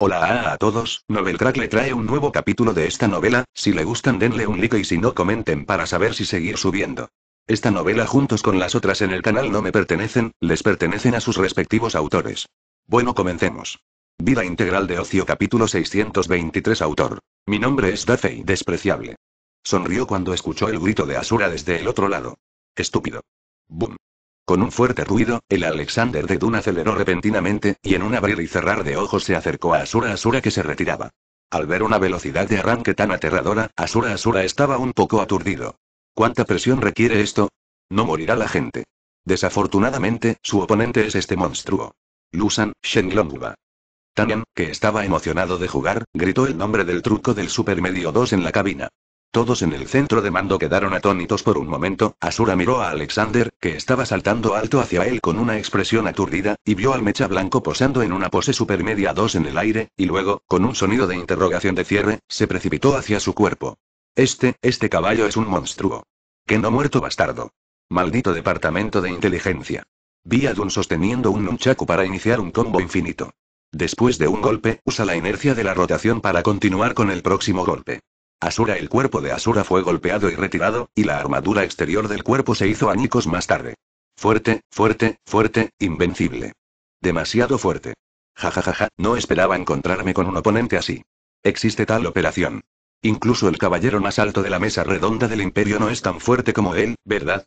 Hola a todos, Novelcrack le trae un nuevo capítulo de esta novela, si le gustan denle un like y si no comenten para saber si seguir subiendo. Esta novela juntos con las otras en el canal no me pertenecen, les pertenecen a sus respectivos autores. Bueno comencemos. Vida integral de ocio capítulo 623 autor. Mi nombre es Dacey. despreciable. Sonrió cuando escuchó el grito de Asura desde el otro lado. Estúpido. Boom. Con un fuerte ruido, el Alexander de Dun aceleró repentinamente, y en un abrir y cerrar de ojos se acercó a Asura Asura que se retiraba. Al ver una velocidad de arranque tan aterradora, Asura Asura estaba un poco aturdido. ¿Cuánta presión requiere esto? No morirá la gente. Desafortunadamente, su oponente es este monstruo. Lusan, Shenlongba. Tanian, que estaba emocionado de jugar, gritó el nombre del truco del Super Medio 2 en la cabina. Todos en el centro de mando quedaron atónitos por un momento, Asura miró a Alexander, que estaba saltando alto hacia él con una expresión aturdida, y vio al mecha blanco posando en una pose supermedia 2 en el aire, y luego, con un sonido de interrogación de cierre, se precipitó hacia su cuerpo. Este, este caballo es un monstruo. Que no muerto bastardo. Maldito departamento de inteligencia. Vi a Dun sosteniendo un nunchaku para iniciar un combo infinito. Después de un golpe, usa la inercia de la rotación para continuar con el próximo golpe. Asura El cuerpo de Asura fue golpeado y retirado, y la armadura exterior del cuerpo se hizo añicos más tarde. Fuerte, fuerte, fuerte, invencible. Demasiado fuerte. Ja ja ja ja, no esperaba encontrarme con un oponente así. Existe tal operación. Incluso el caballero más alto de la mesa redonda del imperio no es tan fuerte como él, ¿verdad?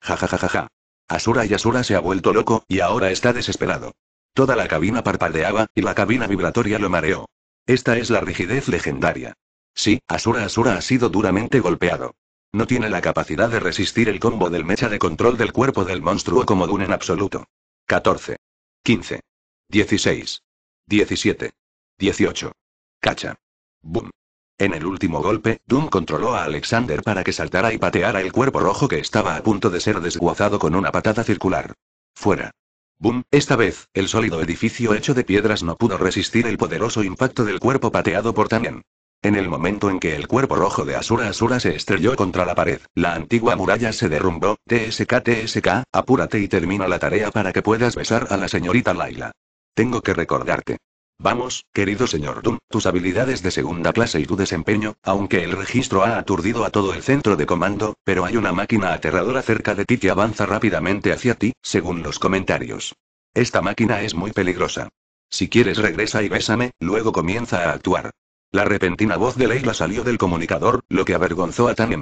Ja ja ja ja ja. Asura y Asura se ha vuelto loco, y ahora está desesperado. Toda la cabina parpadeaba, y la cabina vibratoria lo mareó. Esta es la rigidez legendaria. Sí, Asura Asura ha sido duramente golpeado. No tiene la capacidad de resistir el combo del mecha de control del cuerpo del monstruo como Dune en absoluto. 14. 15. 16. 17. 18. Cacha. Boom. En el último golpe, Doom controló a Alexander para que saltara y pateara el cuerpo rojo que estaba a punto de ser desguazado con una patada circular. Fuera. Boom, esta vez, el sólido edificio hecho de piedras no pudo resistir el poderoso impacto del cuerpo pateado por Tanien. En el momento en que el cuerpo rojo de Asura Asura se estrelló contra la pared, la antigua muralla se derrumbó. TSK TSK, apúrate y termina la tarea para que puedas besar a la señorita Laila. Tengo que recordarte. Vamos, querido señor Doom, tus habilidades de segunda clase y tu desempeño, aunque el registro ha aturdido a todo el centro de comando, pero hay una máquina aterradora cerca de ti que avanza rápidamente hacia ti, según los comentarios. Esta máquina es muy peligrosa. Si quieres regresa y bésame, luego comienza a actuar. La repentina voz de Leila salió del comunicador, lo que avergonzó a Tan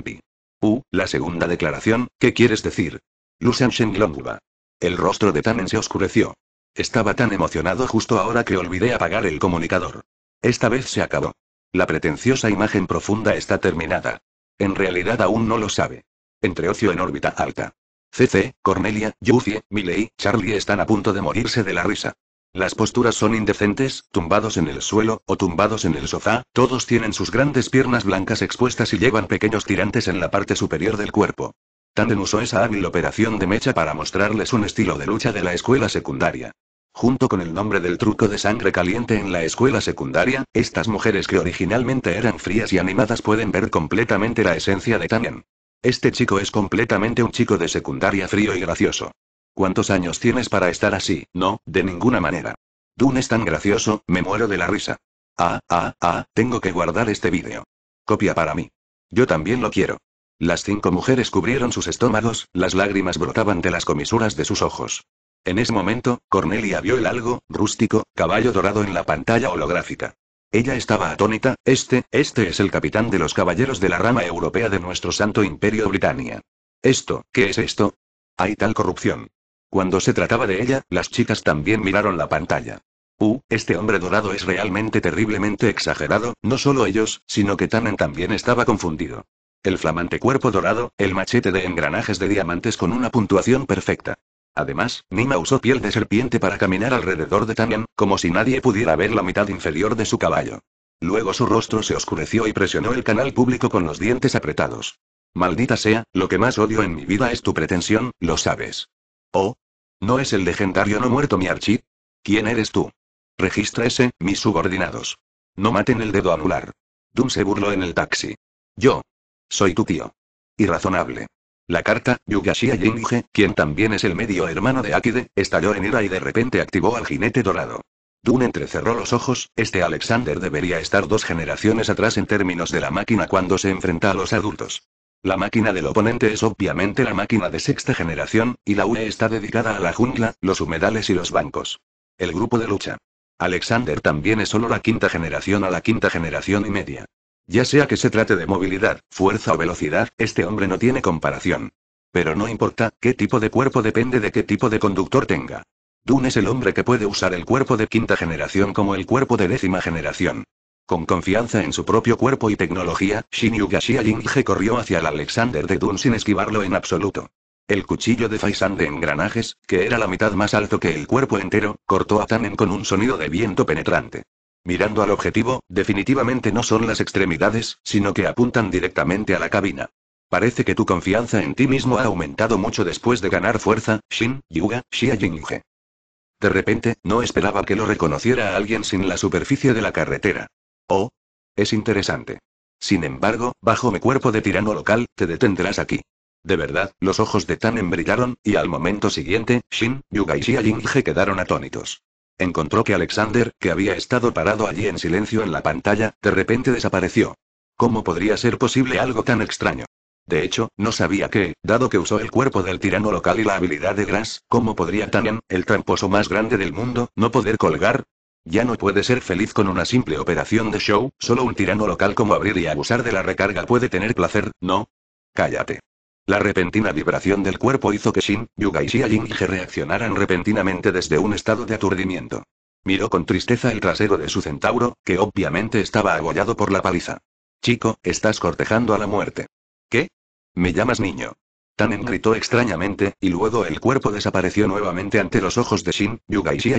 Uh, la segunda declaración, ¿qué quieres decir? Lucian Shenglongwa. El rostro de tanen se oscureció. Estaba tan emocionado justo ahora que olvidé apagar el comunicador. Esta vez se acabó. La pretenciosa imagen profunda está terminada. En realidad aún no lo sabe. Entre ocio en órbita alta. CC, Cornelia, Yuffie, Miley, Charlie están a punto de morirse de la risa. Las posturas son indecentes, tumbados en el suelo, o tumbados en el sofá, todos tienen sus grandes piernas blancas expuestas y llevan pequeños tirantes en la parte superior del cuerpo. Tanden usó esa hábil operación de mecha para mostrarles un estilo de lucha de la escuela secundaria. Junto con el nombre del truco de sangre caliente en la escuela secundaria, estas mujeres que originalmente eran frías y animadas pueden ver completamente la esencia de Tanden. Este chico es completamente un chico de secundaria frío y gracioso. ¿Cuántos años tienes para estar así? No, de ninguna manera. Dune es tan gracioso, me muero de la risa. Ah, ah, ah, tengo que guardar este vídeo. Copia para mí. Yo también lo quiero. Las cinco mujeres cubrieron sus estómagos, las lágrimas brotaban de las comisuras de sus ojos. En ese momento, Cornelia vio el algo, rústico, caballo dorado en la pantalla holográfica. Ella estaba atónita, este, este es el capitán de los caballeros de la rama europea de nuestro santo imperio Britania. ¿Esto, qué es esto? Hay tal corrupción. Cuando se trataba de ella, las chicas también miraron la pantalla. Uh, este hombre dorado es realmente terriblemente exagerado, no solo ellos, sino que Tannen también estaba confundido. El flamante cuerpo dorado, el machete de engranajes de diamantes con una puntuación perfecta. Además, Nima usó piel de serpiente para caminar alrededor de Tannen, como si nadie pudiera ver la mitad inferior de su caballo. Luego su rostro se oscureció y presionó el canal público con los dientes apretados. Maldita sea, lo que más odio en mi vida es tu pretensión, lo sabes. Oh. ¿No es el legendario no muerto mi Archit. ¿Quién eres tú? Registra ese, mis subordinados. No maten el dedo anular. Doom se burló en el taxi. Yo. Soy tu tío. Irrazonable. La carta, Yugashia Jinge, quien también es el medio hermano de Akide, estalló en ira y de repente activó al jinete dorado. Dune entrecerró los ojos, este Alexander debería estar dos generaciones atrás en términos de la máquina cuando se enfrenta a los adultos. La máquina del oponente es obviamente la máquina de sexta generación, y la UE está dedicada a la jungla, los humedales y los bancos. El grupo de lucha. Alexander también es solo la quinta generación a la quinta generación y media. Ya sea que se trate de movilidad, fuerza o velocidad, este hombre no tiene comparación. Pero no importa, qué tipo de cuerpo depende de qué tipo de conductor tenga. Dune es el hombre que puede usar el cuerpo de quinta generación como el cuerpo de décima generación. Con confianza en su propio cuerpo y tecnología, Yuga Yuga corrió hacia el Alexander de Dun sin esquivarlo en absoluto. El cuchillo de Faisan de engranajes, que era la mitad más alto que el cuerpo entero, cortó a Tanen con un sonido de viento penetrante. Mirando al objetivo, definitivamente no son las extremidades, sino que apuntan directamente a la cabina. Parece que tu confianza en ti mismo ha aumentado mucho después de ganar fuerza, Shin, Yuga, Shia De repente, no esperaba que lo reconociera a alguien sin la superficie de la carretera. Oh. Es interesante. Sin embargo, bajo mi cuerpo de tirano local, te detendrás aquí. De verdad, los ojos de tan brillaron, y al momento siguiente, Shin, Yuga y Xia quedaron atónitos. Encontró que Alexander, que había estado parado allí en silencio en la pantalla, de repente desapareció. ¿Cómo podría ser posible algo tan extraño? De hecho, no sabía que, dado que usó el cuerpo del tirano local y la habilidad de Grass, ¿cómo podría Tannen, el tramposo más grande del mundo, no poder colgar? Ya no puede ser feliz con una simple operación de show, solo un tirano local como abrir y abusar de la recarga puede tener placer, ¿no? Cállate. La repentina vibración del cuerpo hizo que Shin, Yuga y Xia reaccionaran repentinamente desde un estado de aturdimiento. Miró con tristeza el trasero de su centauro, que obviamente estaba agollado por la paliza. Chico, estás cortejando a la muerte. ¿Qué? Me llamas niño. Tanen gritó extrañamente, y luego el cuerpo desapareció nuevamente ante los ojos de Shin, Yuga y Xia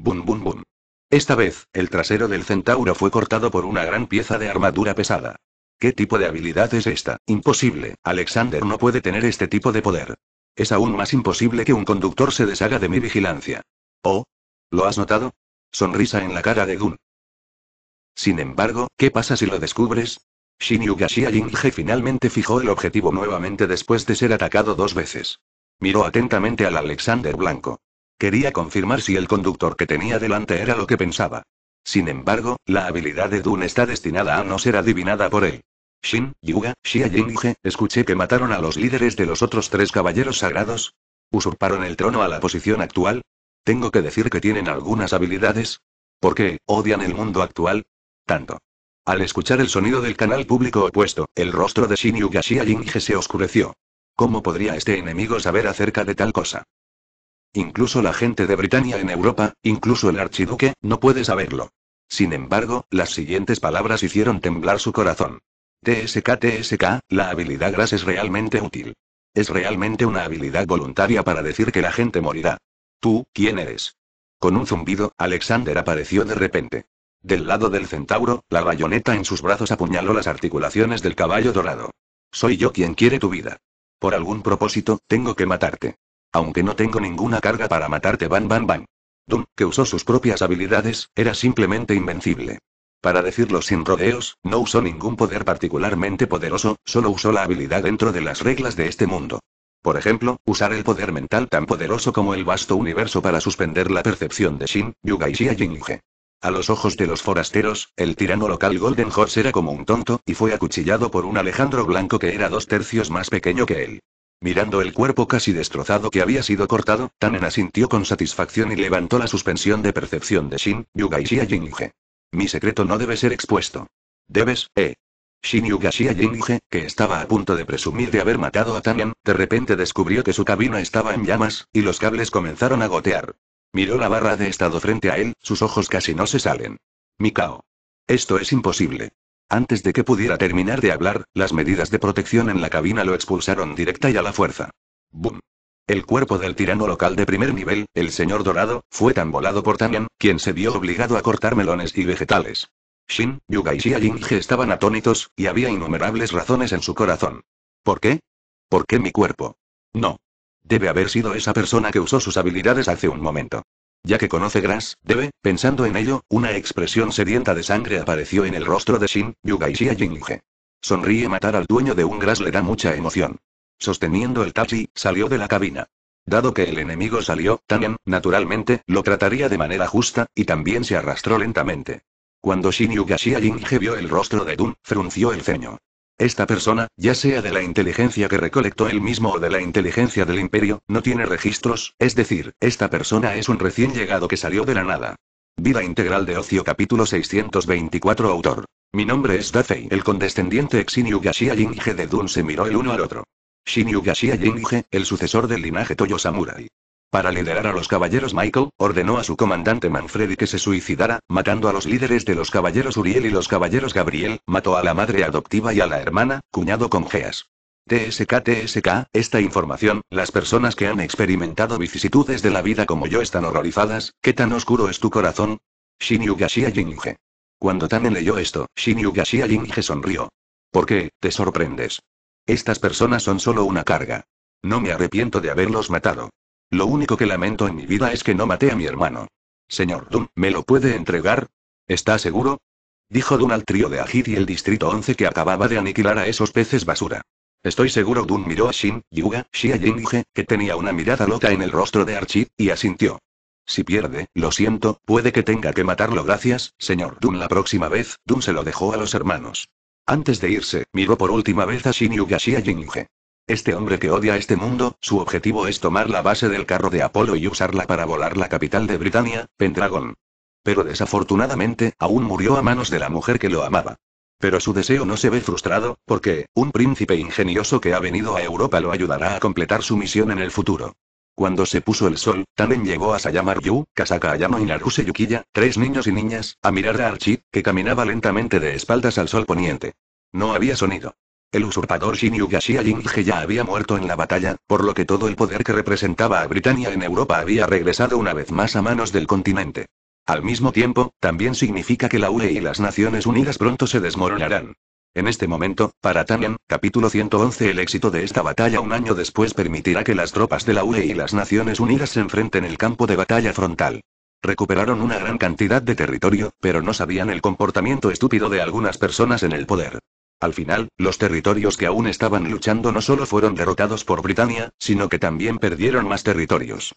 Bum bum bum. Esta vez, el trasero del centauro fue cortado por una gran pieza de armadura pesada. ¿Qué tipo de habilidad es esta? Imposible, Alexander no puede tener este tipo de poder. Es aún más imposible que un conductor se deshaga de mi vigilancia. ¿Oh? ¿Lo has notado? Sonrisa en la cara de Gun. Sin embargo, ¿qué pasa si lo descubres? Shin Yugashia Jinge finalmente fijó el objetivo nuevamente después de ser atacado dos veces. Miró atentamente al Alexander Blanco. Quería confirmar si el conductor que tenía delante era lo que pensaba. Sin embargo, la habilidad de Dun está destinada a no ser adivinada por él. Shin, Yuga, Xia Yinghe, escuché que mataron a los líderes de los otros tres caballeros sagrados. ¿Usurparon el trono a la posición actual? ¿Tengo que decir que tienen algunas habilidades? ¿Por qué odian el mundo actual? Tanto. Al escuchar el sonido del canal público opuesto, el rostro de Shin Yuga Xia Yinghe se oscureció. ¿Cómo podría este enemigo saber acerca de tal cosa? Incluso la gente de Britania en Europa, incluso el archiduque, no puede saberlo. Sin embargo, las siguientes palabras hicieron temblar su corazón. TSK TSK, la habilidad GRAS es realmente útil. Es realmente una habilidad voluntaria para decir que la gente morirá. ¿Tú, quién eres? Con un zumbido, Alexander apareció de repente. Del lado del centauro, la bayoneta en sus brazos apuñaló las articulaciones del caballo dorado. Soy yo quien quiere tu vida. Por algún propósito, tengo que matarte. Aunque no tengo ninguna carga para matarte, Van Van bam, Doom, que usó sus propias habilidades, era simplemente invencible. Para decirlo sin rodeos, no usó ningún poder particularmente poderoso, solo usó la habilidad dentro de las reglas de este mundo. Por ejemplo, usar el poder mental tan poderoso como el vasto universo para suspender la percepción de Shin, Yuga y Xia A los ojos de los forasteros, el tirano local Golden Horse era como un tonto, y fue acuchillado por un Alejandro Blanco que era dos tercios más pequeño que él. Mirando el cuerpo casi destrozado que había sido cortado, Tanen asintió con satisfacción y levantó la suspensión de percepción de Shin Yugashia Jinge. Mi secreto no debe ser expuesto. Debes, eh. Shin Shia Jinge, que estaba a punto de presumir de haber matado a Tanen, de repente descubrió que su cabina estaba en llamas, y los cables comenzaron a gotear. Miró la barra de estado frente a él, sus ojos casi no se salen. Mikao. Esto es imposible. Antes de que pudiera terminar de hablar, las medidas de protección en la cabina lo expulsaron directa y a la fuerza. ¡Bum! El cuerpo del tirano local de primer nivel, el señor Dorado, fue tan volado por Tanyan, quien se vio obligado a cortar melones y vegetales. Shin, Yuga y Xia Yinghe estaban atónitos, y había innumerables razones en su corazón. ¿Por qué? ¿Por qué mi cuerpo? No. Debe haber sido esa persona que usó sus habilidades hace un momento. Ya que conoce Grass, debe, pensando en ello, una expresión sedienta de sangre apareció en el rostro de Shin, y Jinhe. Sonríe matar al dueño de un Grass le da mucha emoción. Sosteniendo el Tachi, salió de la cabina. Dado que el enemigo salió, también, naturalmente, lo trataría de manera justa, y también se arrastró lentamente. Cuando Shin y Jinhe vio el rostro de Dun, frunció el ceño. Esta persona, ya sea de la inteligencia que recolectó él mismo o de la inteligencia del imperio, no tiene registros, es decir, esta persona es un recién llegado que salió de la nada. Vida integral de ocio capítulo 624 autor. Mi nombre es Dafei. El condescendiente ex Inuyashia de Dun se miró el uno al otro. Shin el sucesor del linaje Toyo Samurai. Para liderar a los caballeros Michael, ordenó a su comandante Manfredi que se suicidara, matando a los líderes de los caballeros Uriel y los caballeros Gabriel, mató a la madre adoptiva y a la hermana, cuñado con Geas. TSK TSK, esta información, las personas que han experimentado vicisitudes de la vida como yo están horrorizadas, ¿qué tan oscuro es tu corazón? Shin Yugashia Cuando Tanen leyó esto, Shin Yugashia sonrió. ¿Por qué, te sorprendes? Estas personas son solo una carga. No me arrepiento de haberlos matado. Lo único que lamento en mi vida es que no maté a mi hermano. Señor Dunn, ¿me lo puede entregar? ¿Está seguro? Dijo Dun al trío de Ajit y el Distrito 11 que acababa de aniquilar a esos peces basura. Estoy seguro Dun miró a Shin, Yuga, Shia Yinge, que tenía una mirada loca en el rostro de Archie, y asintió. Si pierde, lo siento, puede que tenga que matarlo gracias, señor Dun la próxima vez, Dun se lo dejó a los hermanos. Antes de irse, miró por última vez a Shin Yuga Shia Yinge. Este hombre que odia este mundo, su objetivo es tomar la base del carro de Apolo y usarla para volar la capital de Britania, Pendragon. Pero desafortunadamente, aún murió a manos de la mujer que lo amaba. Pero su deseo no se ve frustrado, porque, un príncipe ingenioso que ha venido a Europa lo ayudará a completar su misión en el futuro. Cuando se puso el sol, también llegó a Sayamaru Yu, Kasaka Ayano y Naruse Yukiya, tres niños y niñas, a mirar a Archie, que caminaba lentamente de espaldas al sol poniente. No había sonido. El usurpador yu Yashi Yinghe ya había muerto en la batalla, por lo que todo el poder que representaba a Britania en Europa había regresado una vez más a manos del continente. Al mismo tiempo, también significa que la UE y las Naciones Unidas pronto se desmoronarán. En este momento, para Tanyan, capítulo 111 El éxito de esta batalla un año después permitirá que las tropas de la UE y las Naciones Unidas se enfrenten el campo de batalla frontal. Recuperaron una gran cantidad de territorio, pero no sabían el comportamiento estúpido de algunas personas en el poder. Al final, los territorios que aún estaban luchando no solo fueron derrotados por Britania, sino que también perdieron más territorios.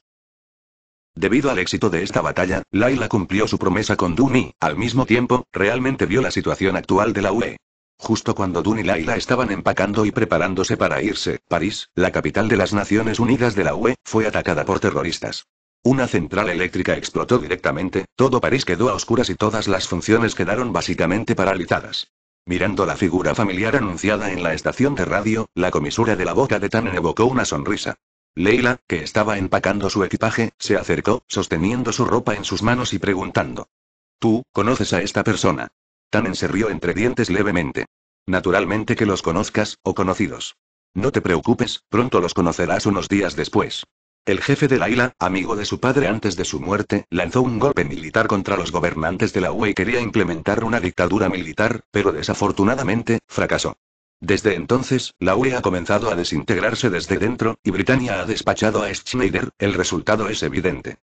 Debido al éxito de esta batalla, Laila cumplió su promesa con duni y, al mismo tiempo, realmente vio la situación actual de la UE. Justo cuando Dun y Laila estaban empacando y preparándose para irse, París, la capital de las Naciones Unidas de la UE, fue atacada por terroristas. Una central eléctrica explotó directamente, todo París quedó a oscuras y todas las funciones quedaron básicamente paralizadas. Mirando la figura familiar anunciada en la estación de radio, la comisura de la boca de Tannen evocó una sonrisa. Leila, que estaba empacando su equipaje, se acercó, sosteniendo su ropa en sus manos y preguntando. ¿Tú, conoces a esta persona? Tanen se rió entre dientes levemente. Naturalmente que los conozcas, o conocidos. No te preocupes, pronto los conocerás unos días después. El jefe de la amigo de su padre antes de su muerte, lanzó un golpe militar contra los gobernantes de la UE y quería implementar una dictadura militar, pero desafortunadamente, fracasó. Desde entonces, la UE ha comenzado a desintegrarse desde dentro, y Britannia ha despachado a Schneider, el resultado es evidente.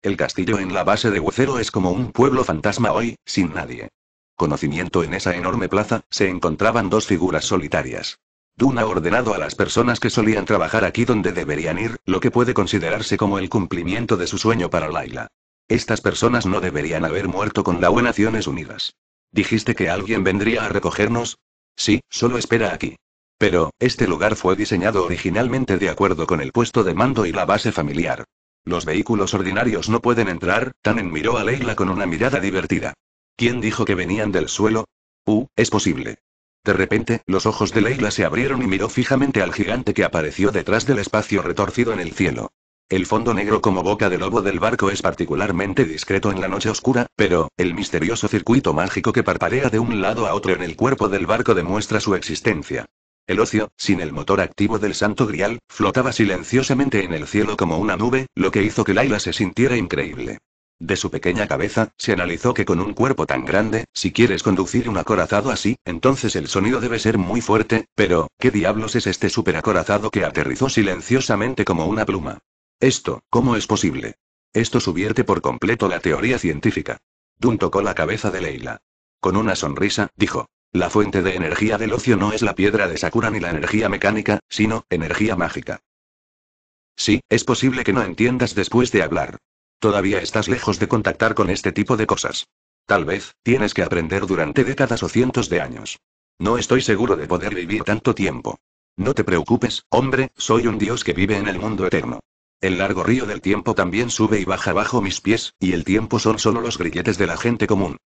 El castillo en la base de Huecero es como un pueblo fantasma hoy, sin nadie. Conocimiento en esa enorme plaza, se encontraban dos figuras solitarias. Duna ha ordenado a las personas que solían trabajar aquí donde deberían ir, lo que puede considerarse como el cumplimiento de su sueño para Laila. Estas personas no deberían haber muerto con la U Naciones Unidas. ¿Dijiste que alguien vendría a recogernos? Sí, solo espera aquí. Pero, este lugar fue diseñado originalmente de acuerdo con el puesto de mando y la base familiar. Los vehículos ordinarios no pueden entrar, tan miró a Leila con una mirada divertida. ¿Quién dijo que venían del suelo? Uh, es posible. De repente, los ojos de Leila se abrieron y miró fijamente al gigante que apareció detrás del espacio retorcido en el cielo. El fondo negro como boca de lobo del barco es particularmente discreto en la noche oscura, pero, el misterioso circuito mágico que parpadea de un lado a otro en el cuerpo del barco demuestra su existencia. El ocio, sin el motor activo del santo grial, flotaba silenciosamente en el cielo como una nube, lo que hizo que Laila se sintiera increíble. De su pequeña cabeza, se analizó que con un cuerpo tan grande, si quieres conducir un acorazado así, entonces el sonido debe ser muy fuerte, pero, ¿qué diablos es este superacorazado que aterrizó silenciosamente como una pluma? Esto, ¿cómo es posible? Esto subierte por completo la teoría científica. Dun tocó la cabeza de Leila. Con una sonrisa, dijo. La fuente de energía del ocio no es la piedra de Sakura ni la energía mecánica, sino, energía mágica. Sí, es posible que no entiendas después de hablar. Todavía estás lejos de contactar con este tipo de cosas. Tal vez, tienes que aprender durante décadas o cientos de años. No estoy seguro de poder vivir tanto tiempo. No te preocupes, hombre, soy un dios que vive en el mundo eterno. El largo río del tiempo también sube y baja bajo mis pies, y el tiempo son solo los grilletes de la gente común.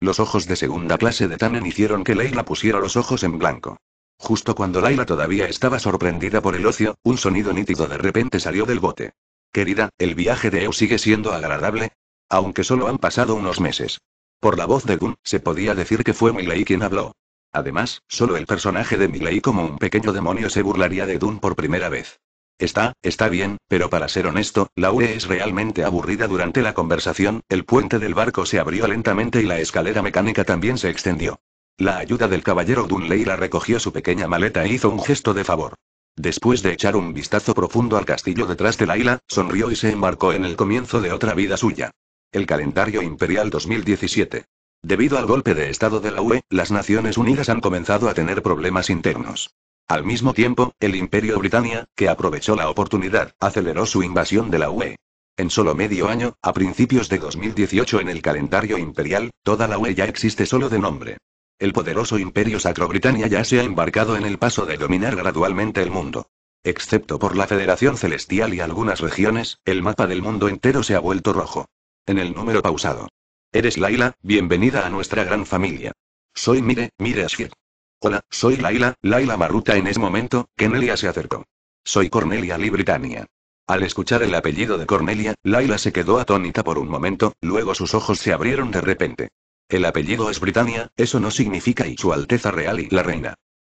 Los ojos de segunda clase de Tannen hicieron que Leila pusiera los ojos en blanco. Justo cuando Laila todavía estaba sorprendida por el ocio, un sonido nítido de repente salió del bote. Querida, el viaje de Eu sigue siendo agradable. Aunque solo han pasado unos meses. Por la voz de Dun, se podía decir que fue Miley quien habló. Además, solo el personaje de Miley como un pequeño demonio se burlaría de Dun por primera vez. Está, está bien, pero para ser honesto, Laure es realmente aburrida durante la conversación, el puente del barco se abrió lentamente y la escalera mecánica también se extendió. La ayuda del caballero Dunley la recogió su pequeña maleta e hizo un gesto de favor. Después de echar un vistazo profundo al castillo detrás de la isla, sonrió y se embarcó en el comienzo de otra vida suya. El calendario imperial 2017. Debido al golpe de estado de la UE, las Naciones Unidas han comenzado a tener problemas internos. Al mismo tiempo, el Imperio Britannia, que aprovechó la oportunidad, aceleró su invasión de la UE. En solo medio año, a principios de 2018 en el calendario imperial, toda la UE ya existe solo de nombre. El poderoso imperio sacro-britannia ya se ha embarcado en el paso de dominar gradualmente el mundo. Excepto por la Federación Celestial y algunas regiones, el mapa del mundo entero se ha vuelto rojo. En el número pausado. Eres Laila, bienvenida a nuestra gran familia. Soy Mire, Mire Ashford. Hola, soy Laila, Laila Maruta en ese momento, Kenelia se acercó. Soy Cornelia Lee Britannia. Al escuchar el apellido de Cornelia, Laila se quedó atónita por un momento, luego sus ojos se abrieron de repente. El apellido es Britannia, eso no significa y Su Alteza Real y la Reina.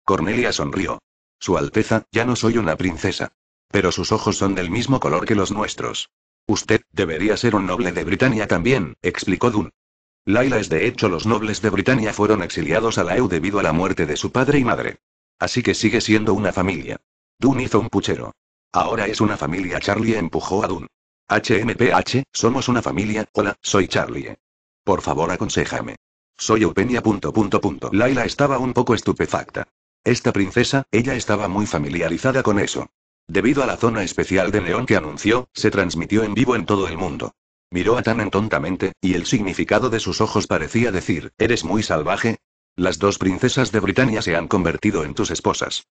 Cornelia sonrió. Su Alteza, ya no soy una princesa. Pero sus ojos son del mismo color que los nuestros. Usted debería ser un noble de Britannia también, explicó Dun. Laila es de hecho los nobles de Britannia fueron exiliados a la EU debido a la muerte de su padre y madre. Así que sigue siendo una familia. Dunn hizo un puchero. Ahora es una familia. Charlie empujó a Dun. HMPH, somos una familia. Hola, soy Charlie. Por favor, aconsejame. Soy Eupenia. Laila estaba un poco estupefacta. Esta princesa, ella estaba muy familiarizada con eso. Debido a la zona especial de neón que anunció, se transmitió en vivo en todo el mundo. Miró a tan tontamente, y el significado de sus ojos parecía decir, ¿eres muy salvaje? Las dos princesas de Britania se han convertido en tus esposas.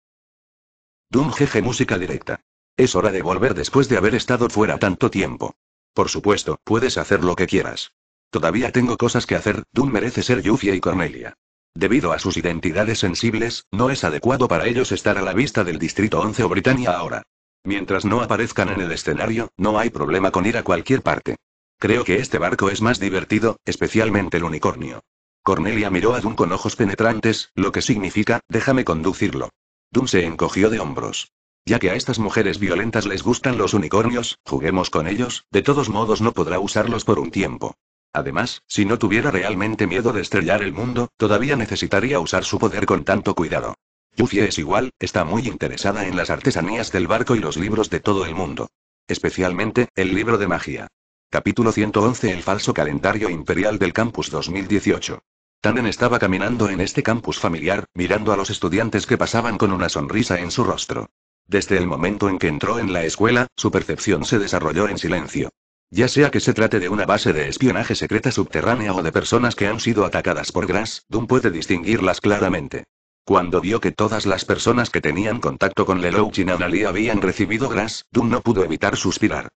Doom jeje música directa. Es hora de volver después de haber estado fuera tanto tiempo. Por supuesto, puedes hacer lo que quieras. Todavía tengo cosas que hacer, Dun merece ser Yuffie y Cornelia. Debido a sus identidades sensibles, no es adecuado para ellos estar a la vista del Distrito 11 o Britannia ahora. Mientras no aparezcan en el escenario, no hay problema con ir a cualquier parte. Creo que este barco es más divertido, especialmente el unicornio. Cornelia miró a Doom con ojos penetrantes, lo que significa, déjame conducirlo. Dun se encogió de hombros. Ya que a estas mujeres violentas les gustan los unicornios, juguemos con ellos, de todos modos no podrá usarlos por un tiempo. Además, si no tuviera realmente miedo de estrellar el mundo, todavía necesitaría usar su poder con tanto cuidado. Yuffie es igual, está muy interesada en las artesanías del barco y los libros de todo el mundo. Especialmente, el libro de magia. Capítulo 111 El falso calendario imperial del campus 2018. Tannen estaba caminando en este campus familiar, mirando a los estudiantes que pasaban con una sonrisa en su rostro. Desde el momento en que entró en la escuela, su percepción se desarrolló en silencio. Ya sea que se trate de una base de espionaje secreta subterránea o de personas que han sido atacadas por Gras, Doom puede distinguirlas claramente. Cuando vio que todas las personas que tenían contacto con Lelouch y Nanali habían recibido Gras, Doom no pudo evitar suspirar.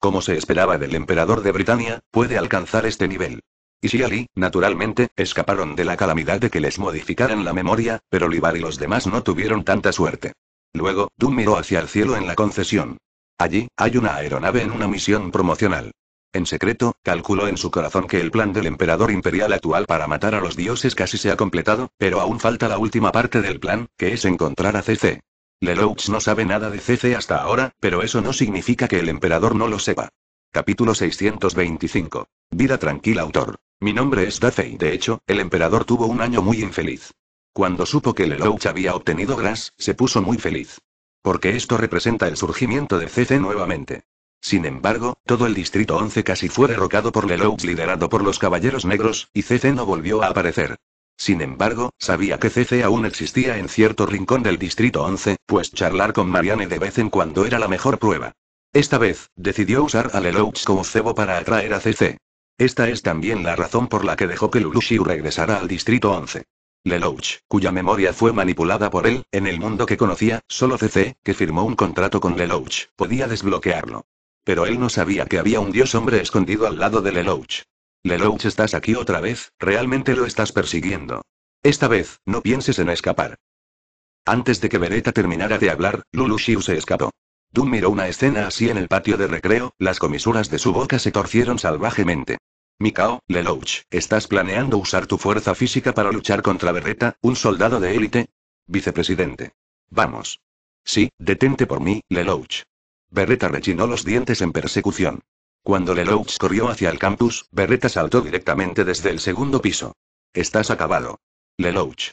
Como se esperaba del emperador de Britania, puede alcanzar este nivel. Y si Ali, naturalmente, escaparon de la calamidad de que les modificaran la memoria, pero Libar y los demás no tuvieron tanta suerte. Luego, Doom miró hacia el cielo en la concesión. Allí, hay una aeronave en una misión promocional. En secreto, calculó en su corazón que el plan del emperador imperial actual para matar a los dioses casi se ha completado, pero aún falta la última parte del plan, que es encontrar a CC. Lelouch no sabe nada de CC hasta ahora, pero eso no significa que el emperador no lo sepa. Capítulo 625. Vida tranquila autor. Mi nombre es Dafei. De hecho, el emperador tuvo un año muy infeliz. Cuando supo que Lelouch había obtenido Gras, se puso muy feliz. Porque esto representa el surgimiento de CC nuevamente. Sin embargo, todo el Distrito 11 casi fue derrocado por Lelouch liderado por los Caballeros Negros, y CC no volvió a aparecer. Sin embargo, sabía que CC aún existía en cierto rincón del Distrito 11, pues charlar con Marianne de vez en cuando era la mejor prueba. Esta vez, decidió usar a Lelouch como cebo para atraer a CC. Esta es también la razón por la que dejó que Lulushiu regresara al Distrito 11. Lelouch, cuya memoria fue manipulada por él, en el mundo que conocía, solo CC, que firmó un contrato con Lelouch, podía desbloquearlo. Pero él no sabía que había un dios hombre escondido al lado de Lelouch. Lelouch, estás aquí otra vez, realmente lo estás persiguiendo. Esta vez, no pienses en escapar. Antes de que Beretta terminara de hablar, Lulushiu se escapó. Doom miró una escena así en el patio de recreo, las comisuras de su boca se torcieron salvajemente. Mikao, Lelouch, ¿estás planeando usar tu fuerza física para luchar contra Berreta, un soldado de élite? Vicepresidente. Vamos. Sí, detente por mí, Lelouch. Berreta rechinó los dientes en persecución. Cuando Lelouch corrió hacia el campus, Berreta saltó directamente desde el segundo piso. Estás acabado. Lelouch.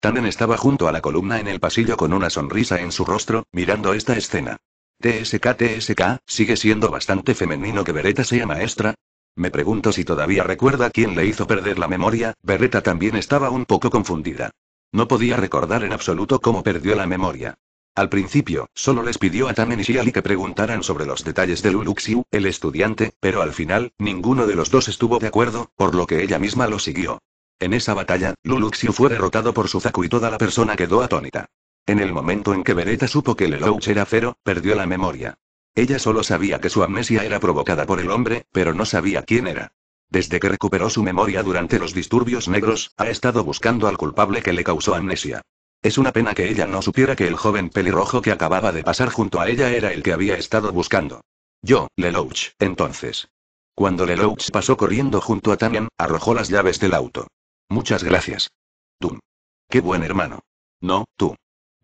Tannen estaba junto a la columna en el pasillo con una sonrisa en su rostro, mirando esta escena. TSK TSK, sigue siendo bastante femenino que Beretta sea maestra, me pregunto si todavía recuerda quién le hizo perder la memoria, Beretta también estaba un poco confundida. No podía recordar en absoluto cómo perdió la memoria. Al principio, solo les pidió a Tamen y Shiali que preguntaran sobre los detalles de Luluxiu, el estudiante, pero al final, ninguno de los dos estuvo de acuerdo, por lo que ella misma lo siguió. En esa batalla, Luluxiu fue derrotado por Suzaku y toda la persona quedó atónita. En el momento en que Beretta supo que Lelouch era cero, perdió la memoria. Ella solo sabía que su amnesia era provocada por el hombre, pero no sabía quién era. Desde que recuperó su memoria durante los disturbios negros, ha estado buscando al culpable que le causó amnesia. Es una pena que ella no supiera que el joven pelirrojo que acababa de pasar junto a ella era el que había estado buscando. Yo, Lelouch, entonces. Cuando Lelouch pasó corriendo junto a Tanyan, arrojó las llaves del auto. Muchas gracias. Tum. Qué buen hermano. No, tú.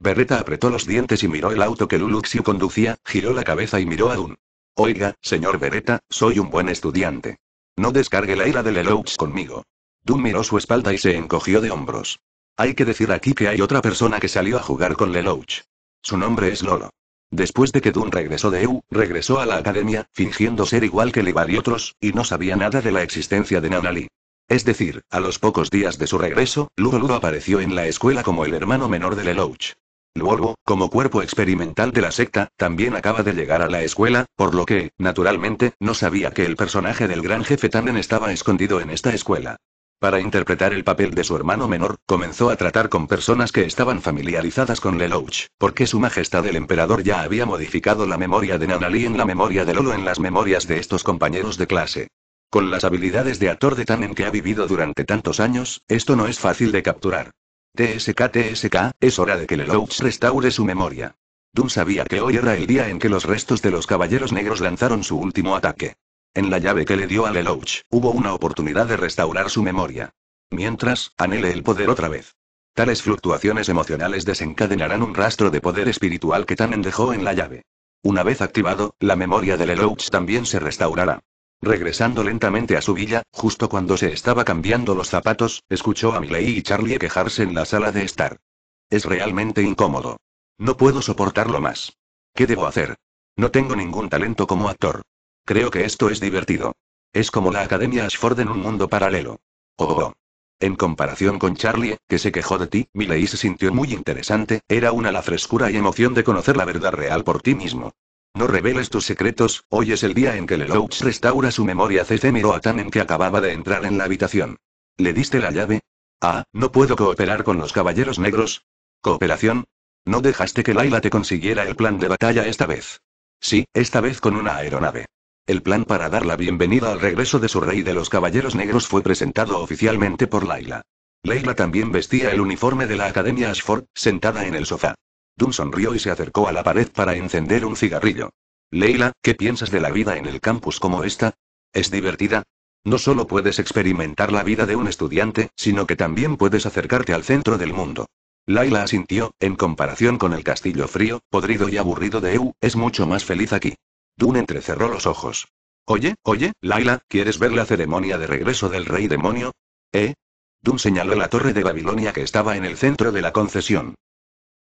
Berreta apretó los dientes y miró el auto que Luluxio conducía, giró la cabeza y miró a Dun. Oiga, señor Beretta, soy un buen estudiante. No descargue la ira de Lelouch conmigo. Dun miró su espalda y se encogió de hombros. Hay que decir aquí que hay otra persona que salió a jugar con Lelouch. Su nombre es Lolo. Después de que Dun regresó de EU, regresó a la academia, fingiendo ser igual que Levar y otros, y no sabía nada de la existencia de Nanali. Es decir, a los pocos días de su regreso, Lulu apareció en la escuela como el hermano menor de Lelouch. Luego, como cuerpo experimental de la secta, también acaba de llegar a la escuela, por lo que, naturalmente, no sabía que el personaje del gran jefe Tanen estaba escondido en esta escuela. Para interpretar el papel de su hermano menor, comenzó a tratar con personas que estaban familiarizadas con Lelouch, porque su majestad el emperador ya había modificado la memoria de Nanali en la memoria de Lolo en las memorias de estos compañeros de clase. Con las habilidades de actor de Tanen que ha vivido durante tantos años, esto no es fácil de capturar. T.S.K., es hora de que Lelouch restaure su memoria. Dun sabía que hoy era el día en que los restos de los caballeros negros lanzaron su último ataque. En la llave que le dio a Lelouch, hubo una oportunidad de restaurar su memoria. Mientras, anhele el poder otra vez. Tales fluctuaciones emocionales desencadenarán un rastro de poder espiritual que Tannen dejó en la llave. Una vez activado, la memoria de Lelouch también se restaurará. Regresando lentamente a su villa, justo cuando se estaba cambiando los zapatos, escuchó a Miley y Charlie quejarse en la sala de estar. Es realmente incómodo. No puedo soportarlo más. ¿Qué debo hacer? No tengo ningún talento como actor. Creo que esto es divertido. Es como la Academia Ashford en un mundo paralelo. Oh, oh, oh. En comparación con Charlie, que se quejó de ti, Miley se sintió muy interesante, era una la frescura y emoción de conocer la verdad real por ti mismo. No reveles tus secretos, hoy es el día en que Lelouch restaura su memoria tan en que acababa de entrar en la habitación. ¿Le diste la llave? Ah, no puedo cooperar con los caballeros negros. ¿Cooperación? No dejaste que Laila te consiguiera el plan de batalla esta vez. Sí, esta vez con una aeronave. El plan para dar la bienvenida al regreso de su rey de los caballeros negros fue presentado oficialmente por Laila. Laila también vestía el uniforme de la Academia Ashford, sentada en el sofá. Dun sonrió y se acercó a la pared para encender un cigarrillo. Leila, ¿qué piensas de la vida en el campus como esta? ¿Es divertida? No solo puedes experimentar la vida de un estudiante, sino que también puedes acercarte al centro del mundo. Laila asintió, en comparación con el castillo frío, podrido y aburrido de Eu, es mucho más feliz aquí. Dun entrecerró los ojos. Oye, oye, Laila, ¿quieres ver la ceremonia de regreso del rey demonio? ¿Eh? Dun señaló la torre de Babilonia que estaba en el centro de la concesión.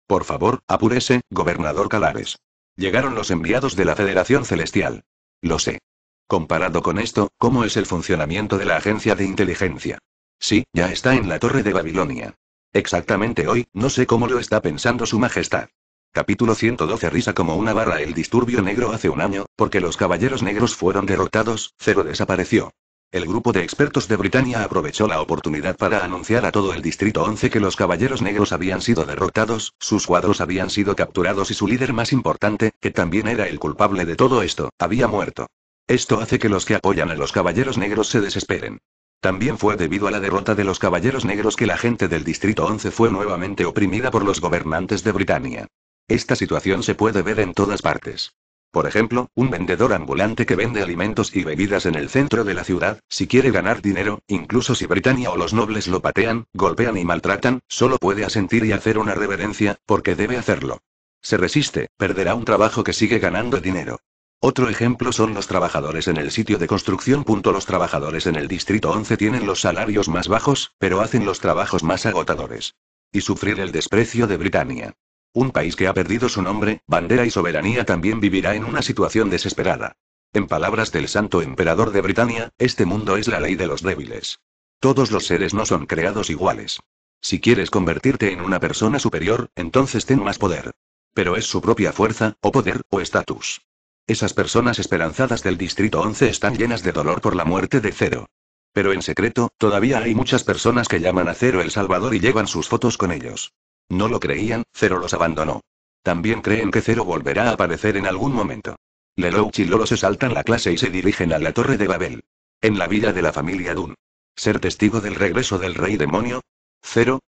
Por favor, apúrese, gobernador Calares. Llegaron los enviados de la Federación Celestial. Lo sé. Comparado con esto, ¿cómo es el funcionamiento de la agencia de inteligencia? Sí, ya está en la Torre de Babilonia. Exactamente hoy, no sé cómo lo está pensando su majestad. Capítulo 112 Risa como una barra El disturbio negro hace un año, porque los caballeros negros fueron derrotados, Cero desapareció. El grupo de expertos de Britania aprovechó la oportunidad para anunciar a todo el Distrito 11 que los Caballeros Negros habían sido derrotados, sus cuadros habían sido capturados y su líder más importante, que también era el culpable de todo esto, había muerto. Esto hace que los que apoyan a los Caballeros Negros se desesperen. También fue debido a la derrota de los Caballeros Negros que la gente del Distrito 11 fue nuevamente oprimida por los gobernantes de Britania. Esta situación se puede ver en todas partes. Por ejemplo, un vendedor ambulante que vende alimentos y bebidas en el centro de la ciudad, si quiere ganar dinero, incluso si Britannia o los nobles lo patean, golpean y maltratan, solo puede asentir y hacer una reverencia, porque debe hacerlo. Se resiste, perderá un trabajo que sigue ganando dinero. Otro ejemplo son los trabajadores en el sitio de construcción. Los trabajadores en el distrito 11 tienen los salarios más bajos, pero hacen los trabajos más agotadores. Y sufrir el desprecio de Britania. Un país que ha perdido su nombre, bandera y soberanía también vivirá en una situación desesperada. En palabras del santo emperador de Britania, este mundo es la ley de los débiles. Todos los seres no son creados iguales. Si quieres convertirte en una persona superior, entonces ten más poder. Pero es su propia fuerza, o poder, o estatus. Esas personas esperanzadas del Distrito 11 están llenas de dolor por la muerte de Cero. Pero en secreto, todavía hay muchas personas que llaman a Cero el Salvador y llevan sus fotos con ellos. No lo creían, Cero los abandonó. También creen que Cero volverá a aparecer en algún momento. Lelouch y Lolo se saltan la clase y se dirigen a la Torre de Babel. En la villa de la familia Dun. ¿Ser testigo del regreso del rey demonio? ¿Cero?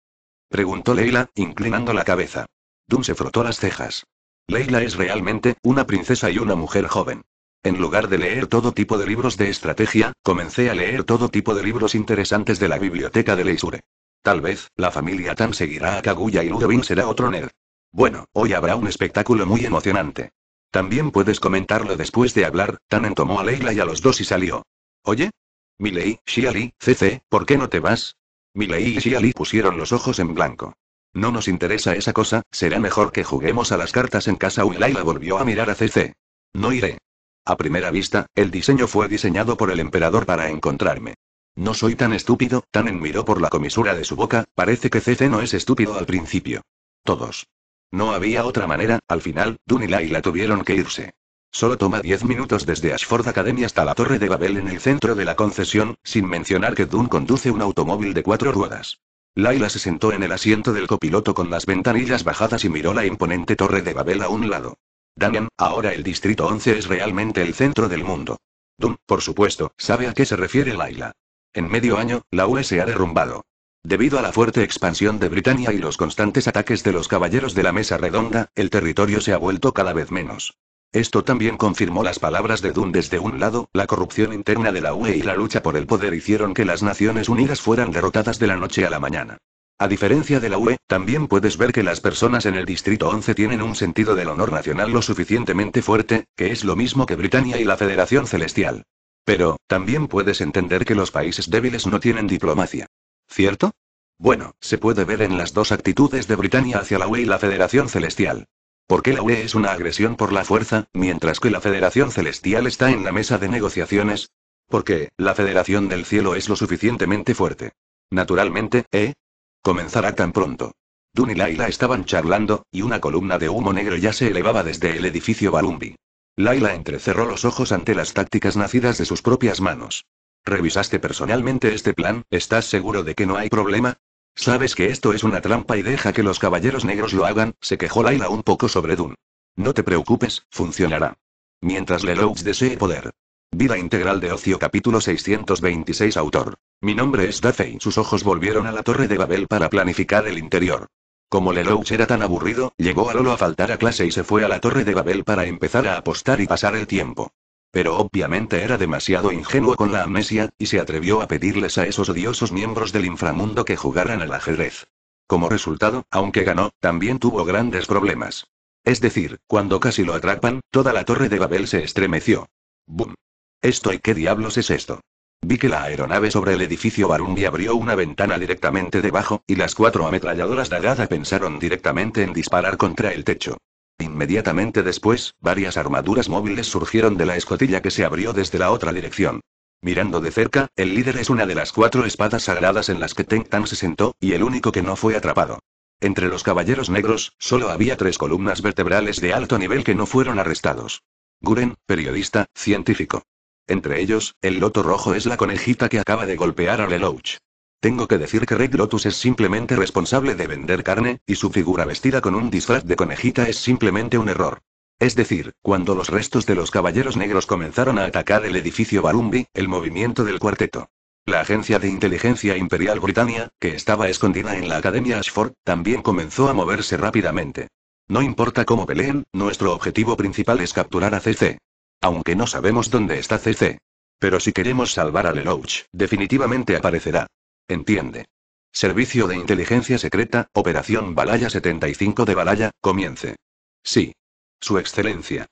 Preguntó Leila, inclinando la cabeza. Dun se frotó las cejas. Leila es realmente una princesa y una mujer joven. En lugar de leer todo tipo de libros de estrategia, comencé a leer todo tipo de libros interesantes de la biblioteca de Leisure. Tal vez, la familia Tan seguirá a Kaguya y Ludovin será otro nerd. Bueno, hoy habrá un espectáculo muy emocionante. También puedes comentarlo después de hablar, Tan entomó a Leila y a los dos y salió. Oye? Milei, Shiali, CC, ¿por qué no te vas? Milei y Shiali pusieron los ojos en blanco. No nos interesa esa cosa, será mejor que juguemos a las cartas en casa. Laila volvió a mirar a CC. No iré. A primera vista, el diseño fue diseñado por el emperador para encontrarme. No soy tan estúpido, Tan miró por la comisura de su boca, parece que CC no es estúpido al principio. Todos. No había otra manera, al final, Dun y Laila tuvieron que irse. Solo toma 10 minutos desde Ashford Academy hasta la Torre de Babel en el centro de la concesión, sin mencionar que Dun conduce un automóvil de cuatro ruedas. Laila se sentó en el asiento del copiloto con las ventanillas bajadas y miró la imponente Torre de Babel a un lado. Damian, ahora el Distrito 11 es realmente el centro del mundo. Dun, por supuesto, sabe a qué se refiere Laila. En medio año, la UE se ha derrumbado. Debido a la fuerte expansión de Britania y los constantes ataques de los caballeros de la Mesa Redonda, el territorio se ha vuelto cada vez menos. Esto también confirmó las palabras de Dunn desde un lado, la corrupción interna de la UE y la lucha por el poder hicieron que las Naciones Unidas fueran derrotadas de la noche a la mañana. A diferencia de la UE, también puedes ver que las personas en el Distrito 11 tienen un sentido del honor nacional lo suficientemente fuerte, que es lo mismo que Britania y la Federación Celestial. Pero, también puedes entender que los países débiles no tienen diplomacia. ¿Cierto? Bueno, se puede ver en las dos actitudes de Britania hacia la UE y la Federación Celestial. ¿Por qué la UE es una agresión por la fuerza, mientras que la Federación Celestial está en la mesa de negociaciones? Porque, la Federación del Cielo es lo suficientemente fuerte. Naturalmente, ¿eh? Comenzará tan pronto. Dun y Laila estaban charlando, y una columna de humo negro ya se elevaba desde el edificio Balumbi. Laila entrecerró los ojos ante las tácticas nacidas de sus propias manos. ¿Revisaste personalmente este plan? ¿Estás seguro de que no hay problema? Sabes que esto es una trampa y deja que los caballeros negros lo hagan, se quejó Laila un poco sobre Dun. No te preocupes, funcionará. Mientras Lelouch desee poder. Vida integral de ocio capítulo 626 autor. Mi nombre es y Sus ojos volvieron a la torre de Babel para planificar el interior. Como Lelouch era tan aburrido, llegó a Lolo a faltar a clase y se fue a la Torre de Babel para empezar a apostar y pasar el tiempo. Pero obviamente era demasiado ingenuo con la amnesia, y se atrevió a pedirles a esos odiosos miembros del inframundo que jugaran al ajedrez. Como resultado, aunque ganó, también tuvo grandes problemas. Es decir, cuando casi lo atrapan, toda la torre de Babel se estremeció. ¡Bum! ¿Esto y qué diablos es esto? Vi que la aeronave sobre el edificio Barumbi abrió una ventana directamente debajo, y las cuatro ametralladoras Dagada pensaron directamente en disparar contra el techo. Inmediatamente después, varias armaduras móviles surgieron de la escotilla que se abrió desde la otra dirección. Mirando de cerca, el líder es una de las cuatro espadas sagradas en las que Teng se sentó, y el único que no fue atrapado. Entre los caballeros negros, solo había tres columnas vertebrales de alto nivel que no fueron arrestados. Guren, periodista, científico. Entre ellos, el loto rojo es la conejita que acaba de golpear a Lelouch. Tengo que decir que Red Lotus es simplemente responsable de vender carne, y su figura vestida con un disfraz de conejita es simplemente un error. Es decir, cuando los restos de los caballeros negros comenzaron a atacar el edificio Barumbi, el movimiento del cuarteto. La agencia de inteligencia imperial Britannia, que estaba escondida en la Academia Ashford, también comenzó a moverse rápidamente. No importa cómo peleen, nuestro objetivo principal es capturar a CC. Aunque no sabemos dónde está CC. Pero si queremos salvar a Lelouch, definitivamente aparecerá. Entiende. Servicio de Inteligencia Secreta, Operación Balaya 75 de Balaya, comience. Sí. Su Excelencia.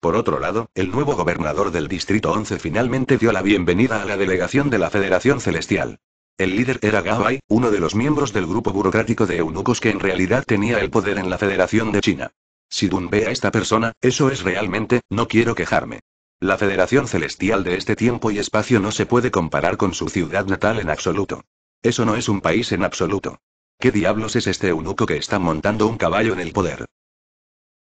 Por otro lado, el nuevo gobernador del Distrito 11 finalmente dio la bienvenida a la delegación de la Federación Celestial. El líder era Gabai, uno de los miembros del grupo burocrático de eunucos que en realidad tenía el poder en la Federación de China. Si ve a esta persona, eso es realmente, no quiero quejarme. La Federación Celestial de este tiempo y espacio no se puede comparar con su ciudad natal en absoluto. Eso no es un país en absoluto. ¿Qué diablos es este eunuco que está montando un caballo en el poder?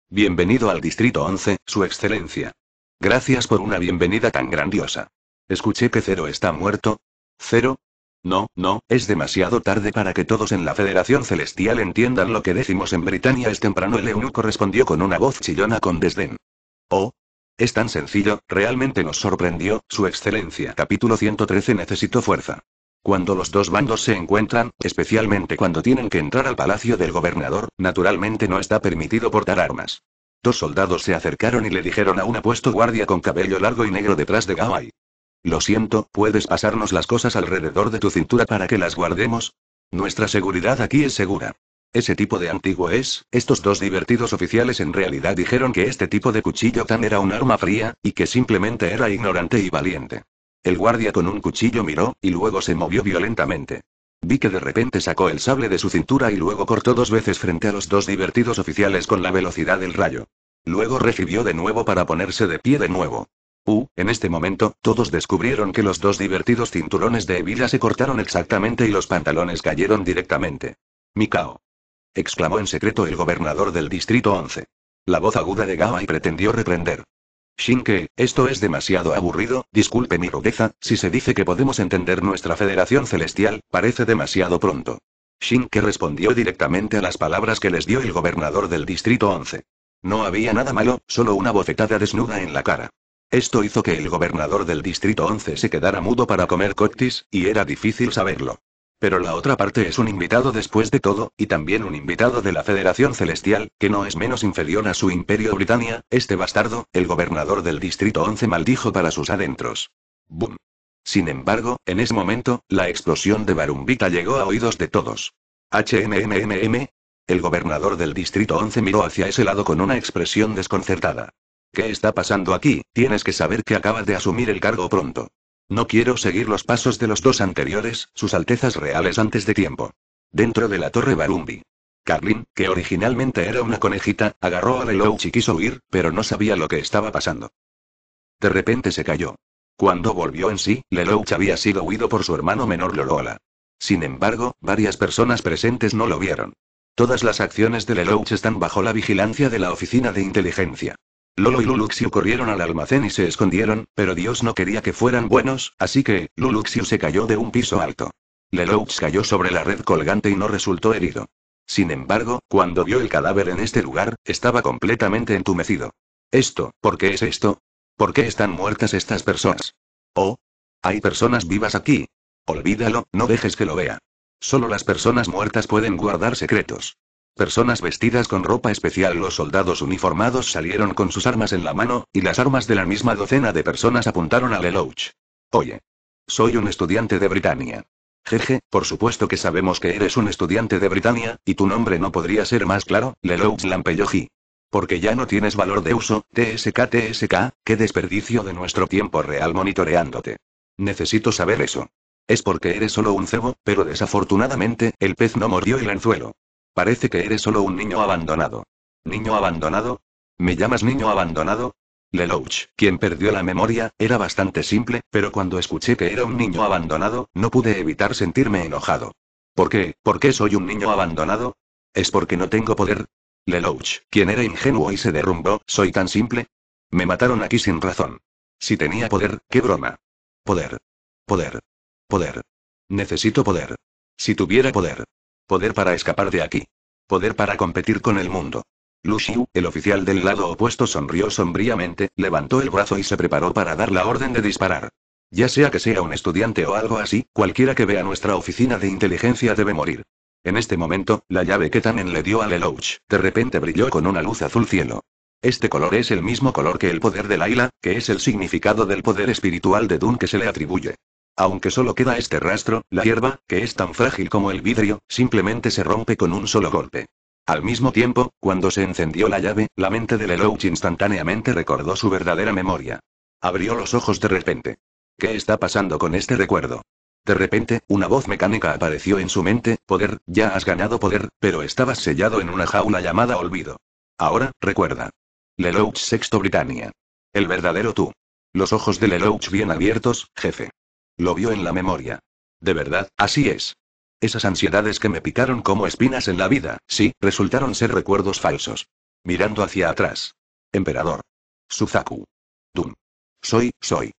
Bienvenido al Distrito 11, Su Excelencia. Gracias por una bienvenida tan grandiosa. Escuché que Cero está muerto. ¿Cero? No, no, es demasiado tarde para que todos en la Federación Celestial entiendan lo que decimos en Britania es temprano. El eunuco respondió con una voz chillona con desdén. Oh, es tan sencillo, realmente nos sorprendió, Su Excelencia. Capítulo 113 Necesito fuerza. Cuando los dos bandos se encuentran, especialmente cuando tienen que entrar al palacio del gobernador, naturalmente no está permitido portar armas. Dos soldados se acercaron y le dijeron a un apuesto guardia con cabello largo y negro detrás de gawai lo siento, ¿puedes pasarnos las cosas alrededor de tu cintura para que las guardemos? Nuestra seguridad aquí es segura. Ese tipo de antiguo es, estos dos divertidos oficiales en realidad dijeron que este tipo de cuchillo tan era un arma fría, y que simplemente era ignorante y valiente. El guardia con un cuchillo miró, y luego se movió violentamente. Vi que de repente sacó el sable de su cintura y luego cortó dos veces frente a los dos divertidos oficiales con la velocidad del rayo. Luego recibió de nuevo para ponerse de pie de nuevo. Uh, en este momento, todos descubrieron que los dos divertidos cinturones de Evila se cortaron exactamente y los pantalones cayeron directamente. Mikao. exclamó en secreto el gobernador del distrito 11. La voz aguda de y pretendió reprender. Shinke, esto es demasiado aburrido, disculpe mi rudeza, si se dice que podemos entender nuestra federación celestial, parece demasiado pronto. Shinke respondió directamente a las palabras que les dio el gobernador del distrito 11. No había nada malo, solo una bofetada desnuda en la cara. Esto hizo que el gobernador del Distrito 11 se quedara mudo para comer coctis, y era difícil saberlo. Pero la otra parte es un invitado después de todo, y también un invitado de la Federación Celestial, que no es menos inferior a su imperio Britannia, este bastardo, el gobernador del Distrito 11 maldijo para sus adentros. ¡Bum! Sin embargo, en ese momento, la explosión de Barumbita llegó a oídos de todos. HMMMM. El gobernador del Distrito 11 miró hacia ese lado con una expresión desconcertada. ¿Qué está pasando aquí? Tienes que saber que acaba de asumir el cargo pronto. No quiero seguir los pasos de los dos anteriores, sus altezas reales antes de tiempo. Dentro de la torre Barumbi. Carlin, que originalmente era una conejita, agarró a Lelouch y quiso huir, pero no sabía lo que estaba pasando. De repente se cayó. Cuando volvió en sí, Lelouch había sido huido por su hermano menor Lolola. Sin embargo, varias personas presentes no lo vieron. Todas las acciones de Lelouch están bajo la vigilancia de la Oficina de Inteligencia. Lolo y Luluxio corrieron al almacén y se escondieron, pero Dios no quería que fueran buenos, así que, Luluxio se cayó de un piso alto. Lelouch cayó sobre la red colgante y no resultó herido. Sin embargo, cuando vio el cadáver en este lugar, estaba completamente entumecido. Esto, ¿por qué es esto? ¿Por qué están muertas estas personas? Oh, hay personas vivas aquí. Olvídalo, no dejes que lo vea. Solo las personas muertas pueden guardar secretos. Personas vestidas con ropa especial. Los soldados uniformados salieron con sus armas en la mano, y las armas de la misma docena de personas apuntaron a Lelouch. Oye. Soy un estudiante de Britannia. Jeje, por supuesto que sabemos que eres un estudiante de Britannia, y tu nombre no podría ser más claro, Lelouch Lampeyoji. Porque ya no tienes valor de uso, TSK TSK, qué desperdicio de nuestro tiempo real monitoreándote. Necesito saber eso. Es porque eres solo un cebo, pero desafortunadamente, el pez no mordió el anzuelo. Parece que eres solo un niño abandonado. ¿Niño abandonado? ¿Me llamas niño abandonado? Lelouch, quien perdió la memoria, era bastante simple, pero cuando escuché que era un niño abandonado, no pude evitar sentirme enojado. ¿Por qué? ¿Por qué soy un niño abandonado? ¿Es porque no tengo poder? Lelouch, quien era ingenuo y se derrumbó, ¿soy tan simple? Me mataron aquí sin razón. Si tenía poder, qué broma. Poder. Poder. Poder. Necesito poder. Si tuviera poder, Poder para escapar de aquí. Poder para competir con el mundo. Lu Xiu, el oficial del lado opuesto, sonrió sombríamente, levantó el brazo y se preparó para dar la orden de disparar. Ya sea que sea un estudiante o algo así, cualquiera que vea nuestra oficina de inteligencia debe morir. En este momento, la llave que Tanen le dio a Lelouch, de repente brilló con una luz azul cielo. Este color es el mismo color que el poder de Laila, que es el significado del poder espiritual de Dun que se le atribuye. Aunque solo queda este rastro, la hierba, que es tan frágil como el vidrio, simplemente se rompe con un solo golpe. Al mismo tiempo, cuando se encendió la llave, la mente de Lelouch instantáneamente recordó su verdadera memoria. Abrió los ojos de repente. ¿Qué está pasando con este recuerdo? De repente, una voz mecánica apareció en su mente, poder, ya has ganado poder, pero estabas sellado en una jaula llamada olvido. Ahora, recuerda. Lelouch Sexto Britannia. El verdadero tú. Los ojos de Lelouch bien abiertos, jefe. Lo vio en la memoria. De verdad, así es. Esas ansiedades que me picaron como espinas en la vida, sí, resultaron ser recuerdos falsos. Mirando hacia atrás. Emperador. Suzaku. Dun. Soy, soy.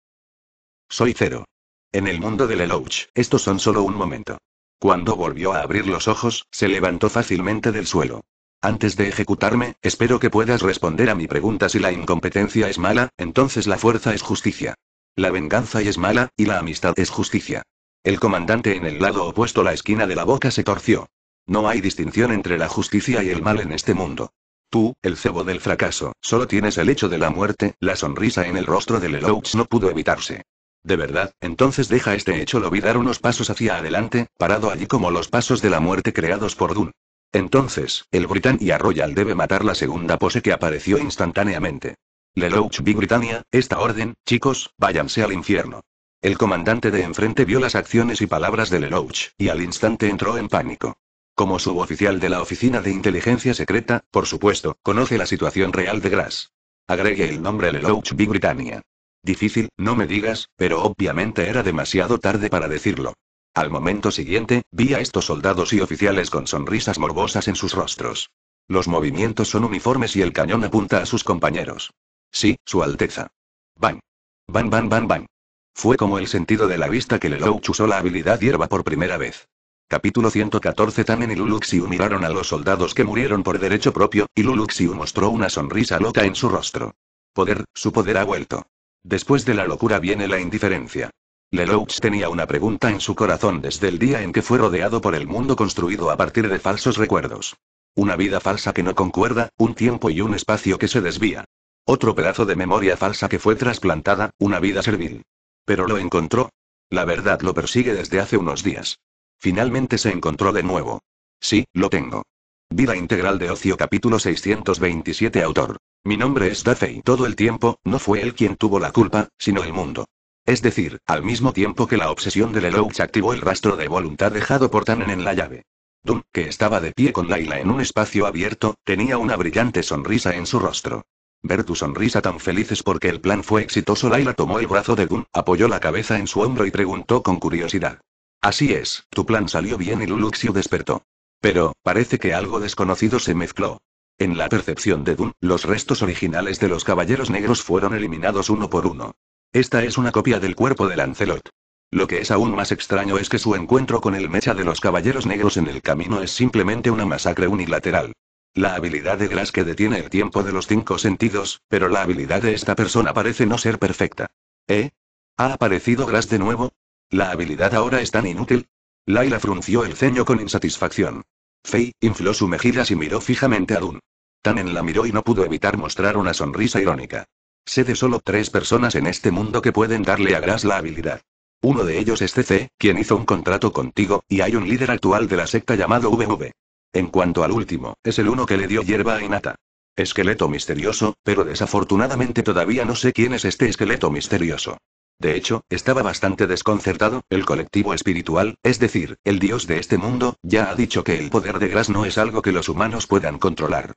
Soy cero. En el mundo del Eloch, estos son solo un momento. Cuando volvió a abrir los ojos, se levantó fácilmente del suelo. Antes de ejecutarme, espero que puedas responder a mi pregunta si la incompetencia es mala, entonces la fuerza es justicia. La venganza es mala, y la amistad es justicia. El comandante en el lado opuesto la esquina de la boca se torció. No hay distinción entre la justicia y el mal en este mundo. Tú, el cebo del fracaso, solo tienes el hecho de la muerte, la sonrisa en el rostro de Lelouch no pudo evitarse. De verdad, entonces deja este hecho lo vi dar unos pasos hacia adelante, parado allí como los pasos de la muerte creados por Dun. Entonces, el Britán y Arroyal debe matar la segunda pose que apareció instantáneamente. Lelouch Big Britannia, esta orden, chicos, váyanse al infierno. El comandante de enfrente vio las acciones y palabras de Lelouch, y al instante entró en pánico. Como suboficial de la Oficina de Inteligencia Secreta, por supuesto, conoce la situación real de Grass. Agregue el nombre Lelouch Big Britannia. Difícil, no me digas, pero obviamente era demasiado tarde para decirlo. Al momento siguiente, vi a estos soldados y oficiales con sonrisas morbosas en sus rostros. Los movimientos son uniformes y el cañón apunta a sus compañeros. Sí, Su Alteza. Bang. Bam, bam, bam, bam. Fue como el sentido de la vista que Lelouch usó la habilidad hierba por primera vez. Capítulo 114 Tamen y Luluxiu miraron a los soldados que murieron por derecho propio, y Luluxiu mostró una sonrisa loca en su rostro. Poder, su poder ha vuelto. Después de la locura viene la indiferencia. Lelouch tenía una pregunta en su corazón desde el día en que fue rodeado por el mundo construido a partir de falsos recuerdos. Una vida falsa que no concuerda, un tiempo y un espacio que se desvía. Otro pedazo de memoria falsa que fue trasplantada, una vida servil. Pero lo encontró. La verdad lo persigue desde hace unos días. Finalmente se encontró de nuevo. Sí, lo tengo. Vida integral de ocio capítulo 627 autor. Mi nombre es Dafei. Todo el tiempo, no fue él quien tuvo la culpa, sino el mundo. Es decir, al mismo tiempo que la obsesión de Lelouch activó el rastro de voluntad dejado por Tannen en la llave. Dum, que estaba de pie con Laila en un espacio abierto, tenía una brillante sonrisa en su rostro. Ver tu sonrisa tan felices porque el plan fue exitoso. Laila tomó el brazo de Dun, apoyó la cabeza en su hombro y preguntó con curiosidad. Así es, tu plan salió bien y Luluxio despertó. Pero, parece que algo desconocido se mezcló. En la percepción de Dun, los restos originales de los caballeros negros fueron eliminados uno por uno. Esta es una copia del cuerpo de Lancelot. Lo que es aún más extraño es que su encuentro con el mecha de los caballeros negros en el camino es simplemente una masacre unilateral. La habilidad de Gras que detiene el tiempo de los cinco sentidos, pero la habilidad de esta persona parece no ser perfecta. ¿Eh? ¿Ha aparecido Gras de nuevo? ¿La habilidad ahora es tan inútil? Laila frunció el ceño con insatisfacción. Fei infló su mejillas y miró fijamente a Dun. en la miró y no pudo evitar mostrar una sonrisa irónica. Sé de solo tres personas en este mundo que pueden darle a Gras la habilidad. Uno de ellos es CC, quien hizo un contrato contigo, y hay un líder actual de la secta llamado VV. En cuanto al último, es el uno que le dio hierba a Inata. Esqueleto misterioso, pero desafortunadamente todavía no sé quién es este esqueleto misterioso. De hecho, estaba bastante desconcertado, el colectivo espiritual, es decir, el dios de este mundo, ya ha dicho que el poder de Gras no es algo que los humanos puedan controlar.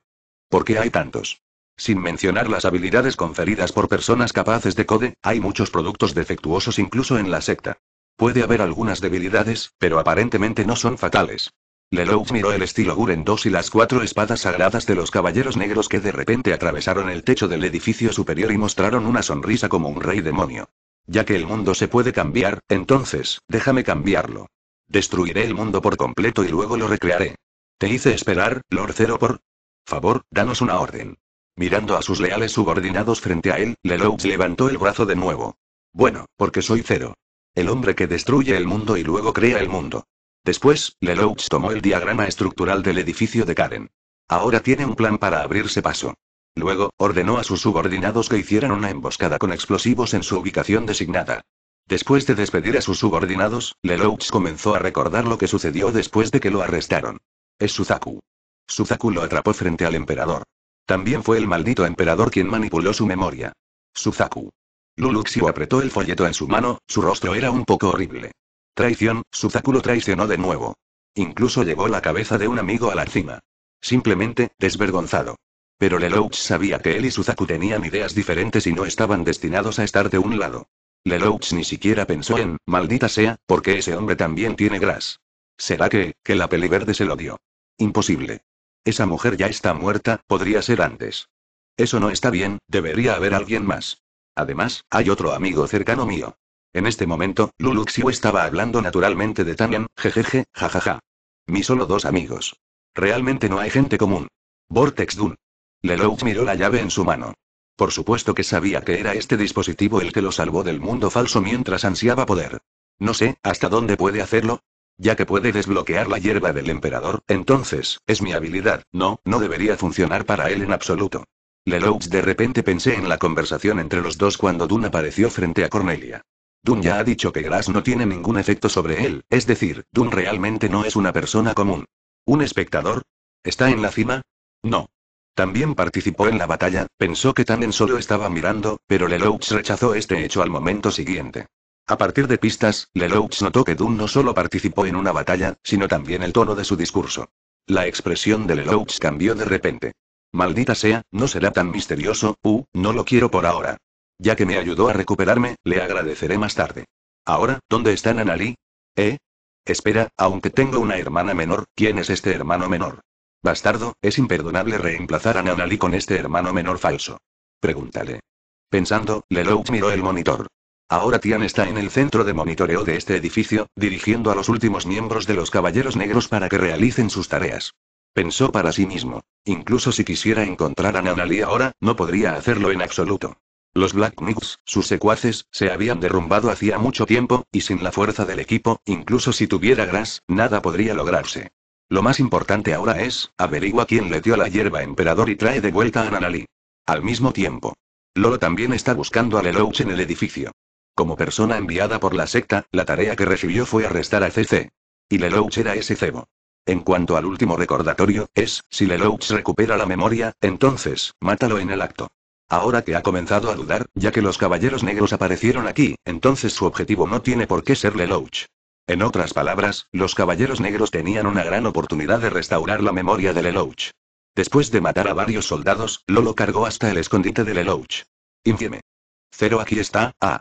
¿Por qué hay tantos? Sin mencionar las habilidades conferidas por personas capaces de code, hay muchos productos defectuosos incluso en la secta. Puede haber algunas debilidades, pero aparentemente no son fatales. Lelouch miró el estilo Guren dos y las cuatro espadas sagradas de los caballeros negros que de repente atravesaron el techo del edificio superior y mostraron una sonrisa como un rey demonio. Ya que el mundo se puede cambiar, entonces, déjame cambiarlo. Destruiré el mundo por completo y luego lo recrearé. Te hice esperar, Lord Zero, por favor, danos una orden. Mirando a sus leales subordinados frente a él, Lelouch levantó el brazo de nuevo. Bueno, porque soy Cero. El hombre que destruye el mundo y luego crea el mundo. Después, Lelouch tomó el diagrama estructural del edificio de Karen. Ahora tiene un plan para abrirse paso. Luego, ordenó a sus subordinados que hicieran una emboscada con explosivos en su ubicación designada. Después de despedir a sus subordinados, Lelouch comenzó a recordar lo que sucedió después de que lo arrestaron. Es Suzaku. Suzaku lo atrapó frente al emperador. También fue el maldito emperador quien manipuló su memoria. Suzaku. Luluxio apretó el folleto en su mano, su rostro era un poco horrible. Traición, Suzaku lo traicionó de nuevo. Incluso llevó la cabeza de un amigo a la cima. Simplemente, desvergonzado. Pero Lelouch sabía que él y Suzaku tenían ideas diferentes y no estaban destinados a estar de un lado. Lelouch ni siquiera pensó en, maldita sea, porque ese hombre también tiene gras. ¿Será que, que la peli verde se lo dio? Imposible. Esa mujer ya está muerta, podría ser antes. Eso no está bien, debería haber alguien más. Además, hay otro amigo cercano mío. En este momento, Luluxiu estaba hablando naturalmente de Tanyan, jejeje, jajaja. Mi solo dos amigos. Realmente no hay gente común. Vortex Dun. Lelouch miró la llave en su mano. Por supuesto que sabía que era este dispositivo el que lo salvó del mundo falso mientras ansiaba poder. No sé, ¿hasta dónde puede hacerlo? Ya que puede desbloquear la hierba del emperador, entonces, es mi habilidad, no, no debería funcionar para él en absoluto. Lelouch de repente pensé en la conversación entre los dos cuando Dun apareció frente a Cornelia. Dun ya ha dicho que Grass no tiene ningún efecto sobre él, es decir, Dun realmente no es una persona común. ¿Un espectador? ¿Está en la cima? No. También participó en la batalla, pensó que también solo estaba mirando, pero Lelouch rechazó este hecho al momento siguiente. A partir de pistas, Lelouch notó que Dun no solo participó en una batalla, sino también el tono de su discurso. La expresión de Lelouch cambió de repente. Maldita sea, no será tan misterioso, uh, no lo quiero por ahora. Ya que me ayudó a recuperarme, le agradeceré más tarde. Ahora, ¿dónde está Nanali? ¿Eh? Espera, aunque tengo una hermana menor, ¿quién es este hermano menor? Bastardo, es imperdonable reemplazar a Nanali con este hermano menor falso. Pregúntale. Pensando, Lelouch miró el monitor. Ahora Tian está en el centro de monitoreo de este edificio, dirigiendo a los últimos miembros de los Caballeros Negros para que realicen sus tareas. Pensó para sí mismo. Incluso si quisiera encontrar a Nanali ahora, no podría hacerlo en absoluto. Los Black Knights, sus secuaces, se habían derrumbado hacía mucho tiempo, y sin la fuerza del equipo, incluso si tuviera Gras, nada podría lograrse. Lo más importante ahora es, averigua quién le dio la hierba emperador y trae de vuelta a Nanali. Al mismo tiempo. Lolo también está buscando a Lelouch en el edificio. Como persona enviada por la secta, la tarea que recibió fue arrestar a CC. Y Lelouch era ese cebo. En cuanto al último recordatorio, es, si Lelouch recupera la memoria, entonces, mátalo en el acto. Ahora que ha comenzado a dudar, ya que los caballeros negros aparecieron aquí, entonces su objetivo no tiene por qué ser Lelouch. En otras palabras, los caballeros negros tenían una gran oportunidad de restaurar la memoria de Lelouch. Después de matar a varios soldados, Lolo cargó hasta el escondite de Lelouch. Infieme. Cero aquí está, A.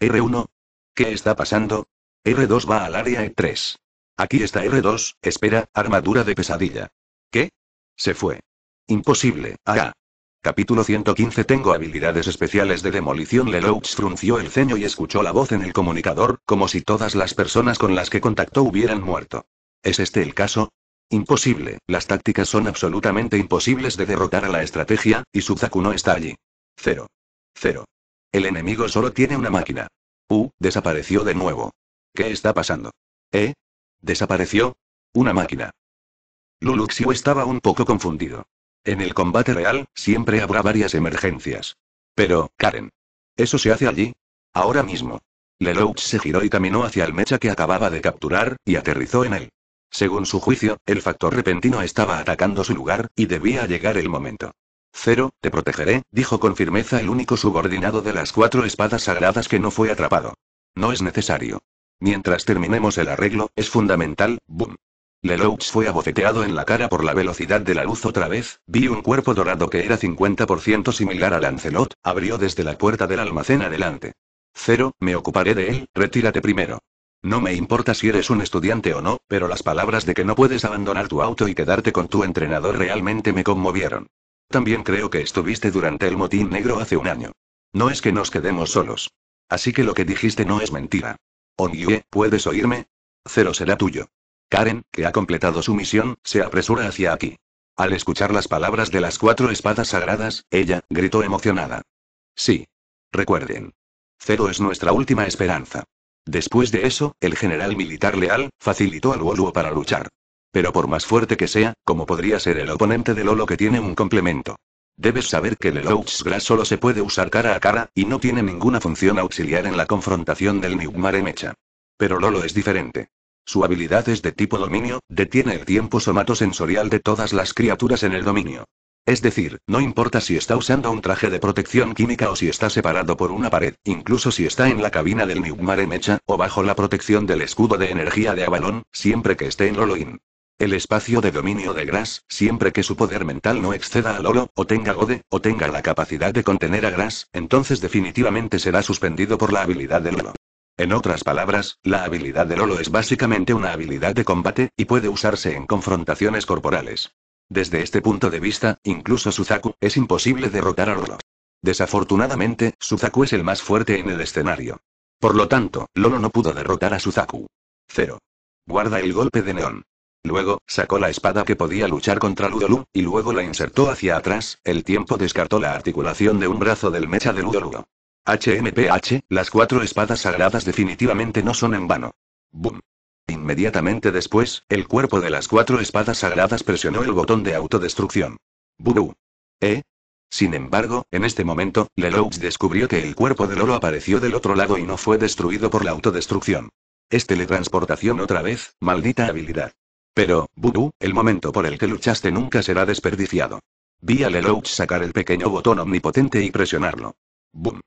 R1. ¿Qué está pasando? R2 va al área E3. Aquí está R2, espera, armadura de pesadilla. ¿Qué? Se fue. Imposible, A. Capítulo 115 Tengo habilidades especiales de demolición. Lelouch frunció el ceño y escuchó la voz en el comunicador, como si todas las personas con las que contactó hubieran muerto. ¿Es este el caso? Imposible, las tácticas son absolutamente imposibles de derrotar a la estrategia, y Suzaku no está allí. Cero. Cero. El enemigo solo tiene una máquina. Uh, desapareció de nuevo. ¿Qué está pasando? ¿Eh? ¿Desapareció? Una máquina. Luluxio estaba un poco confundido. En el combate real, siempre habrá varias emergencias. Pero, Karen. ¿Eso se hace allí? Ahora mismo. Lelouch se giró y caminó hacia el mecha que acababa de capturar, y aterrizó en él. Según su juicio, el factor repentino estaba atacando su lugar, y debía llegar el momento. Cero, te protegeré, dijo con firmeza el único subordinado de las cuatro espadas sagradas que no fue atrapado. No es necesario. Mientras terminemos el arreglo, es fundamental, boom. Lelouch fue abofeteado en la cara por la velocidad de la luz otra vez, vi un cuerpo dorado que era 50% similar a Lancelot, abrió desde la puerta del almacén adelante. Cero, me ocuparé de él, retírate primero. No me importa si eres un estudiante o no, pero las palabras de que no puedes abandonar tu auto y quedarte con tu entrenador realmente me conmovieron. También creo que estuviste durante el motín negro hace un año. No es que nos quedemos solos. Así que lo que dijiste no es mentira. Onye, ¿puedes oírme? Cero será tuyo. Karen, que ha completado su misión, se apresura hacia aquí. Al escuchar las palabras de las cuatro espadas sagradas, ella, gritó emocionada. Sí. Recuerden. Cero es nuestra última esperanza. Después de eso, el general militar leal, facilitó al Woluo para luchar. Pero por más fuerte que sea, como podría ser el oponente de Lolo que tiene un complemento. Debes saber que el Elouch's Grass solo se puede usar cara a cara, y no tiene ninguna función auxiliar en la confrontación del Newmarem Mecha. Pero Lolo es diferente. Su habilidad es de tipo dominio, detiene el tiempo somatosensorial de todas las criaturas en el dominio. Es decir, no importa si está usando un traje de protección química o si está separado por una pared, incluso si está en la cabina del Newmaremecha Mecha, o bajo la protección del escudo de energía de Avalon, siempre que esté en Loloin. El espacio de dominio de Gras, siempre que su poder mental no exceda a Lolo, o tenga Gode, o tenga la capacidad de contener a Gras, entonces definitivamente será suspendido por la habilidad de Lolo. En otras palabras, la habilidad de Lolo es básicamente una habilidad de combate, y puede usarse en confrontaciones corporales. Desde este punto de vista, incluso Suzaku, es imposible derrotar a Lolo. Desafortunadamente, Suzaku es el más fuerte en el escenario. Por lo tanto, Lolo no pudo derrotar a Suzaku. 0. Guarda el golpe de neón. Luego, sacó la espada que podía luchar contra Ludolu, y luego la insertó hacia atrás, el tiempo descartó la articulación de un brazo del mecha de Ludolu. HMPH, las cuatro espadas sagradas definitivamente no son en vano. Boom. Inmediatamente después, el cuerpo de las cuatro espadas sagradas presionó el botón de autodestrucción. Buru. ¿Eh? Sin embargo, en este momento, Lelouch descubrió que el cuerpo del oro apareció del otro lado y no fue destruido por la autodestrucción. Es teletransportación otra vez, maldita habilidad. Pero, Budú, el momento por el que luchaste nunca será desperdiciado. Vi a Lelouch sacar el pequeño botón omnipotente y presionarlo. Boom.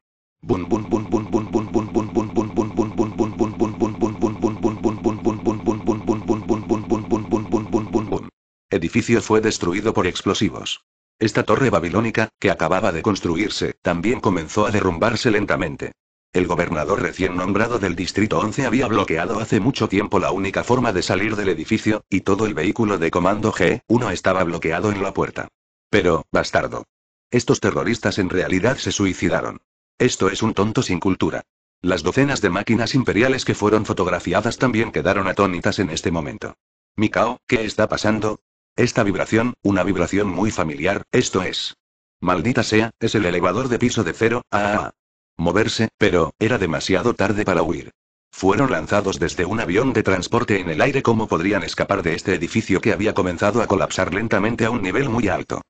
Edificio fue destruido por explosivos. Esta torre babilónica, que acababa de construirse, también comenzó a derrumbarse lentamente. El gobernador recién nombrado del Distrito 11 había bloqueado hace mucho tiempo la única forma de salir del edificio, y todo el vehículo de comando G1 estaba bloqueado en la puerta. Pero, bastardo. Estos terroristas en realidad se suicidaron. Esto es un tonto sin cultura. Las docenas de máquinas imperiales que fueron fotografiadas también quedaron atónitas en este momento. Mikao, ¿qué está pasando? Esta vibración, una vibración muy familiar, esto es. Maldita sea, es el elevador de piso de cero, ah, ah, ah. Moverse, pero, era demasiado tarde para huir. Fueron lanzados desde un avión de transporte en el aire. ¿Cómo podrían escapar de este edificio que había comenzado a colapsar lentamente a un nivel muy alto?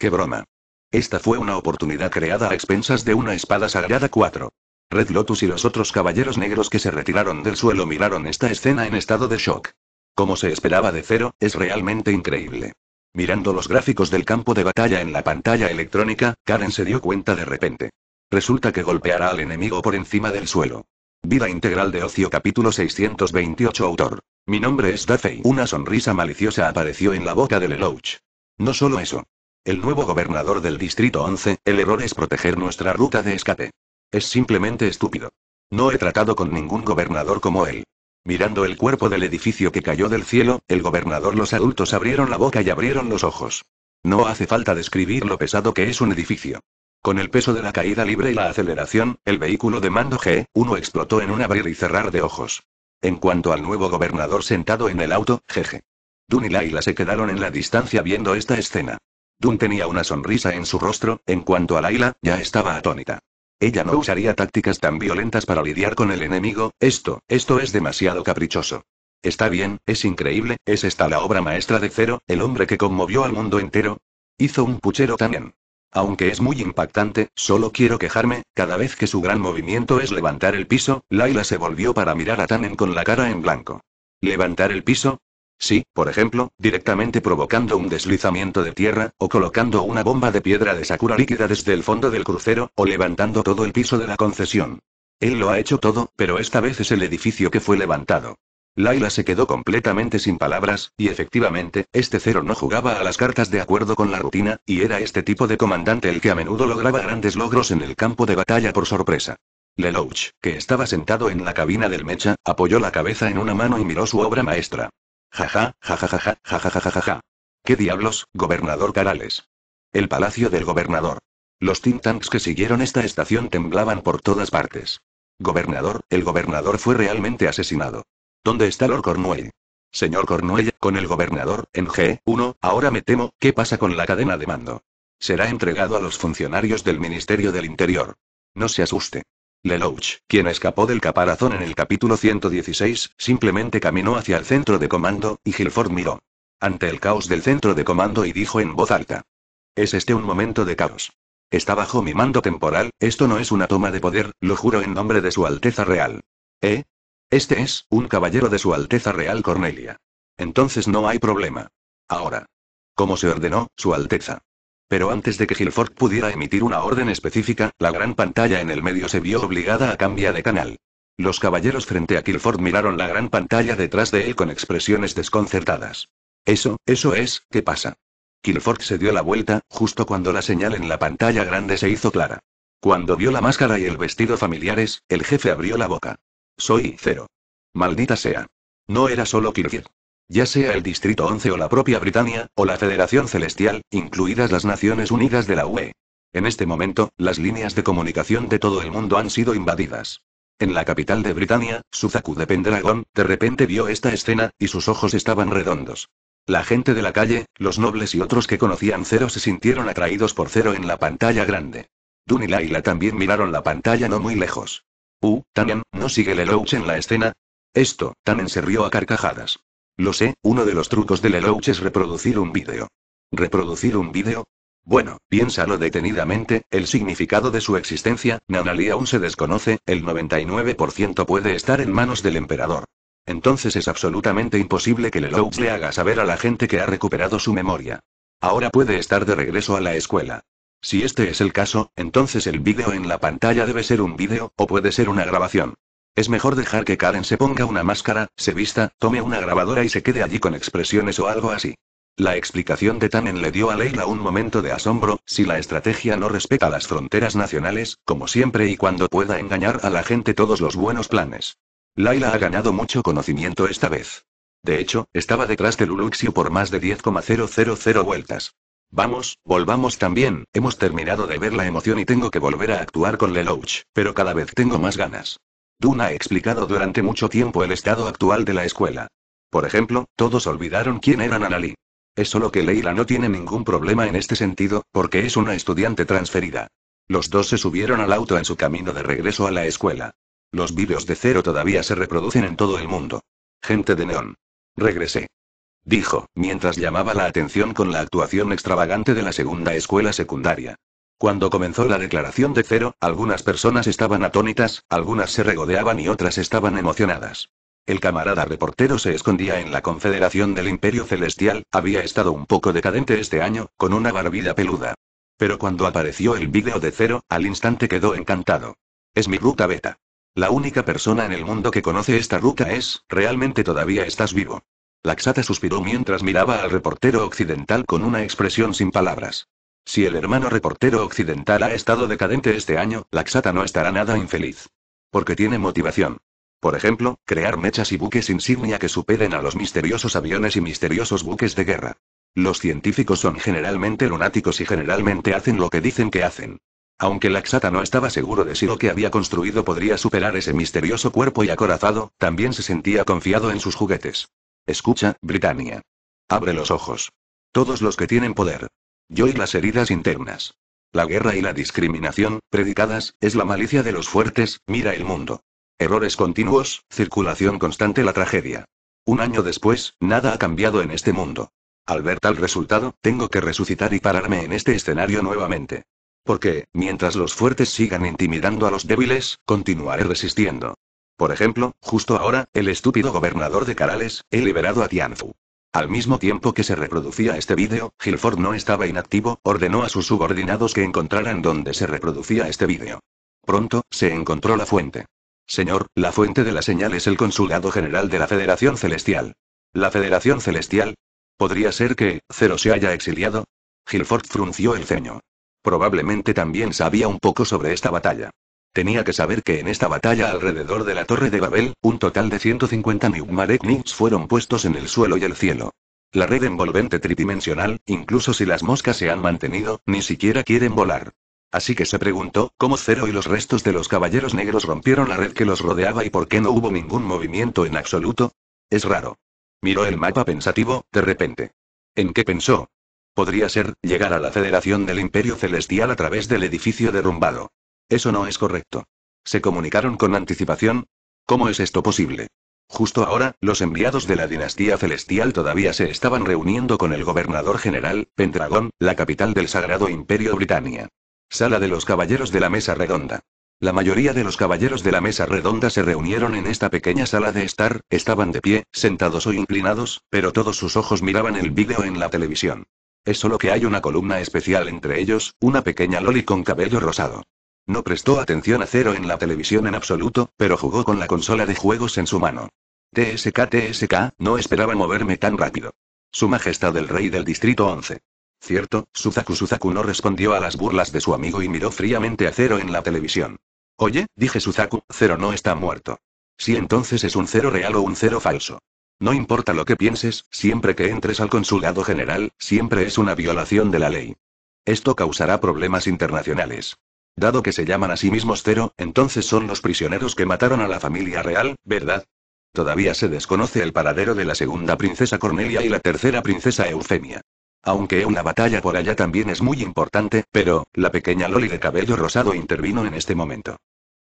¡Qué broma! Esta fue una oportunidad creada a expensas de una espada sagrada 4. Red Lotus y los otros caballeros negros que se retiraron del suelo miraron esta escena en estado de shock. Como se esperaba de cero, es realmente increíble. Mirando los gráficos del campo de batalla en la pantalla electrónica, Karen se dio cuenta de repente. Resulta que golpeará al enemigo por encima del suelo. Vida integral de ocio capítulo 628 autor. Mi nombre es duffy Una sonrisa maliciosa apareció en la boca de Lelouch. No solo eso el nuevo gobernador del Distrito 11, el error es proteger nuestra ruta de escape. Es simplemente estúpido. No he tratado con ningún gobernador como él. Mirando el cuerpo del edificio que cayó del cielo, el gobernador los adultos abrieron la boca y abrieron los ojos. No hace falta describir lo pesado que es un edificio. Con el peso de la caída libre y la aceleración, el vehículo de mando G1 explotó en un abrir y cerrar de ojos. En cuanto al nuevo gobernador sentado en el auto, jeje. Dun y Laila se quedaron en la distancia viendo esta escena. Dun tenía una sonrisa en su rostro, en cuanto a Laila, ya estaba atónita. Ella no usaría tácticas tan violentas para lidiar con el enemigo, esto, esto es demasiado caprichoso. Está bien, es increíble, ¿es esta la obra maestra de Cero, el hombre que conmovió al mundo entero? Hizo un puchero Tanen. Aunque es muy impactante, solo quiero quejarme, cada vez que su gran movimiento es levantar el piso, Laila se volvió para mirar a Tanen con la cara en blanco. ¿Levantar el piso? Sí, por ejemplo, directamente provocando un deslizamiento de tierra, o colocando una bomba de piedra de Sakura líquida desde el fondo del crucero, o levantando todo el piso de la concesión. Él lo ha hecho todo, pero esta vez es el edificio que fue levantado. Laila se quedó completamente sin palabras, y efectivamente, este cero no jugaba a las cartas de acuerdo con la rutina, y era este tipo de comandante el que a menudo lograba grandes logros en el campo de batalla por sorpresa. Lelouch, que estaba sentado en la cabina del mecha, apoyó la cabeza en una mano y miró su obra maestra. Jaja, jajajaja, jajajajaja. ¿Qué diablos, gobernador Carales? El palacio del gobernador. Los think tanks que siguieron esta estación temblaban por todas partes. Gobernador, el gobernador fue realmente asesinado. ¿Dónde está Lord Cornwell? Señor Cornwell, con el gobernador, en G1, ahora me temo, ¿qué pasa con la cadena de mando? Será entregado a los funcionarios del Ministerio del Interior. No se asuste. Lelouch, quien escapó del caparazón en el capítulo 116, simplemente caminó hacia el centro de comando, y Gilford miró. Ante el caos del centro de comando y dijo en voz alta. ¿Es este un momento de caos? Está bajo mi mando temporal, esto no es una toma de poder, lo juro en nombre de Su Alteza Real. ¿Eh? Este es, un caballero de Su Alteza Real Cornelia. Entonces no hay problema. Ahora. Como se ordenó, Su Alteza. Pero antes de que Kilford pudiera emitir una orden específica, la gran pantalla en el medio se vio obligada a cambiar de canal. Los caballeros frente a Kilford miraron la gran pantalla detrás de él con expresiones desconcertadas. Eso, eso es, ¿qué pasa? Kilford se dio la vuelta, justo cuando la señal en la pantalla grande se hizo clara. Cuando vio la máscara y el vestido familiares, el jefe abrió la boca. Soy cero. Maldita sea. No era solo Kilford ya sea el Distrito 11 o la propia Britania, o la Federación Celestial, incluidas las Naciones Unidas de la UE. En este momento, las líneas de comunicación de todo el mundo han sido invadidas. En la capital de Britania, Suzaku de Pendragon, de repente vio esta escena, y sus ojos estaban redondos. La gente de la calle, los nobles y otros que conocían Cero se sintieron atraídos por Cero en la pantalla grande. Dun y Laila también miraron la pantalla no muy lejos. Uh, Tanen, ¿no sigue Lelouch en la escena? Esto, Tanen se rió a carcajadas. Lo sé, uno de los trucos de Lelouch es reproducir un vídeo. ¿Reproducir un vídeo? Bueno, piénsalo detenidamente, el significado de su existencia, Nanali aún se desconoce, el 99% puede estar en manos del emperador. Entonces es absolutamente imposible que Lelouch le haga saber a la gente que ha recuperado su memoria. Ahora puede estar de regreso a la escuela. Si este es el caso, entonces el vídeo en la pantalla debe ser un vídeo, o puede ser una grabación. Es mejor dejar que Karen se ponga una máscara, se vista, tome una grabadora y se quede allí con expresiones o algo así. La explicación de Tamen le dio a Leila un momento de asombro, si la estrategia no respeta las fronteras nacionales, como siempre y cuando pueda engañar a la gente todos los buenos planes. Laila ha ganado mucho conocimiento esta vez. De hecho, estaba detrás de Luluxio por más de 10,000 vueltas. Vamos, volvamos también, hemos terminado de ver la emoción y tengo que volver a actuar con Lelouch, pero cada vez tengo más ganas. Duna ha explicado durante mucho tiempo el estado actual de la escuela. Por ejemplo, todos olvidaron quién era Analí. Es solo que Leila no tiene ningún problema en este sentido, porque es una estudiante transferida. Los dos se subieron al auto en su camino de regreso a la escuela. Los vídeos de cero todavía se reproducen en todo el mundo. Gente de neón. Regresé. Dijo, mientras llamaba la atención con la actuación extravagante de la segunda escuela secundaria. Cuando comenzó la declaración de cero, algunas personas estaban atónitas, algunas se regodeaban y otras estaban emocionadas. El camarada reportero se escondía en la Confederación del Imperio Celestial, había estado un poco decadente este año, con una barbilla peluda. Pero cuando apareció el vídeo de cero, al instante quedó encantado. Es mi ruta beta. La única persona en el mundo que conoce esta ruta es, realmente todavía estás vivo. Laxata suspiró mientras miraba al reportero occidental con una expresión sin palabras. Si el hermano reportero occidental ha estado decadente este año, Laxata no estará nada infeliz. Porque tiene motivación. Por ejemplo, crear mechas y buques insignia que superen a los misteriosos aviones y misteriosos buques de guerra. Los científicos son generalmente lunáticos y generalmente hacen lo que dicen que hacen. Aunque Laxata no estaba seguro de si lo que había construido podría superar ese misterioso cuerpo y acorazado, también se sentía confiado en sus juguetes. Escucha, Britannia. Abre los ojos. Todos los que tienen poder, yo y las heridas internas. La guerra y la discriminación, predicadas, es la malicia de los fuertes, mira el mundo. Errores continuos, circulación constante, la tragedia. Un año después, nada ha cambiado en este mundo. Al ver tal resultado, tengo que resucitar y pararme en este escenario nuevamente. Porque, mientras los fuertes sigan intimidando a los débiles, continuaré resistiendo. Por ejemplo, justo ahora, el estúpido gobernador de Carales, he liberado a Tianfu. Al mismo tiempo que se reproducía este vídeo, Gilford no estaba inactivo, ordenó a sus subordinados que encontraran donde se reproducía este vídeo. Pronto, se encontró la fuente. Señor, la fuente de la señal es el Consulado General de la Federación Celestial. ¿La Federación Celestial? ¿Podría ser que, Cero se haya exiliado? Gilford frunció el ceño. Probablemente también sabía un poco sobre esta batalla. Tenía que saber que en esta batalla alrededor de la Torre de Babel, un total de 150 Nix fueron puestos en el suelo y el cielo. La red envolvente tridimensional, incluso si las moscas se han mantenido, ni siquiera quieren volar. Así que se preguntó, ¿cómo Cero y los restos de los caballeros negros rompieron la red que los rodeaba y por qué no hubo ningún movimiento en absoluto? Es raro. Miró el mapa pensativo, de repente. ¿En qué pensó? Podría ser, llegar a la Federación del Imperio Celestial a través del edificio derrumbado. Eso no es correcto. ¿Se comunicaron con anticipación? ¿Cómo es esto posible? Justo ahora, los enviados de la dinastía celestial todavía se estaban reuniendo con el gobernador general, Pendragón, la capital del Sagrado Imperio Britannia. Sala de los Caballeros de la Mesa Redonda. La mayoría de los caballeros de la mesa redonda se reunieron en esta pequeña sala de estar, estaban de pie, sentados o inclinados, pero todos sus ojos miraban el vídeo en la televisión. Es solo que hay una columna especial entre ellos, una pequeña loli con cabello rosado. No prestó atención a Cero en la televisión en absoluto, pero jugó con la consola de juegos en su mano. TSK TSK, no esperaba moverme tan rápido. Su Majestad el Rey del Distrito 11. Cierto, Suzaku Suzaku no respondió a las burlas de su amigo y miró fríamente a Cero en la televisión. Oye, dije Suzaku, Cero no está muerto. Si entonces es un cero real o un cero falso. No importa lo que pienses, siempre que entres al consulado general, siempre es una violación de la ley. Esto causará problemas internacionales. Dado que se llaman a sí mismos Cero, entonces son los prisioneros que mataron a la familia real, ¿verdad? Todavía se desconoce el paradero de la segunda princesa Cornelia y la tercera princesa Eufemia. Aunque una batalla por allá también es muy importante, pero, la pequeña Loli de cabello rosado intervino en este momento.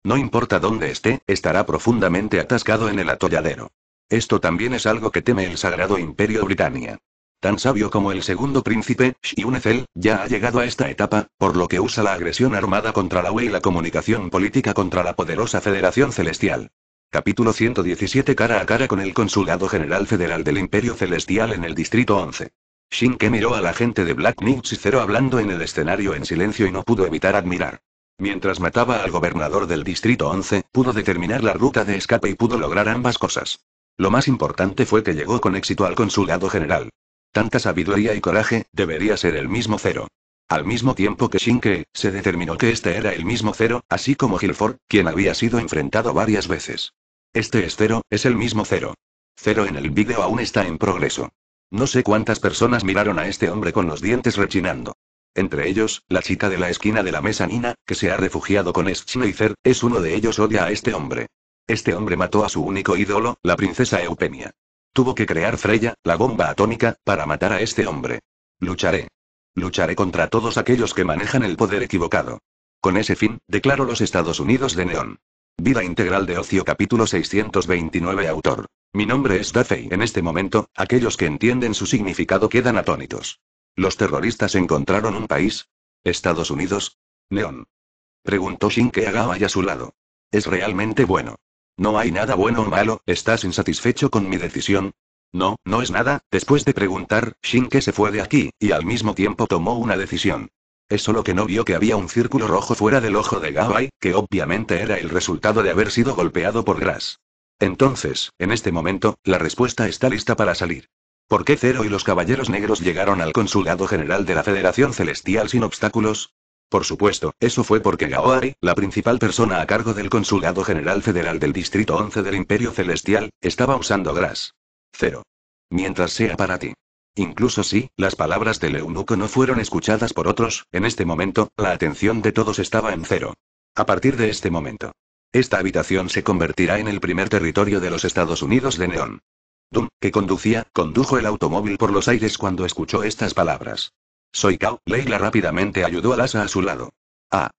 No importa dónde esté, estará profundamente atascado en el atolladero. Esto también es algo que teme el Sagrado Imperio Britannia. Tan sabio como el segundo príncipe, Shiunecel, ya ha llegado a esta etapa, por lo que usa la agresión armada contra la UE y la comunicación política contra la poderosa Federación Celestial. Capítulo 117 Cara a cara con el Consulado General Federal del Imperio Celestial en el Distrito 11. Shinke miró a la gente de Black y Zero hablando en el escenario en silencio y no pudo evitar admirar. Mientras mataba al gobernador del Distrito 11, pudo determinar la ruta de escape y pudo lograr ambas cosas. Lo más importante fue que llegó con éxito al Consulado General. Tanta sabiduría y coraje, debería ser el mismo cero. Al mismo tiempo que Shinke, se determinó que este era el mismo cero, así como Gilford, quien había sido enfrentado varias veces. Este es cero, es el mismo cero. Cero en el vídeo aún está en progreso. No sé cuántas personas miraron a este hombre con los dientes rechinando. Entre ellos, la chica de la esquina de la mesa Nina, que se ha refugiado con Schneider, es uno de ellos odia a este hombre. Este hombre mató a su único ídolo, la princesa Eupenia. Tuvo que crear Freya, la bomba atónica, para matar a este hombre. Lucharé. Lucharé contra todos aquellos que manejan el poder equivocado. Con ese fin, declaro los Estados Unidos de Neón. Vida integral de ocio capítulo 629 autor. Mi nombre es Duffy. En este momento, aquellos que entienden su significado quedan atónitos. ¿Los terroristas encontraron un país? ¿Estados Unidos? Neón. Preguntó Shin que y a su lado. Es realmente bueno. No hay nada bueno o malo, ¿estás insatisfecho con mi decisión? No, no es nada, después de preguntar, Shinke se fue de aquí, y al mismo tiempo tomó una decisión. Es solo que no vio que había un círculo rojo fuera del ojo de Gawai, que obviamente era el resultado de haber sido golpeado por Grass. Entonces, en este momento, la respuesta está lista para salir. ¿Por qué Cero y los Caballeros Negros llegaron al Consulado General de la Federación Celestial sin obstáculos? Por supuesto, eso fue porque Gaoari, la principal persona a cargo del Consulado General Federal del Distrito 11 del Imperio Celestial, estaba usando Gras. Cero. Mientras sea para ti. Incluso si, las palabras de eunuco no fueron escuchadas por otros, en este momento, la atención de todos estaba en cero. A partir de este momento. Esta habitación se convertirá en el primer territorio de los Estados Unidos de Neón. Doom, que conducía, condujo el automóvil por los aires cuando escuchó estas palabras. Soy Kau, Leila rápidamente ayudó a Lasa a su lado. Ah.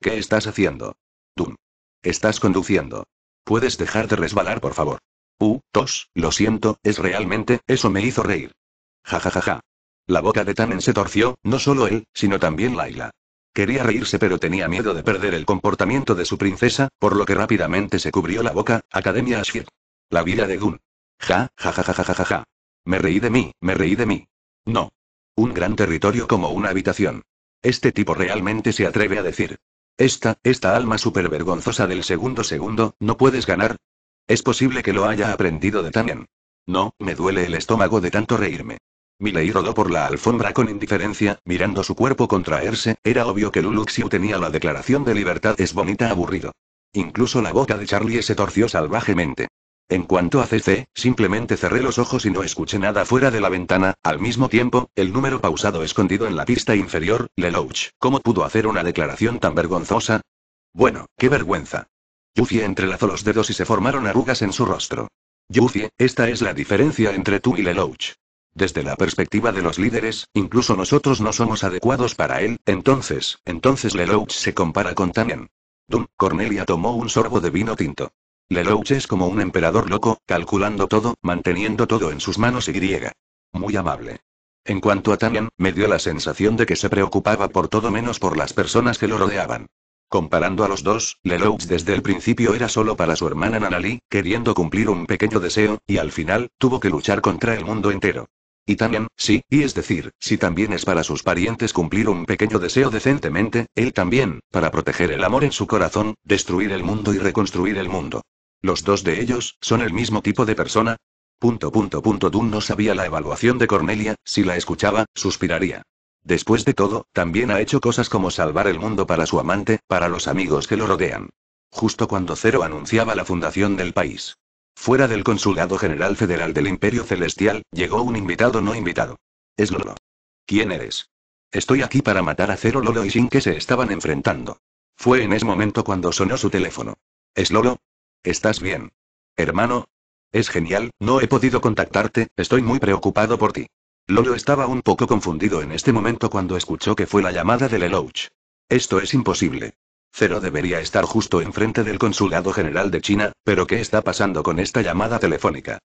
¿Qué estás haciendo? Dun? Estás conduciendo. ¿Puedes dejar de resbalar, por favor? Uh, tos, lo siento, es realmente, eso me hizo reír. Ja ja ja ja. La boca de Tamen se torció, no solo él, sino también Laila. Quería reírse pero tenía miedo de perder el comportamiento de su princesa, por lo que rápidamente se cubrió la boca, Academia Ashir. La vida de Gun. Ja, ja ja ja ja ja ja. Me reí de mí, me reí de mí. No, un gran territorio como una habitación. Este tipo realmente se atreve a decir. Esta, esta alma supervergonzosa del segundo segundo, ¿no puedes ganar? Es posible que lo haya aprendido de Tangen. No, me duele el estómago de tanto reírme. Miley rodó por la alfombra con indiferencia, mirando su cuerpo contraerse, era obvio que Luluxiu tenía la declaración de libertad es bonita aburrido. Incluso la boca de Charlie se torció salvajemente. En cuanto a CC, simplemente cerré los ojos y no escuché nada fuera de la ventana. Al mismo tiempo, el número pausado escondido en la pista inferior, Lelouch, ¿cómo pudo hacer una declaración tan vergonzosa? Bueno, qué vergüenza. Yuffie entrelazó los dedos y se formaron arrugas en su rostro. Yuffie, esta es la diferencia entre tú y Lelouch. Desde la perspectiva de los líderes, incluso nosotros no somos adecuados para él, entonces, entonces Lelouch se compara con Tanen. Dum, Cornelia tomó un sorbo de vino tinto. Lelouch es como un emperador loco, calculando todo, manteniendo todo en sus manos y griega. Muy amable. En cuanto a Tanyan, me dio la sensación de que se preocupaba por todo menos por las personas que lo rodeaban. Comparando a los dos, Lelouch desde el principio era solo para su hermana Nanali, queriendo cumplir un pequeño deseo, y al final, tuvo que luchar contra el mundo entero. Y también, sí, y es decir, si también es para sus parientes cumplir un pequeño deseo decentemente, él también, para proteger el amor en su corazón, destruir el mundo y reconstruir el mundo. ¿Los dos de ellos son el mismo tipo de persona? Punto punto Dun no sabía la evaluación de Cornelia, si la escuchaba, suspiraría. Después de todo, también ha hecho cosas como salvar el mundo para su amante, para los amigos que lo rodean. Justo cuando Cero anunciaba la fundación del país. Fuera del Consulado General Federal del Imperio Celestial, llegó un invitado no invitado. Es Lolo. ¿Quién eres? Estoy aquí para matar a Cero Lolo y sin que se estaban enfrentando. Fue en ese momento cuando sonó su teléfono. ¿Es Lolo? ¿Estás bien? Hermano. Es genial, no he podido contactarte, estoy muy preocupado por ti. Lolo estaba un poco confundido en este momento cuando escuchó que fue la llamada de Lelouch. Esto es imposible. Cero debería estar justo enfrente del Consulado General de China, pero ¿qué está pasando con esta llamada telefónica?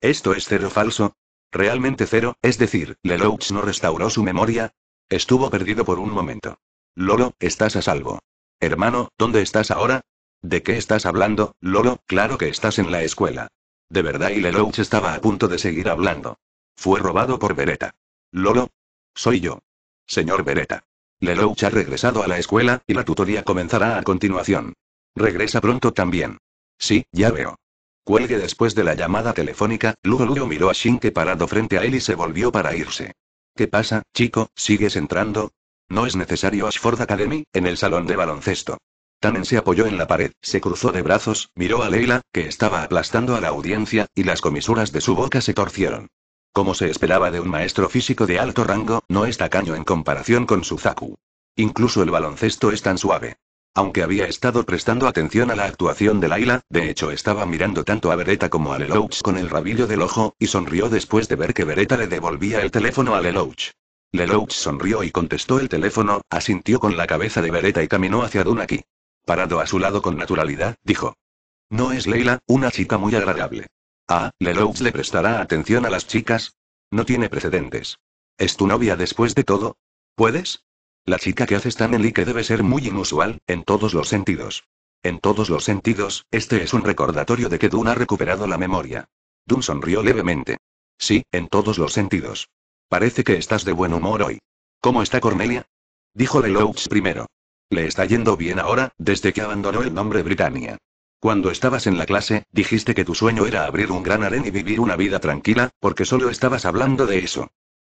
¿Esto es cero falso? ¿Realmente cero? Es decir, Lelouch no restauró su memoria. Estuvo perdido por un momento. Lolo, estás a salvo. Hermano, ¿dónde estás ahora? ¿De qué estás hablando, Lolo? Claro que estás en la escuela. De verdad, y Lelouch estaba a punto de seguir hablando. Fue robado por Beretta. Lolo. Soy yo. Señor Beretta. Lelouch ha regresado a la escuela, y la tutoría comenzará a continuación. Regresa pronto también. Sí, ya veo. Cuelgue después de la llamada telefónica, Lululu miró a Shinke parado frente a él y se volvió para irse. ¿Qué pasa, chico? ¿Sigues entrando? No es necesario Ashford Academy, en el salón de baloncesto. Tannen se apoyó en la pared, se cruzó de brazos, miró a Leila, que estaba aplastando a la audiencia, y las comisuras de su boca se torcieron. Como se esperaba de un maestro físico de alto rango, no es tacaño en comparación con Suzaku. Incluso el baloncesto es tan suave. Aunque había estado prestando atención a la actuación de Leila, de hecho estaba mirando tanto a Beretta como a Lelouch con el rabillo del ojo, y sonrió después de ver que Beretta le devolvía el teléfono a Lelouch. Lelouch sonrió y contestó el teléfono, asintió con la cabeza de Beretta y caminó hacia Dunaki. Parado a su lado con naturalidad, dijo. No es Leila, una chica muy agradable. Ah, ¿Lelouch le prestará atención a las chicas. No tiene precedentes. ¿Es tu novia después de todo? ¿Puedes? La chica que haces tan en que debe ser muy inusual, en todos los sentidos. En todos los sentidos, este es un recordatorio de que Dun ha recuperado la memoria. Dune sonrió levemente. Sí, en todos los sentidos. Parece que estás de buen humor hoy. ¿Cómo está Cornelia? Dijo Lelouch primero. Le está yendo bien ahora, desde que abandonó el nombre Britannia. Cuando estabas en la clase, dijiste que tu sueño era abrir un gran harén y vivir una vida tranquila, porque solo estabas hablando de eso.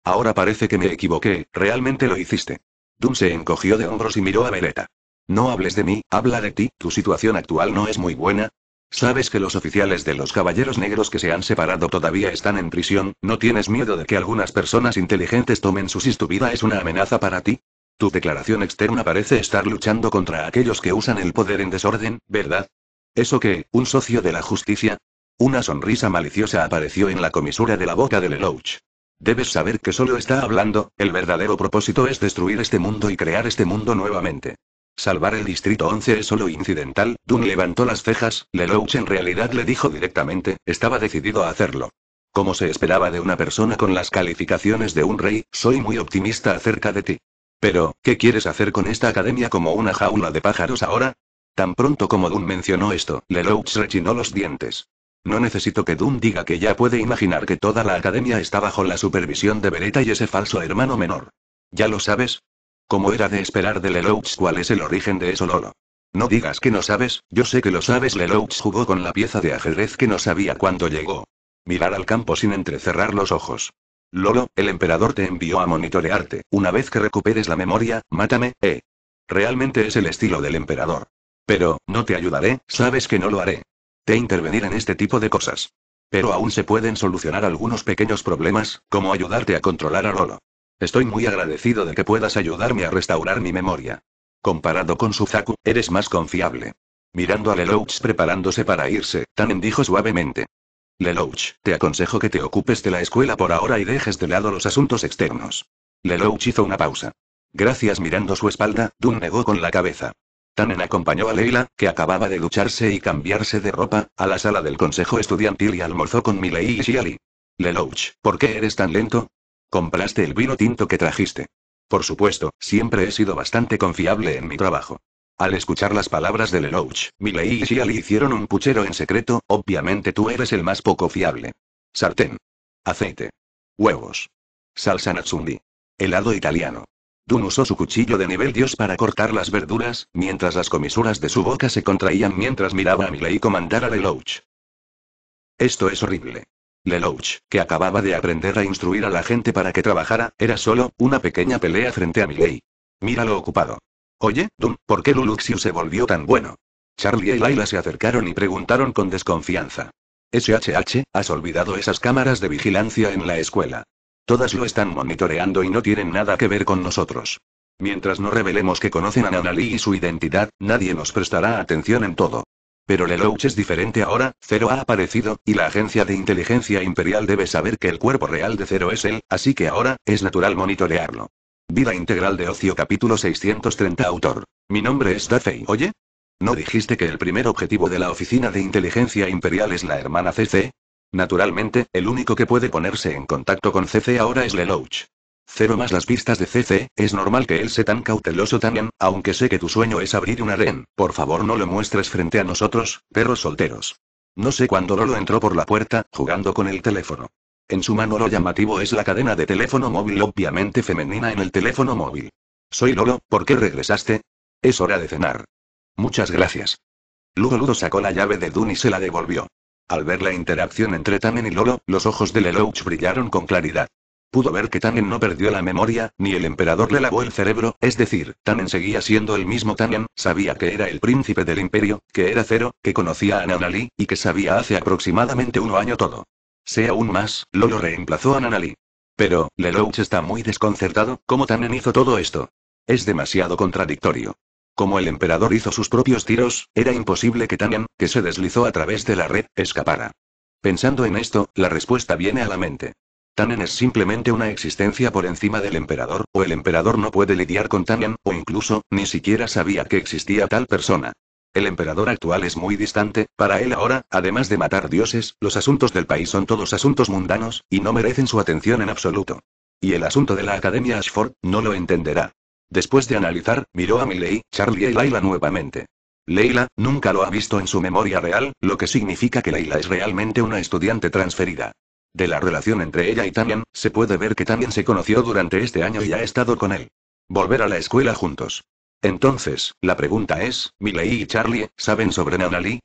Ahora parece que me equivoqué, realmente lo hiciste. Doom se encogió de hombros y miró a Beretta. No hables de mí, habla de ti, tu situación actual no es muy buena. Sabes que los oficiales de los caballeros negros que se han separado todavía están en prisión, ¿no tienes miedo de que algunas personas inteligentes tomen sus y tu vida es una amenaza para ti? Tu declaración externa parece estar luchando contra aquellos que usan el poder en desorden, ¿verdad? ¿Eso que, un socio de la justicia? Una sonrisa maliciosa apareció en la comisura de la boca de Lelouch. Debes saber que solo está hablando, el verdadero propósito es destruir este mundo y crear este mundo nuevamente. Salvar el Distrito 11 es solo incidental, Dun levantó las cejas, Lelouch en realidad le dijo directamente, estaba decidido a hacerlo. Como se esperaba de una persona con las calificaciones de un rey, soy muy optimista acerca de ti. Pero, ¿qué quieres hacer con esta academia como una jaula de pájaros ahora? Tan pronto como Dunn mencionó esto, Lelouch rechinó los dientes. No necesito que Dunn diga que ya puede imaginar que toda la academia está bajo la supervisión de Beretta y ese falso hermano menor. ¿Ya lo sabes? ¿Cómo era de esperar de Lelouch cuál es el origen de eso Lolo. No digas que no sabes, yo sé que lo sabes. Lelouch jugó con la pieza de ajedrez que no sabía cuándo llegó. Mirar al campo sin entrecerrar los ojos. Lolo, el emperador te envió a monitorearte. Una vez que recuperes la memoria, mátame, eh. Realmente es el estilo del emperador. Pero, no te ayudaré, sabes que no lo haré. Te intervenir en este tipo de cosas. Pero aún se pueden solucionar algunos pequeños problemas, como ayudarte a controlar a Lolo. Estoy muy agradecido de que puedas ayudarme a restaurar mi memoria. Comparado con Suzaku, eres más confiable. Mirando a Lelouch preparándose para irse, Tanen dijo suavemente. Lelouch, te aconsejo que te ocupes de la escuela por ahora y dejes de lado los asuntos externos. Lelouch hizo una pausa. Gracias mirando su espalda, Dun negó con la cabeza. Tannen acompañó a Leila, que acababa de ducharse y cambiarse de ropa, a la sala del consejo estudiantil y almorzó con Miley y Shiali. Lelouch, ¿por qué eres tan lento? ¿Compraste el vino tinto que trajiste? Por supuesto, siempre he sido bastante confiable en mi trabajo. Al escuchar las palabras de Lelouch, Miley y Shiali hicieron un puchero en secreto, obviamente tú eres el más poco fiable. Sartén. Aceite. Huevos. Salsa natsundi. Helado italiano. Dun usó su cuchillo de nivel dios para cortar las verduras, mientras las comisuras de su boca se contraían mientras miraba a Miley comandar a Lelouch. Esto es horrible. Lelouch, que acababa de aprender a instruir a la gente para que trabajara, era solo una pequeña pelea frente a Miley. Míralo ocupado. Oye, Dum, ¿por qué Luluxius se volvió tan bueno? Charlie y Laila se acercaron y preguntaron con desconfianza. SHH, has olvidado esas cámaras de vigilancia en la escuela. Todas lo están monitoreando y no tienen nada que ver con nosotros. Mientras no revelemos que conocen a Nanali y su identidad, nadie nos prestará atención en todo. Pero Lelouch es diferente ahora, Zero ha aparecido, y la agencia de inteligencia imperial debe saber que el cuerpo real de Zero es él, así que ahora, es natural monitorearlo. Vida integral de ocio capítulo 630 autor. Mi nombre es Daffey, ¿oye? ¿No dijiste que el primer objetivo de la Oficina de Inteligencia Imperial es la hermana CC? Naturalmente, el único que puede ponerse en contacto con CC ahora es Lelouch. Cero más las pistas de CC, es normal que él sea tan cauteloso también, aunque sé que tu sueño es abrir una ren, por favor no lo muestres frente a nosotros, perros solteros. No sé cuándo Lolo entró por la puerta, jugando con el teléfono. En su mano lo llamativo es la cadena de teléfono móvil obviamente femenina en el teléfono móvil. Soy Lolo, ¿por qué regresaste? Es hora de cenar. Muchas gracias. Ludo Ludo sacó la llave de Dun y se la devolvió. Al ver la interacción entre Tannen y Lolo, los ojos de Lelouch brillaron con claridad. Pudo ver que Tannen no perdió la memoria, ni el emperador le lavó el cerebro, es decir, Tannen seguía siendo el mismo Tannen, sabía que era el príncipe del imperio, que era cero, que conocía a Nanali, y que sabía hace aproximadamente un año todo. Sea aún más, Lolo reemplazó a Nanali. Pero, Lelouch está muy desconcertado, ¿cómo Tanen hizo todo esto? Es demasiado contradictorio. Como el emperador hizo sus propios tiros, era imposible que Tanen, que se deslizó a través de la red, escapara. Pensando en esto, la respuesta viene a la mente. Tanen es simplemente una existencia por encima del emperador, o el emperador no puede lidiar con Tanen, o incluso, ni siquiera sabía que existía tal persona. El emperador actual es muy distante, para él ahora, además de matar dioses, los asuntos del país son todos asuntos mundanos, y no merecen su atención en absoluto. Y el asunto de la Academia Ashford, no lo entenderá. Después de analizar, miró a Miley, Charlie y Laila nuevamente. Leila, nunca lo ha visto en su memoria real, lo que significa que Leila es realmente una estudiante transferida. De la relación entre ella y Tamian, se puede ver que Tamian se conoció durante este año y ha estado con él. Volver a la escuela juntos. Entonces, la pregunta es, ¿Miley y Charlie saben sobre Nanali?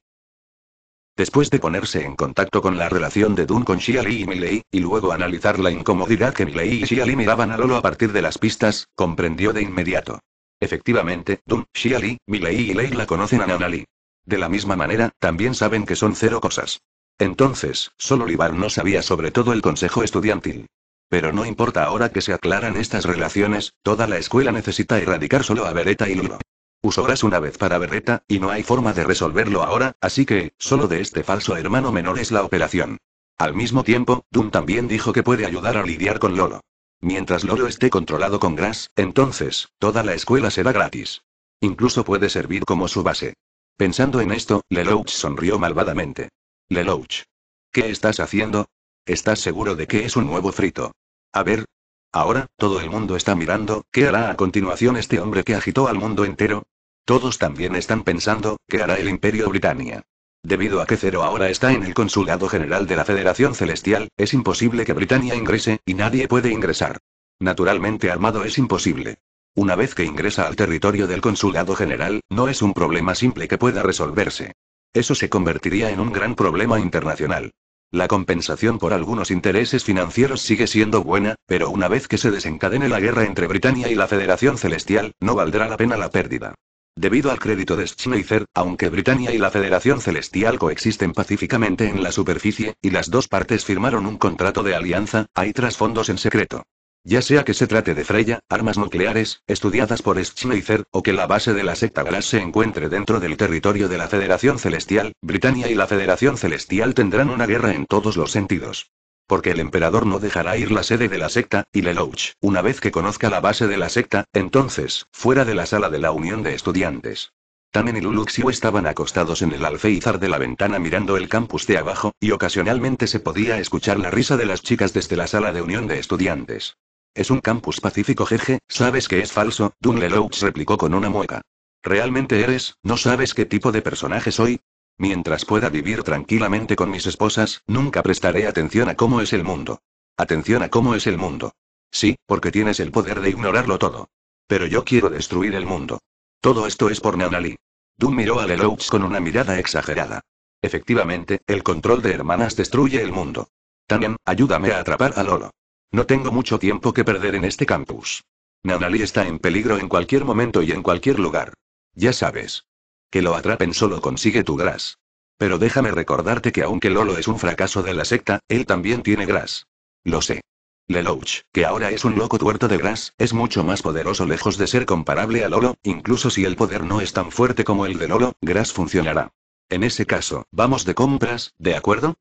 Después de ponerse en contacto con la relación de Dunn con Lee y Miley, y luego analizar la incomodidad que Miley y Shiali miraban a Lolo a partir de las pistas, comprendió de inmediato. Efectivamente, Dunn, Shiali, Miley y Lei la conocen a Nanali. De la misma manera, también saben que son cero cosas. Entonces, solo Libar no sabía sobre todo el consejo estudiantil. Pero no importa ahora que se aclaran estas relaciones, toda la escuela necesita erradicar solo a Beretta y Lolo. Usó Gras una vez para Beretta, y no hay forma de resolverlo ahora, así que, solo de este falso hermano menor es la operación. Al mismo tiempo, Doom también dijo que puede ayudar a lidiar con Lolo. Mientras Lolo esté controlado con Grass, entonces, toda la escuela será gratis. Incluso puede servir como su base. Pensando en esto, Lelouch sonrió malvadamente. Lelouch. ¿Qué estás haciendo? ¿Estás seguro de que es un nuevo frito? A ver. Ahora, todo el mundo está mirando, ¿qué hará a continuación este hombre que agitó al mundo entero? Todos también están pensando, ¿qué hará el Imperio Britannia? Debido a que Cero ahora está en el Consulado General de la Federación Celestial, es imposible que Britannia ingrese, y nadie puede ingresar. Naturalmente armado es imposible. Una vez que ingresa al territorio del Consulado General, no es un problema simple que pueda resolverse. Eso se convertiría en un gran problema internacional. La compensación por algunos intereses financieros sigue siendo buena, pero una vez que se desencadene la guerra entre Britania y la Federación Celestial, no valdrá la pena la pérdida. Debido al crédito de Schneider, aunque Britania y la Federación Celestial coexisten pacíficamente en la superficie, y las dos partes firmaron un contrato de alianza, hay trasfondos en secreto. Ya sea que se trate de Freya, armas nucleares, estudiadas por Schleicher, o que la base de la secta Glass se encuentre dentro del territorio de la Federación Celestial, Britannia y la Federación Celestial tendrán una guerra en todos los sentidos. Porque el emperador no dejará ir la sede de la secta, y Lelouch, una vez que conozca la base de la secta, entonces, fuera de la sala de la Unión de Estudiantes. Tamen y Luluxiu estaban acostados en el alféizar de la ventana mirando el campus de abajo, y ocasionalmente se podía escuchar la risa de las chicas desde la sala de unión de estudiantes. Es un campus pacífico jeje, sabes que es falso, Lelouch replicó con una mueca. ¿Realmente eres, no sabes qué tipo de personaje soy? Mientras pueda vivir tranquilamente con mis esposas, nunca prestaré atención a cómo es el mundo. Atención a cómo es el mundo. Sí, porque tienes el poder de ignorarlo todo. Pero yo quiero destruir el mundo. Todo esto es por Nanali. Dun miró a Lelouch con una mirada exagerada. Efectivamente, el control de hermanas destruye el mundo. También, ayúdame a atrapar a Lolo. No tengo mucho tiempo que perder en este campus. Nanali está en peligro en cualquier momento y en cualquier lugar. Ya sabes. Que lo atrapen solo consigue tu gras. Pero déjame recordarte que aunque Lolo es un fracaso de la secta, él también tiene gras. Lo sé. Lelouch, que ahora es un loco tuerto de gras, es mucho más poderoso lejos de ser comparable a Lolo, incluso si el poder no es tan fuerte como el de Lolo, gras funcionará. En ese caso, vamos de compras, ¿de acuerdo?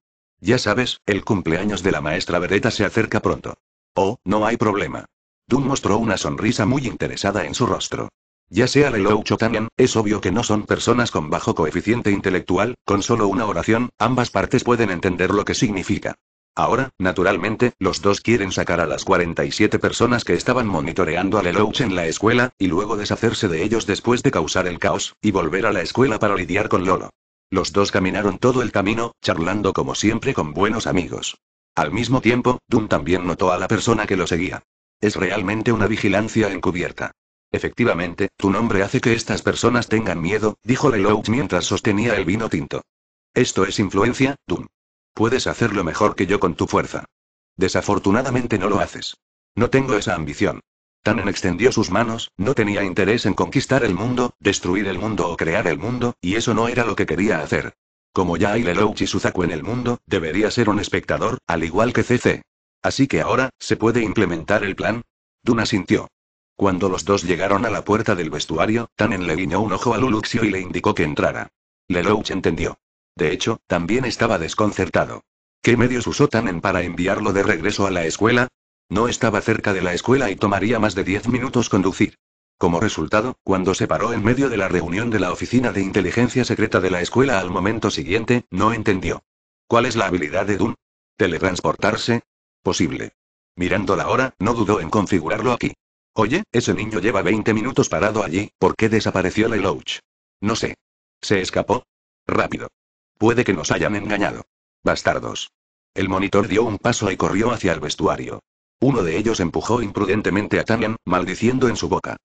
Ya sabes, el cumpleaños de la maestra Beretta se acerca pronto. Oh, no hay problema. Dun mostró una sonrisa muy interesada en su rostro. Ya sea Lelouch o también, es obvio que no son personas con bajo coeficiente intelectual, con solo una oración, ambas partes pueden entender lo que significa. Ahora, naturalmente, los dos quieren sacar a las 47 personas que estaban monitoreando a Lelouch en la escuela, y luego deshacerse de ellos después de causar el caos, y volver a la escuela para lidiar con Lolo. Los dos caminaron todo el camino, charlando como siempre con buenos amigos. Al mismo tiempo, Doom también notó a la persona que lo seguía. Es realmente una vigilancia encubierta. Efectivamente, tu nombre hace que estas personas tengan miedo, dijo Lelouch mientras sostenía el vino tinto. Esto es influencia, Doom. Puedes hacerlo mejor que yo con tu fuerza. Desafortunadamente no lo haces. No tengo esa ambición. Tannen extendió sus manos, no tenía interés en conquistar el mundo, destruir el mundo o crear el mundo, y eso no era lo que quería hacer. Como ya hay Lelouch y Suzaku en el mundo, debería ser un espectador, al igual que CC. Así que ahora, ¿se puede implementar el plan? Duna sintió. Cuando los dos llegaron a la puerta del vestuario, Tannen le guiñó un ojo a Luluxio y le indicó que entrara. Lelouch entendió. De hecho, también estaba desconcertado. ¿Qué medios usó Tanen para enviarlo de regreso a la escuela? No estaba cerca de la escuela y tomaría más de 10 minutos conducir. Como resultado, cuando se paró en medio de la reunión de la oficina de inteligencia secreta de la escuela al momento siguiente, no entendió. ¿Cuál es la habilidad de Dun? ¿Teletransportarse? Posible. Mirando la hora, no dudó en configurarlo aquí. Oye, ese niño lleva 20 minutos parado allí, ¿por qué desapareció el No sé. ¿Se escapó? Rápido. Puede que nos hayan engañado. Bastardos. El monitor dio un paso y corrió hacia el vestuario. Uno de ellos empujó imprudentemente a Tanen, maldiciendo en su boca.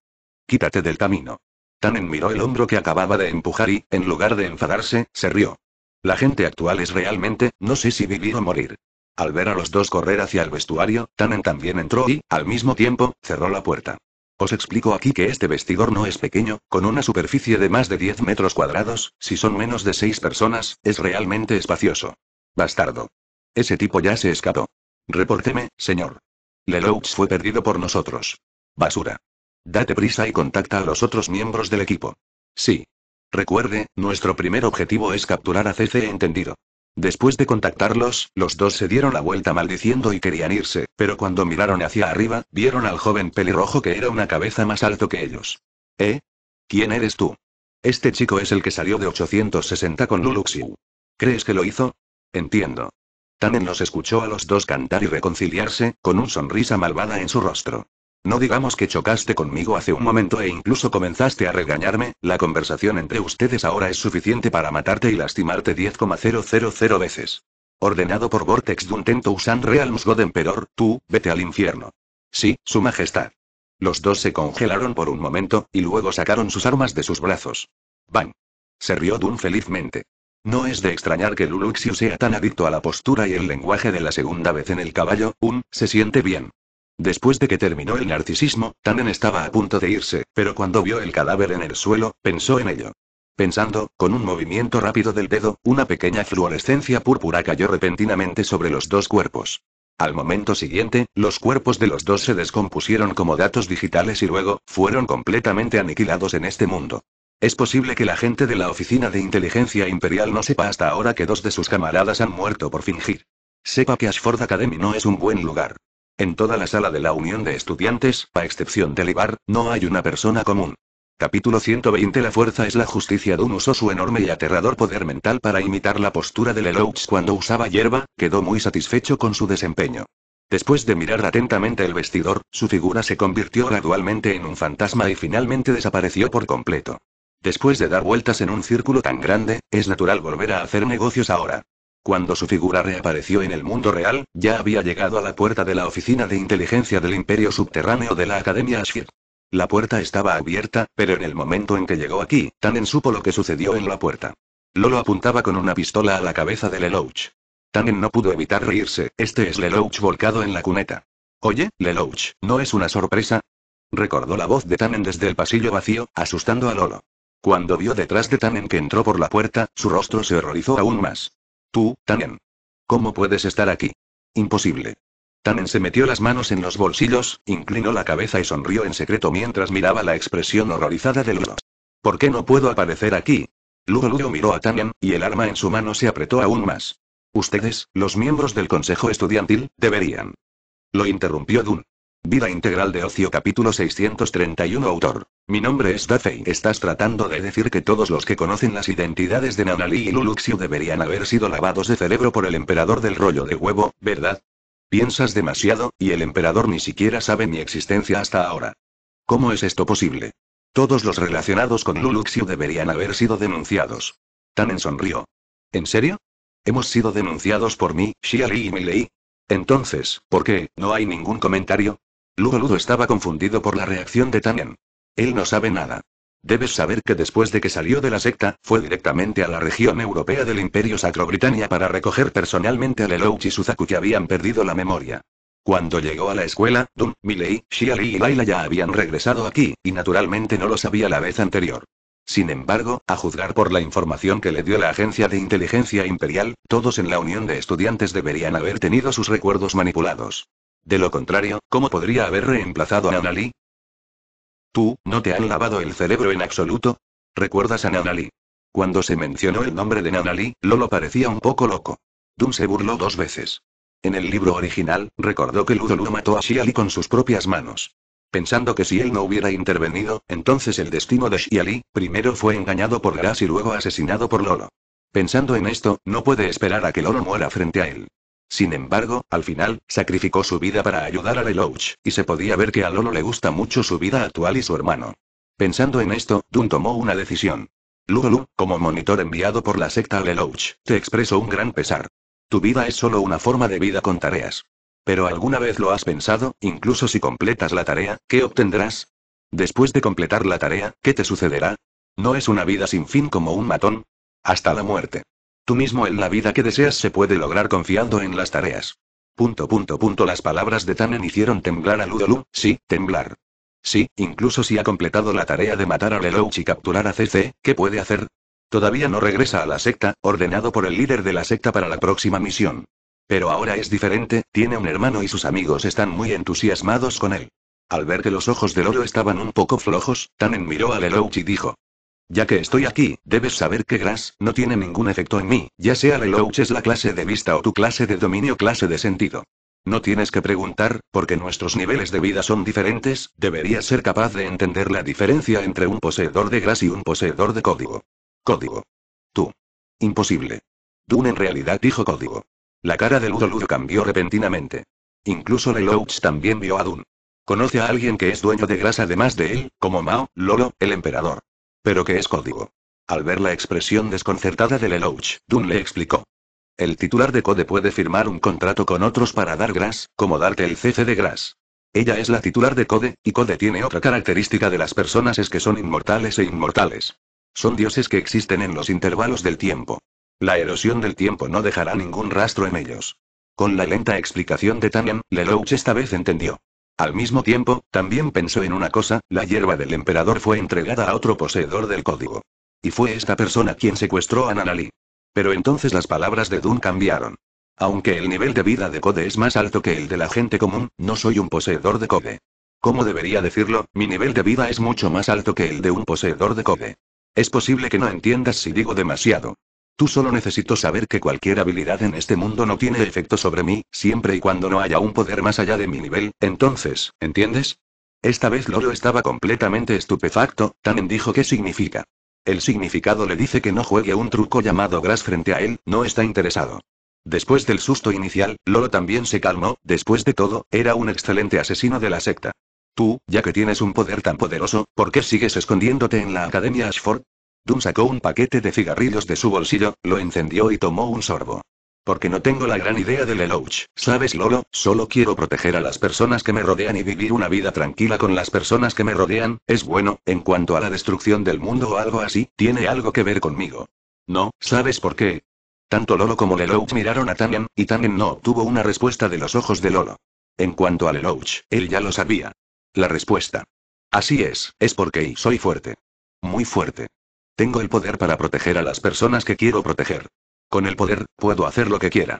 Quítate del camino. Tanen miró el hombro que acababa de empujar y, en lugar de enfadarse, se rió. La gente actual es realmente, no sé si vivir o morir. Al ver a los dos correr hacia el vestuario, Tanen también entró y, al mismo tiempo, cerró la puerta. Os explico aquí que este vestidor no es pequeño, con una superficie de más de 10 metros cuadrados, si son menos de 6 personas, es realmente espacioso. Bastardo. Ese tipo ya se escapó. Repórteme, señor. Lelouch fue perdido por nosotros. Basura. Date prisa y contacta a los otros miembros del equipo. Sí. Recuerde, nuestro primer objetivo es capturar a CC entendido. Después de contactarlos, los dos se dieron la vuelta maldiciendo y querían irse, pero cuando miraron hacia arriba, vieron al joven pelirrojo que era una cabeza más alto que ellos. ¿Eh? ¿Quién eres tú? Este chico es el que salió de 860 con Luluxiu. ¿Crees que lo hizo? Entiendo. Tannen los escuchó a los dos cantar y reconciliarse, con una sonrisa malvada en su rostro. No digamos que chocaste conmigo hace un momento e incluso comenzaste a regañarme, la conversación entre ustedes ahora es suficiente para matarte y lastimarte 10,000 veces. Ordenado por Vortex Duntento Usan Realms God Emperor, tú, vete al infierno. Sí, su majestad. Los dos se congelaron por un momento, y luego sacaron sus armas de sus brazos. Bang. Se rió Dun felizmente. No es de extrañar que Luluxio sea tan adicto a la postura y el lenguaje de la segunda vez en el caballo, un se siente bien. Después de que terminó el narcisismo, Tannen estaba a punto de irse, pero cuando vio el cadáver en el suelo, pensó en ello. Pensando, con un movimiento rápido del dedo, una pequeña fluorescencia púrpura cayó repentinamente sobre los dos cuerpos. Al momento siguiente, los cuerpos de los dos se descompusieron como datos digitales y luego, fueron completamente aniquilados en este mundo. Es posible que la gente de la Oficina de Inteligencia Imperial no sepa hasta ahora que dos de sus camaradas han muerto por fingir. Sepa que Ashford Academy no es un buen lugar. En toda la sala de la Unión de Estudiantes, a excepción de Libar, no hay una persona común. Capítulo 120 La fuerza es la justicia. Doom usó su enorme y aterrador poder mental para imitar la postura de Lelouch cuando usaba hierba, quedó muy satisfecho con su desempeño. Después de mirar atentamente el vestidor, su figura se convirtió gradualmente en un fantasma y finalmente desapareció por completo. Después de dar vueltas en un círculo tan grande, es natural volver a hacer negocios ahora. Cuando su figura reapareció en el mundo real, ya había llegado a la puerta de la oficina de inteligencia del imperio subterráneo de la Academia Ashir. La puerta estaba abierta, pero en el momento en que llegó aquí, Tannen supo lo que sucedió en la puerta. Lolo apuntaba con una pistola a la cabeza de Lelouch. Tannen no pudo evitar reírse, este es Lelouch volcado en la cuneta. Oye, Lelouch, ¿no es una sorpresa? Recordó la voz de Tannen desde el pasillo vacío, asustando a Lolo. Cuando vio detrás de Tannen que entró por la puerta, su rostro se horrorizó aún más. Tú, Tanen. ¿Cómo puedes estar aquí? Imposible. Tanen se metió las manos en los bolsillos, inclinó la cabeza y sonrió en secreto mientras miraba la expresión horrorizada de Ludo. ¿Por qué no puedo aparecer aquí? Ludo miró a Tanen, y el arma en su mano se apretó aún más. Ustedes, los miembros del Consejo Estudiantil, deberían. Lo interrumpió Dun. Vida integral de ocio capítulo 631 autor. Mi nombre es Dafei. Estás tratando de decir que todos los que conocen las identidades de Nanali y Luluxiu deberían haber sido lavados de cerebro por el emperador del rollo de huevo, ¿verdad? Piensas demasiado, y el emperador ni siquiera sabe mi existencia hasta ahora. ¿Cómo es esto posible? Todos los relacionados con Luluxiu deberían haber sido denunciados. Tanen sonrió. ¿En serio? Hemos sido denunciados por mí, Xiari y Milei. Entonces, ¿por qué? ¿No hay ningún comentario? Ludo estaba confundido por la reacción de Tanen. Él no sabe nada. Debes saber que después de que salió de la secta, fue directamente a la región europea del Imperio Sacro Britannia para recoger personalmente a Lelouch y Suzaku que habían perdido la memoria. Cuando llegó a la escuela, Dun, Miley, Shiali y Laila ya habían regresado aquí, y naturalmente no lo sabía la vez anterior. Sin embargo, a juzgar por la información que le dio la Agencia de Inteligencia Imperial, todos en la Unión de Estudiantes deberían haber tenido sus recuerdos manipulados. De lo contrario, ¿cómo podría haber reemplazado a Nanali? Tú, ¿no te han lavado el cerebro en absoluto? ¿Recuerdas a Nanali? Cuando se mencionó el nombre de Nanali, Lolo parecía un poco loco. Dun se burló dos veces. En el libro original, recordó que Ludolu mató a Shiali con sus propias manos. Pensando que si él no hubiera intervenido, entonces el destino de Shiali, primero fue engañado por Gras y luego asesinado por Lolo. Pensando en esto, no puede esperar a que Lolo muera frente a él. Sin embargo, al final, sacrificó su vida para ayudar a Lelouch, y se podía ver que a Lolo le gusta mucho su vida actual y su hermano. Pensando en esto, Dun tomó una decisión. Lulu, como monitor enviado por la secta Lelouch, te expreso un gran pesar. Tu vida es solo una forma de vida con tareas. Pero alguna vez lo has pensado, incluso si completas la tarea, ¿qué obtendrás? Después de completar la tarea, ¿qué te sucederá? No es una vida sin fin como un matón. Hasta la muerte. Tú mismo en la vida que deseas se puede lograr confiando en las tareas. Punto, punto, punto. Las palabras de Tanen hicieron temblar a Ludolum, sí, temblar. Sí, incluso si ha completado la tarea de matar a Lelouch y capturar a CC, ¿qué puede hacer? Todavía no regresa a la secta, ordenado por el líder de la secta para la próxima misión. Pero ahora es diferente, tiene un hermano y sus amigos están muy entusiasmados con él. Al ver que los ojos del oro estaban un poco flojos, Tanen miró a Lelouch y dijo, ya que estoy aquí, debes saber que Grass no tiene ningún efecto en mí, ya sea es la clase de vista o tu clase de dominio clase de sentido. No tienes que preguntar, porque nuestros niveles de vida son diferentes, deberías ser capaz de entender la diferencia entre un poseedor de Gras y un poseedor de código. Código. Tú. Imposible. Dune en realidad dijo código. La cara de Ludo Ludo cambió repentinamente. Incluso Leloach también vio a Dune. Conoce a alguien que es dueño de Gras además de él, como Mao, Lolo, el emperador. Pero ¿qué es código? Al ver la expresión desconcertada de Lelouch, Dun le explicó. El titular de Code puede firmar un contrato con otros para dar Gras, como darte el cc de Gras. Ella es la titular de Code, y Code tiene otra característica de las personas es que son inmortales e inmortales. Son dioses que existen en los intervalos del tiempo. La erosión del tiempo no dejará ningún rastro en ellos. Con la lenta explicación de Tanyan, Lelouch esta vez entendió. Al mismo tiempo, también pensó en una cosa, la hierba del emperador fue entregada a otro poseedor del código. Y fue esta persona quien secuestró a Nanali. Pero entonces las palabras de Dun cambiaron. Aunque el nivel de vida de Code es más alto que el de la gente común, no soy un poseedor de Code. ¿Cómo debería decirlo? Mi nivel de vida es mucho más alto que el de un poseedor de Code. Es posible que no entiendas si digo demasiado. Tú solo necesito saber que cualquier habilidad en este mundo no tiene efecto sobre mí, siempre y cuando no haya un poder más allá de mi nivel, entonces, ¿entiendes? Esta vez Loro estaba completamente estupefacto, También dijo qué significa. El significado le dice que no juegue un truco llamado Grass frente a él, no está interesado. Después del susto inicial, Loro también se calmó, después de todo, era un excelente asesino de la secta. Tú, ya que tienes un poder tan poderoso, ¿por qué sigues escondiéndote en la Academia Ashford? Dun sacó un paquete de cigarrillos de su bolsillo, lo encendió y tomó un sorbo. Porque no tengo la gran idea de Elouch, ¿sabes Lolo? Solo quiero proteger a las personas que me rodean y vivir una vida tranquila con las personas que me rodean, es bueno, en cuanto a la destrucción del mundo o algo así, tiene algo que ver conmigo. No, ¿sabes por qué? Tanto Lolo como Lelouch miraron a Tannen, y Tannen no obtuvo una respuesta de los ojos de Lolo. En cuanto a Lelouch, él ya lo sabía. La respuesta. Así es, es porque soy fuerte. Muy fuerte. Tengo el poder para proteger a las personas que quiero proteger. Con el poder, puedo hacer lo que quiera.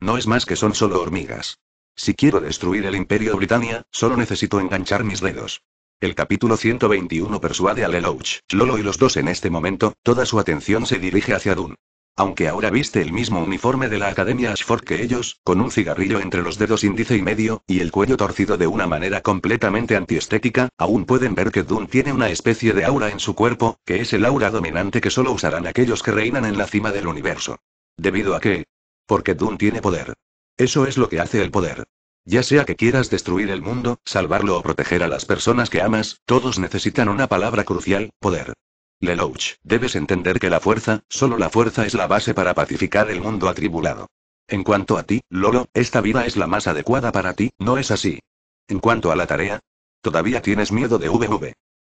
No es más que son solo hormigas. Si quiero destruir el Imperio Britannia, solo necesito enganchar mis dedos. El capítulo 121 persuade a Lelouch, Lolo y los dos en este momento, toda su atención se dirige hacia Dun. Aunque ahora viste el mismo uniforme de la Academia Ashford que ellos, con un cigarrillo entre los dedos índice y medio, y el cuello torcido de una manera completamente antiestética, aún pueden ver que Dunn tiene una especie de aura en su cuerpo, que es el aura dominante que solo usarán aquellos que reinan en la cima del universo. ¿Debido a qué? Porque Dunn tiene poder. Eso es lo que hace el poder. Ya sea que quieras destruir el mundo, salvarlo o proteger a las personas que amas, todos necesitan una palabra crucial, poder. Lelouch, debes entender que la fuerza, solo la fuerza es la base para pacificar el mundo atribulado. En cuanto a ti, Lolo, esta vida es la más adecuada para ti, ¿no es así? En cuanto a la tarea, todavía tienes miedo de VV.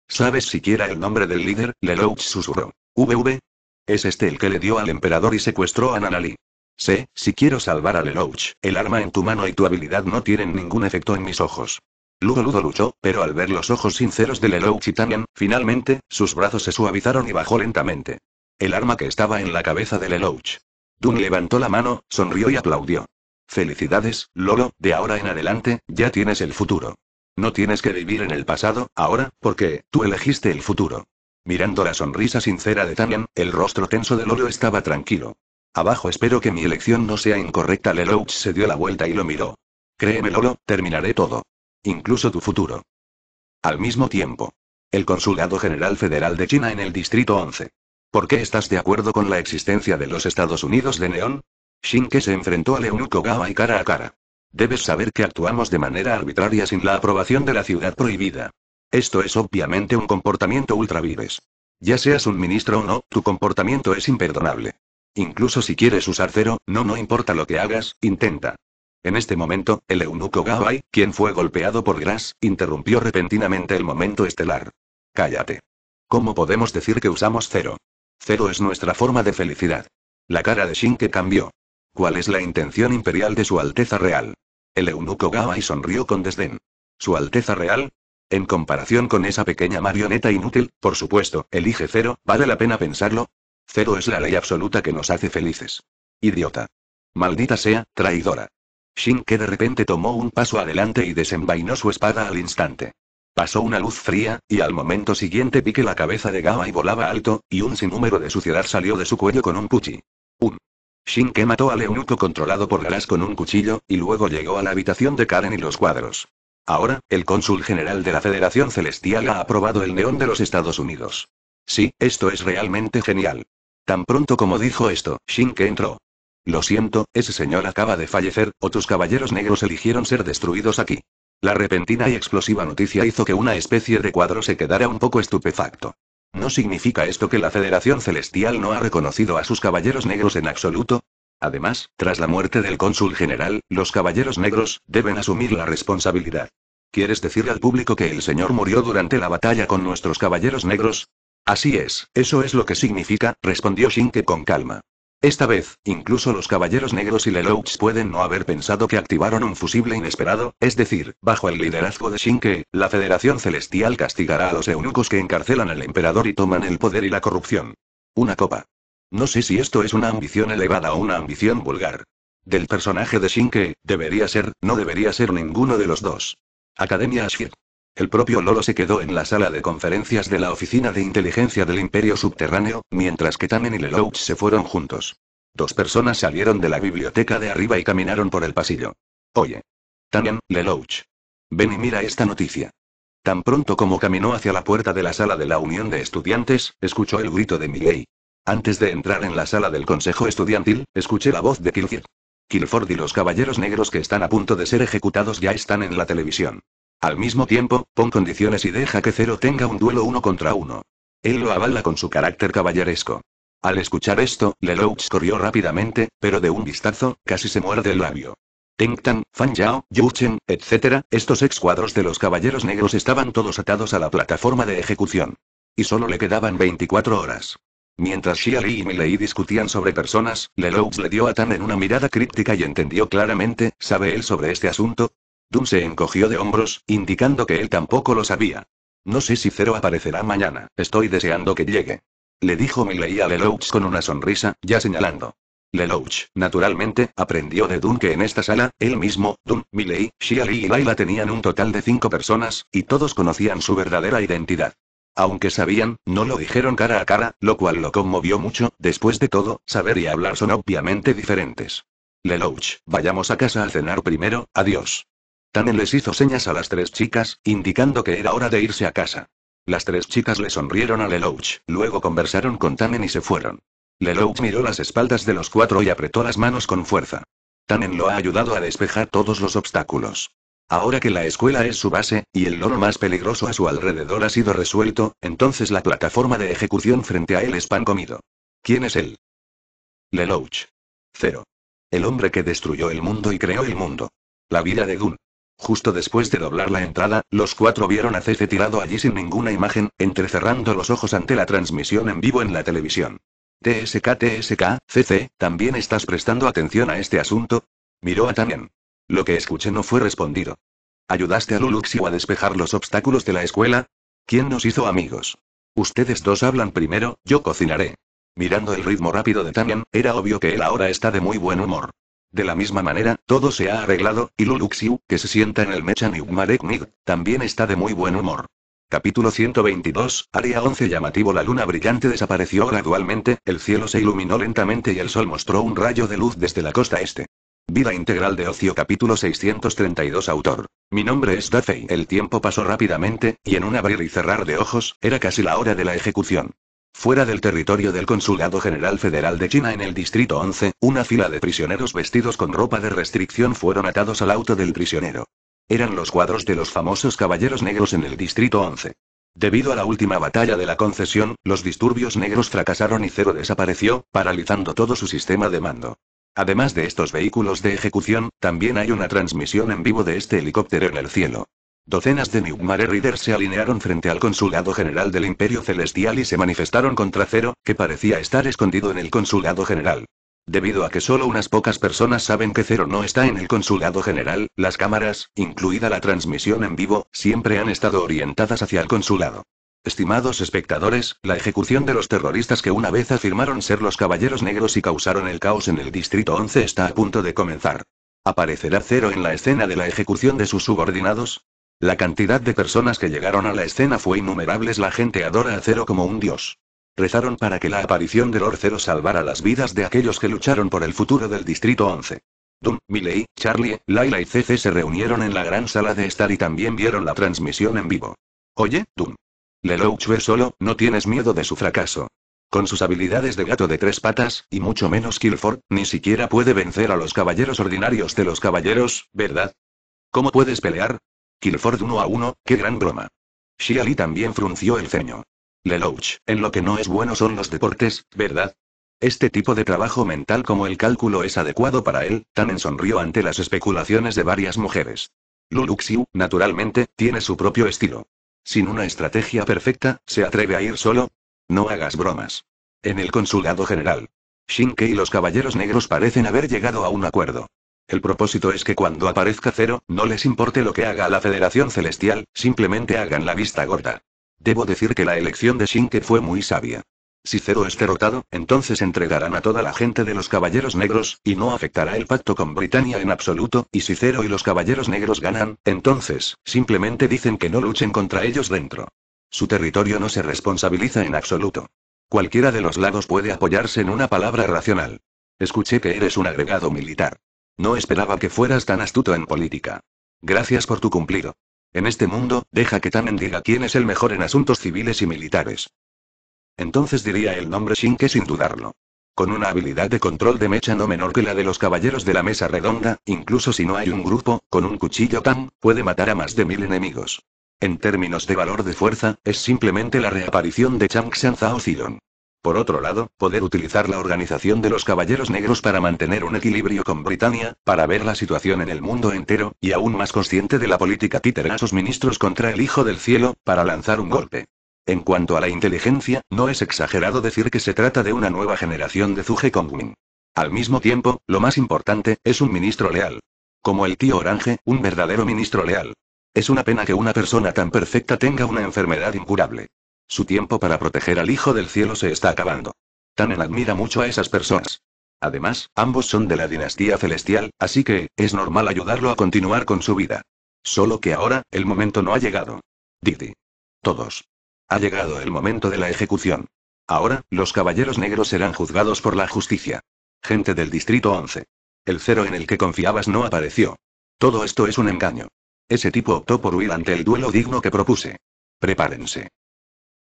¿Sabes siquiera el nombre del líder? Lelouch susurró. ¿VV? Es este el que le dio al emperador y secuestró a Nanali. Sé, si quiero salvar a Lelouch, el arma en tu mano y tu habilidad no tienen ningún efecto en mis ojos. Ludo Ludo luchó, pero al ver los ojos sinceros Leloach y Chitanian, finalmente, sus brazos se suavizaron y bajó lentamente. El arma que estaba en la cabeza de Leloach. Dun levantó la mano, sonrió y aplaudió. Felicidades, Lolo, de ahora en adelante, ya tienes el futuro. No tienes que vivir en el pasado, ahora, porque, tú elegiste el futuro. Mirando la sonrisa sincera de Tanian, el rostro tenso de Lolo estaba tranquilo. Abajo espero que mi elección no sea incorrecta. Lelouch se dio la vuelta y lo miró. Créeme Lolo, terminaré todo. Incluso tu futuro. Al mismo tiempo. El Consulado General Federal de China en el Distrito 11. ¿Por qué estás de acuerdo con la existencia de los Estados Unidos de Neón? Shinke se enfrentó a eunuco Kogawa y cara a cara. Debes saber que actuamos de manera arbitraria sin la aprobación de la ciudad prohibida. Esto es obviamente un comportamiento vives. Ya seas un ministro o no, tu comportamiento es imperdonable. Incluso si quieres usar cero, no no importa lo que hagas, intenta. En este momento, el eunuco Gawai, quien fue golpeado por Gras, interrumpió repentinamente el momento estelar. Cállate. ¿Cómo podemos decir que usamos cero? Cero es nuestra forma de felicidad. La cara de Shinke cambió. ¿Cuál es la intención imperial de su Alteza Real? El eunuco Gawai sonrió con desdén. ¿Su Alteza Real? En comparación con esa pequeña marioneta inútil, por supuesto, elige cero, ¿vale la pena pensarlo? Cero es la ley absoluta que nos hace felices. Idiota. Maldita sea, traidora. Shin que de repente tomó un paso adelante y desenvainó su espada al instante. Pasó una luz fría, y al momento siguiente vi que la cabeza de y volaba alto, y un sinnúmero de suciedad salió de su cuello con un puchi. Un. Shin que mató al eunuco controlado por Galas con un cuchillo, y luego llegó a la habitación de Karen y los cuadros. Ahora, el cónsul general de la Federación Celestial ha aprobado el neón de los Estados Unidos. Sí, esto es realmente genial. Tan pronto como dijo esto, Shin que entró. Lo siento, ese señor acaba de fallecer, o tus caballeros negros eligieron ser destruidos aquí. La repentina y explosiva noticia hizo que una especie de cuadro se quedara un poco estupefacto. ¿No significa esto que la Federación Celestial no ha reconocido a sus caballeros negros en absoluto? Además, tras la muerte del cónsul general, los caballeros negros deben asumir la responsabilidad. ¿Quieres decir al público que el señor murió durante la batalla con nuestros caballeros negros? Así es, eso es lo que significa, respondió Shinke con calma. Esta vez, incluso los caballeros negros y Lelouch pueden no haber pensado que activaron un fusible inesperado, es decir, bajo el liderazgo de Shinke, la Federación Celestial castigará a los eunucos que encarcelan al emperador y toman el poder y la corrupción. Una copa. No sé si esto es una ambición elevada o una ambición vulgar. Del personaje de Shinke, debería ser, no debería ser ninguno de los dos. Academia Ashir. El propio Lolo se quedó en la sala de conferencias de la Oficina de Inteligencia del Imperio Subterráneo, mientras que Tamen y Lelouch se fueron juntos. Dos personas salieron de la biblioteca de arriba y caminaron por el pasillo. Oye. Tamen, Lelouch. Ven y mira esta noticia. Tan pronto como caminó hacia la puerta de la sala de la Unión de Estudiantes, escuchó el grito de Miguel. Antes de entrar en la sala del Consejo Estudiantil, escuché la voz de Kilford. Kilford y los caballeros negros que están a punto de ser ejecutados ya están en la televisión. Al mismo tiempo, pon condiciones y deja que Cero tenga un duelo uno contra uno. Él lo avala con su carácter caballeresco. Al escuchar esto, Lelouch corrió rápidamente, pero de un vistazo, casi se muerde el labio. Tengtan, Fan Yao, Yuchen, etc., estos ex cuadros de los caballeros negros estaban todos atados a la plataforma de ejecución. Y solo le quedaban 24 horas. Mientras Xia Li y Milei discutían sobre personas, Lelouch le dio a Tan en una mirada críptica y entendió claramente, ¿sabe él sobre este asunto? Dun se encogió de hombros, indicando que él tampoco lo sabía. No sé si Cero aparecerá mañana, estoy deseando que llegue. Le dijo Milley a Lelouch con una sonrisa, ya señalando. Lelouch, naturalmente, aprendió de Dun que en esta sala, él mismo, Dun, Milley, Shia y Laila tenían un total de cinco personas, y todos conocían su verdadera identidad. Aunque sabían, no lo dijeron cara a cara, lo cual lo conmovió mucho, después de todo, saber y hablar son obviamente diferentes. Lelouch, vayamos a casa a cenar primero, adiós. Tannen les hizo señas a las tres chicas, indicando que era hora de irse a casa. Las tres chicas le sonrieron a Lelouch, luego conversaron con Tannen y se fueron. Lelouch miró las espaldas de los cuatro y apretó las manos con fuerza. Tannen lo ha ayudado a despejar todos los obstáculos. Ahora que la escuela es su base, y el loro más peligroso a su alrededor ha sido resuelto, entonces la plataforma de ejecución frente a él es pan comido. ¿Quién es él? Lelouch. Cero. El hombre que destruyó el mundo y creó el mundo. La vida de Gunn. Justo después de doblar la entrada, los cuatro vieron a C.C. tirado allí sin ninguna imagen, entrecerrando los ojos ante la transmisión en vivo en la televisión. TSK, TSK, CC, ¿también estás prestando atención a este asunto? Miró a Tamian. Lo que escuché no fue respondido. ¿Ayudaste a Luluxio a despejar los obstáculos de la escuela? ¿Quién nos hizo amigos? Ustedes dos hablan primero, yo cocinaré. Mirando el ritmo rápido de Tamian, era obvio que él ahora está de muy buen humor. De la misma manera, todo se ha arreglado, y Luluxiu, que se sienta en el Mechan Nig, también está de muy buen humor. Capítulo 122, Área 11 Llamativo La luna brillante desapareció gradualmente, el cielo se iluminó lentamente y el sol mostró un rayo de luz desde la costa este. Vida integral de ocio capítulo 632 Autor. Mi nombre es Dafei. El tiempo pasó rápidamente, y en un abrir y cerrar de ojos, era casi la hora de la ejecución. Fuera del territorio del Consulado General Federal de China en el Distrito 11, una fila de prisioneros vestidos con ropa de restricción fueron atados al auto del prisionero. Eran los cuadros de los famosos caballeros negros en el Distrito 11. Debido a la última batalla de la concesión, los disturbios negros fracasaron y Cero desapareció, paralizando todo su sistema de mando. Además de estos vehículos de ejecución, también hay una transmisión en vivo de este helicóptero en el cielo. Docenas de Newmare Riders se alinearon frente al Consulado General del Imperio Celestial y se manifestaron contra Cero, que parecía estar escondido en el Consulado General. Debido a que solo unas pocas personas saben que Cero no está en el Consulado General, las cámaras, incluida la transmisión en vivo, siempre han estado orientadas hacia el Consulado. Estimados espectadores, la ejecución de los terroristas que una vez afirmaron ser los Caballeros Negros y causaron el caos en el Distrito 11 está a punto de comenzar. ¿Aparecerá Cero en la escena de la ejecución de sus subordinados? La cantidad de personas que llegaron a la escena fue innumerables. La gente adora a Cero como un dios. Rezaron para que la aparición de Lord salvara las vidas de aquellos que lucharon por el futuro del Distrito 11. Doom, Miley, Charlie, Laila y CC se reunieron en la gran sala de estar y también vieron la transmisión en vivo. Oye, Doom. Lelouch ve solo, no tienes miedo de su fracaso. Con sus habilidades de gato de tres patas, y mucho menos Kilford, ni siquiera puede vencer a los caballeros ordinarios de los caballeros, ¿verdad? ¿Cómo puedes pelear? Kilford 1 a 1, qué gran broma. Shia también frunció el ceño. Lelouch, en lo que no es bueno son los deportes, ¿verdad? Este tipo de trabajo mental como el cálculo es adecuado para él, en sonrió ante las especulaciones de varias mujeres. Luluxiu, naturalmente, tiene su propio estilo. Sin una estrategia perfecta, ¿se atreve a ir solo? No hagas bromas. En el Consulado General. Shinke y los Caballeros Negros parecen haber llegado a un acuerdo. El propósito es que cuando aparezca cero, no les importe lo que haga la Federación Celestial, simplemente hagan la vista gorda. Debo decir que la elección de Shinke fue muy sabia. Si Cero es derrotado, entonces entregarán a toda la gente de los Caballeros Negros, y no afectará el pacto con Britania en absoluto, y si Cero y los Caballeros Negros ganan, entonces, simplemente dicen que no luchen contra ellos dentro. Su territorio no se responsabiliza en absoluto. Cualquiera de los lados puede apoyarse en una palabra racional. Escuché que eres un agregado militar. No esperaba que fueras tan astuto en política. Gracias por tu cumplido. En este mundo, deja que también diga quién es el mejor en asuntos civiles y militares. Entonces diría el nombre que sin dudarlo. Con una habilidad de control de mecha no menor que la de los caballeros de la mesa redonda, incluso si no hay un grupo, con un cuchillo tan, puede matar a más de mil enemigos. En términos de valor de fuerza, es simplemente la reaparición de Chang Zhao por otro lado, poder utilizar la organización de los Caballeros Negros para mantener un equilibrio con Britania, para ver la situación en el mundo entero, y aún más consciente de la política títera a sus ministros contra el Hijo del Cielo, para lanzar un golpe. En cuanto a la inteligencia, no es exagerado decir que se trata de una nueva generación de Zuge Al mismo tiempo, lo más importante, es un ministro leal. Como el tío Orange, un verdadero ministro leal. Es una pena que una persona tan perfecta tenga una enfermedad incurable. Su tiempo para proteger al Hijo del Cielo se está acabando. Tanen admira mucho a esas personas. Además, ambos son de la dinastía celestial, así que, es normal ayudarlo a continuar con su vida. Solo que ahora, el momento no ha llegado. Didi. Todos. Ha llegado el momento de la ejecución. Ahora, los caballeros negros serán juzgados por la justicia. Gente del Distrito 11. El cero en el que confiabas no apareció. Todo esto es un engaño. Ese tipo optó por huir ante el duelo digno que propuse. Prepárense.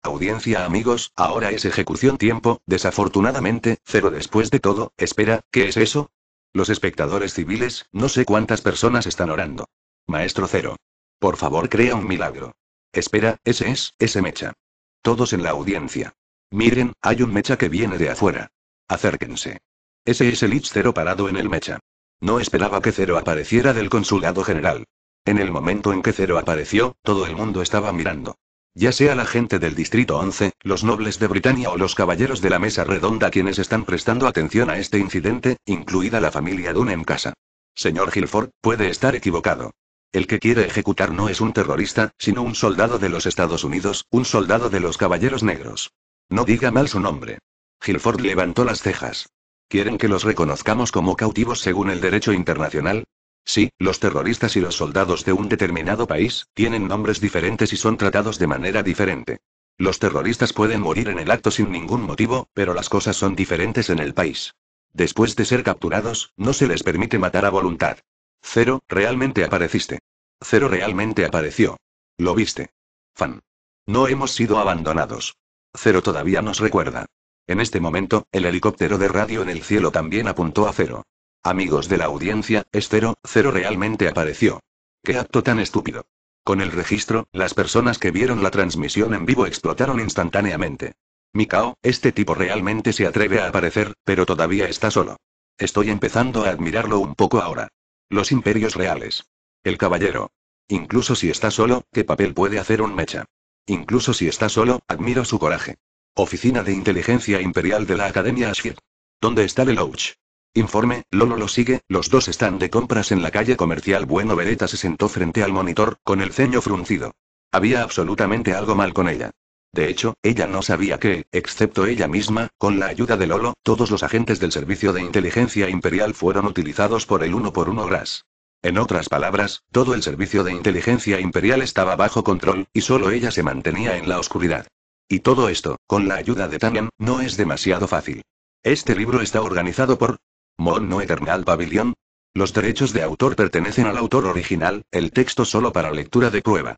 Audiencia amigos, ahora es ejecución tiempo, desafortunadamente, cero después de todo, espera, ¿qué es eso? Los espectadores civiles, no sé cuántas personas están orando. Maestro cero. Por favor crea un milagro. Espera, ese es, ese mecha. Todos en la audiencia. Miren, hay un mecha que viene de afuera. Acérquense. Ese es el Itch cero parado en el mecha. No esperaba que cero apareciera del consulado general. En el momento en que cero apareció, todo el mundo estaba mirando. Ya sea la gente del Distrito 11, los nobles de Britania o los caballeros de la Mesa Redonda quienes están prestando atención a este incidente, incluida la familia en Casa. Señor Gilford, puede estar equivocado. El que quiere ejecutar no es un terrorista, sino un soldado de los Estados Unidos, un soldado de los Caballeros Negros. No diga mal su nombre. Gilford levantó las cejas. ¿Quieren que los reconozcamos como cautivos según el derecho internacional? Sí, los terroristas y los soldados de un determinado país, tienen nombres diferentes y son tratados de manera diferente. Los terroristas pueden morir en el acto sin ningún motivo, pero las cosas son diferentes en el país. Después de ser capturados, no se les permite matar a voluntad. Cero, realmente apareciste. Cero realmente apareció. Lo viste. Fan. No hemos sido abandonados. Cero todavía nos recuerda. En este momento, el helicóptero de radio en el cielo también apuntó a Cero. Amigos de la audiencia, es cero realmente apareció. Qué acto tan estúpido. Con el registro, las personas que vieron la transmisión en vivo explotaron instantáneamente. Mikao, este tipo realmente se atreve a aparecer, pero todavía está solo. Estoy empezando a admirarlo un poco ahora. Los imperios reales. El caballero. Incluso si está solo, ¿qué papel puede hacer un mecha? Incluso si está solo, admiro su coraje. Oficina de Inteligencia Imperial de la Academia Ashir. ¿Dónde está Lelouch? Informe, Lolo lo sigue, los dos están de compras en la calle comercial Bueno Beretta se sentó frente al monitor, con el ceño fruncido. Había absolutamente algo mal con ella. De hecho, ella no sabía que, excepto ella misma, con la ayuda de Lolo, todos los agentes del Servicio de Inteligencia Imperial fueron utilizados por el uno por uno GRAS. En otras palabras, todo el Servicio de Inteligencia Imperial estaba bajo control, y solo ella se mantenía en la oscuridad. Y todo esto, con la ayuda de Tanyan, no es demasiado fácil. Este libro está organizado por Mon no Eternal Pavilion. Los derechos de autor pertenecen al autor original, el texto solo para lectura de prueba.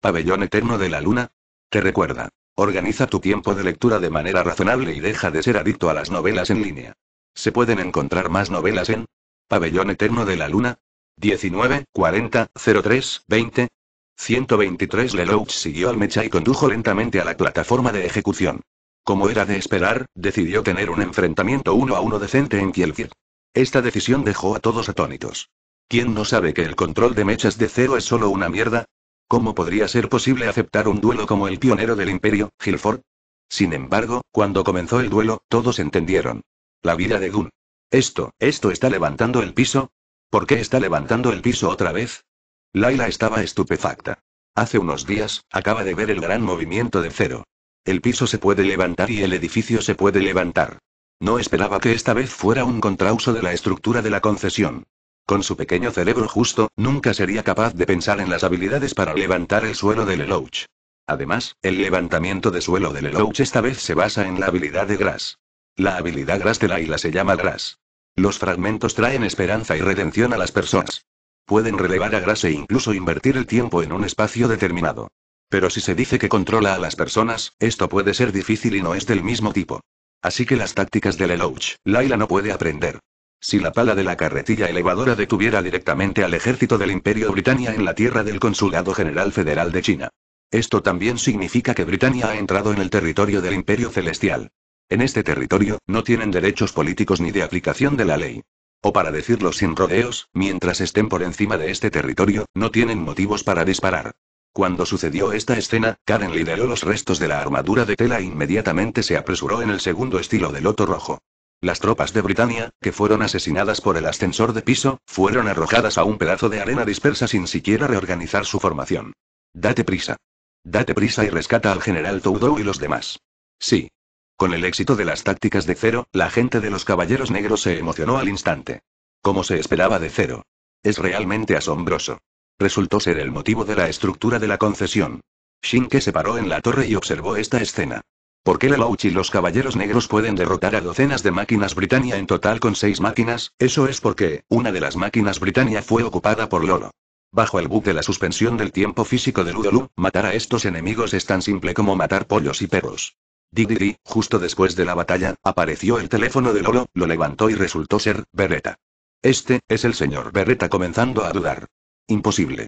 Pabellón Eterno de la Luna. Te recuerda. Organiza tu tiempo de lectura de manera razonable y deja de ser adicto a las novelas en línea. Se pueden encontrar más novelas en Pabellón Eterno de la Luna. 19, 40, 03, 20. 123 Lelouch siguió al mecha y condujo lentamente a la plataforma de ejecución. Como era de esperar, decidió tener un enfrentamiento uno a uno decente en Kielgir. Esta decisión dejó a todos atónitos. ¿Quién no sabe que el control de mechas de cero es solo una mierda? ¿Cómo podría ser posible aceptar un duelo como el pionero del imperio, Gilford? Sin embargo, cuando comenzó el duelo, todos entendieron. La vida de Gunn. Esto, esto está levantando el piso. ¿Por qué está levantando el piso otra vez? Laila estaba estupefacta. Hace unos días, acaba de ver el gran movimiento de cero. El piso se puede levantar y el edificio se puede levantar. No esperaba que esta vez fuera un contrauso de la estructura de la concesión. Con su pequeño cerebro justo, nunca sería capaz de pensar en las habilidades para levantar el suelo del Lelouch. Además, el levantamiento de suelo del Lelouch esta vez se basa en la habilidad de Gras. La habilidad Gras de la isla se llama Gras. Los fragmentos traen esperanza y redención a las personas. Pueden relevar a Gras e incluso invertir el tiempo en un espacio determinado. Pero si se dice que controla a las personas, esto puede ser difícil y no es del mismo tipo. Así que las tácticas de Lelouch, Laila no puede aprender. Si la pala de la carretilla elevadora detuviera directamente al ejército del Imperio Britannia en la tierra del Consulado General Federal de China. Esto también significa que Britannia ha entrado en el territorio del Imperio Celestial. En este territorio, no tienen derechos políticos ni de aplicación de la ley. O para decirlo sin rodeos, mientras estén por encima de este territorio, no tienen motivos para disparar. Cuando sucedió esta escena, Karen lideró los restos de la armadura de tela e inmediatamente se apresuró en el segundo estilo del Loto Rojo. Las tropas de Britania, que fueron asesinadas por el ascensor de piso, fueron arrojadas a un pedazo de arena dispersa sin siquiera reorganizar su formación. Date prisa. Date prisa y rescata al general Toudou y los demás. Sí. Con el éxito de las tácticas de Cero, la gente de los Caballeros Negros se emocionó al instante. Como se esperaba de Cero. Es realmente asombroso resultó ser el motivo de la estructura de la concesión. Shinke se paró en la torre y observó esta escena. ¿Por qué la y los caballeros negros pueden derrotar a docenas de máquinas Britannia en total con seis máquinas? Eso es porque, una de las máquinas Britannia fue ocupada por Lolo. Bajo el bug de la suspensión del tiempo físico de Ludolum, matar a estos enemigos es tan simple como matar pollos y perros. digi, justo después de la batalla, apareció el teléfono de Lolo, lo levantó y resultó ser Beretta. Este, es el señor Berreta comenzando a dudar. Imposible.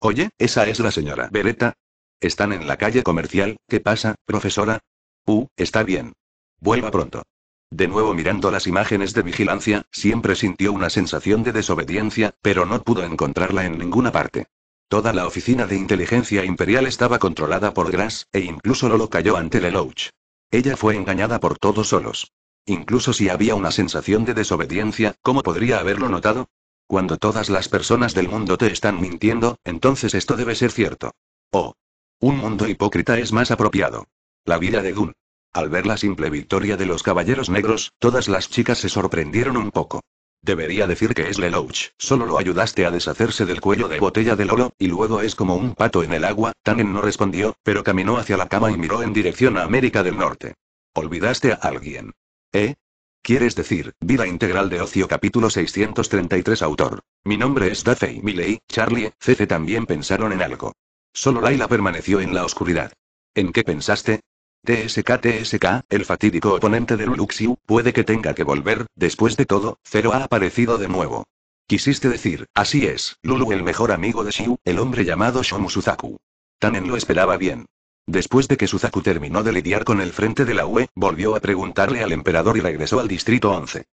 Oye, esa es la señora Beretta. Están en la calle comercial, ¿qué pasa, profesora? Uh, está bien. Vuelva pronto. De nuevo mirando las imágenes de vigilancia, siempre sintió una sensación de desobediencia, pero no pudo encontrarla en ninguna parte. Toda la oficina de inteligencia imperial estaba controlada por Grass, e incluso Lolo cayó ante Lelouch. Ella fue engañada por todos solos. Incluso si había una sensación de desobediencia, ¿cómo podría haberlo notado? Cuando todas las personas del mundo te están mintiendo, entonces esto debe ser cierto. O. Oh, un mundo hipócrita es más apropiado. La vida de Dun. Al ver la simple victoria de los caballeros negros, todas las chicas se sorprendieron un poco. Debería decir que es Lelouch, solo lo ayudaste a deshacerse del cuello de botella del oro y luego es como un pato en el agua, Tannen no respondió, pero caminó hacia la cama y miró en dirección a América del Norte. Olvidaste a alguien. ¿Eh? Quieres decir, vida integral de ocio capítulo 633 autor. Mi nombre es Daffy Milei, Charlie, CC también pensaron en algo. Solo Laila permaneció en la oscuridad. ¿En qué pensaste? TSK TSK, el fatídico oponente de Xiu, puede que tenga que volver, después de todo, Zero ha aparecido de nuevo. Quisiste decir, así es, Lulu el mejor amigo de Xiu, el hombre llamado Shomusuzaku. Tanen lo esperaba bien. Después de que Suzaku terminó de lidiar con el frente de la UE, volvió a preguntarle al emperador y regresó al distrito 11.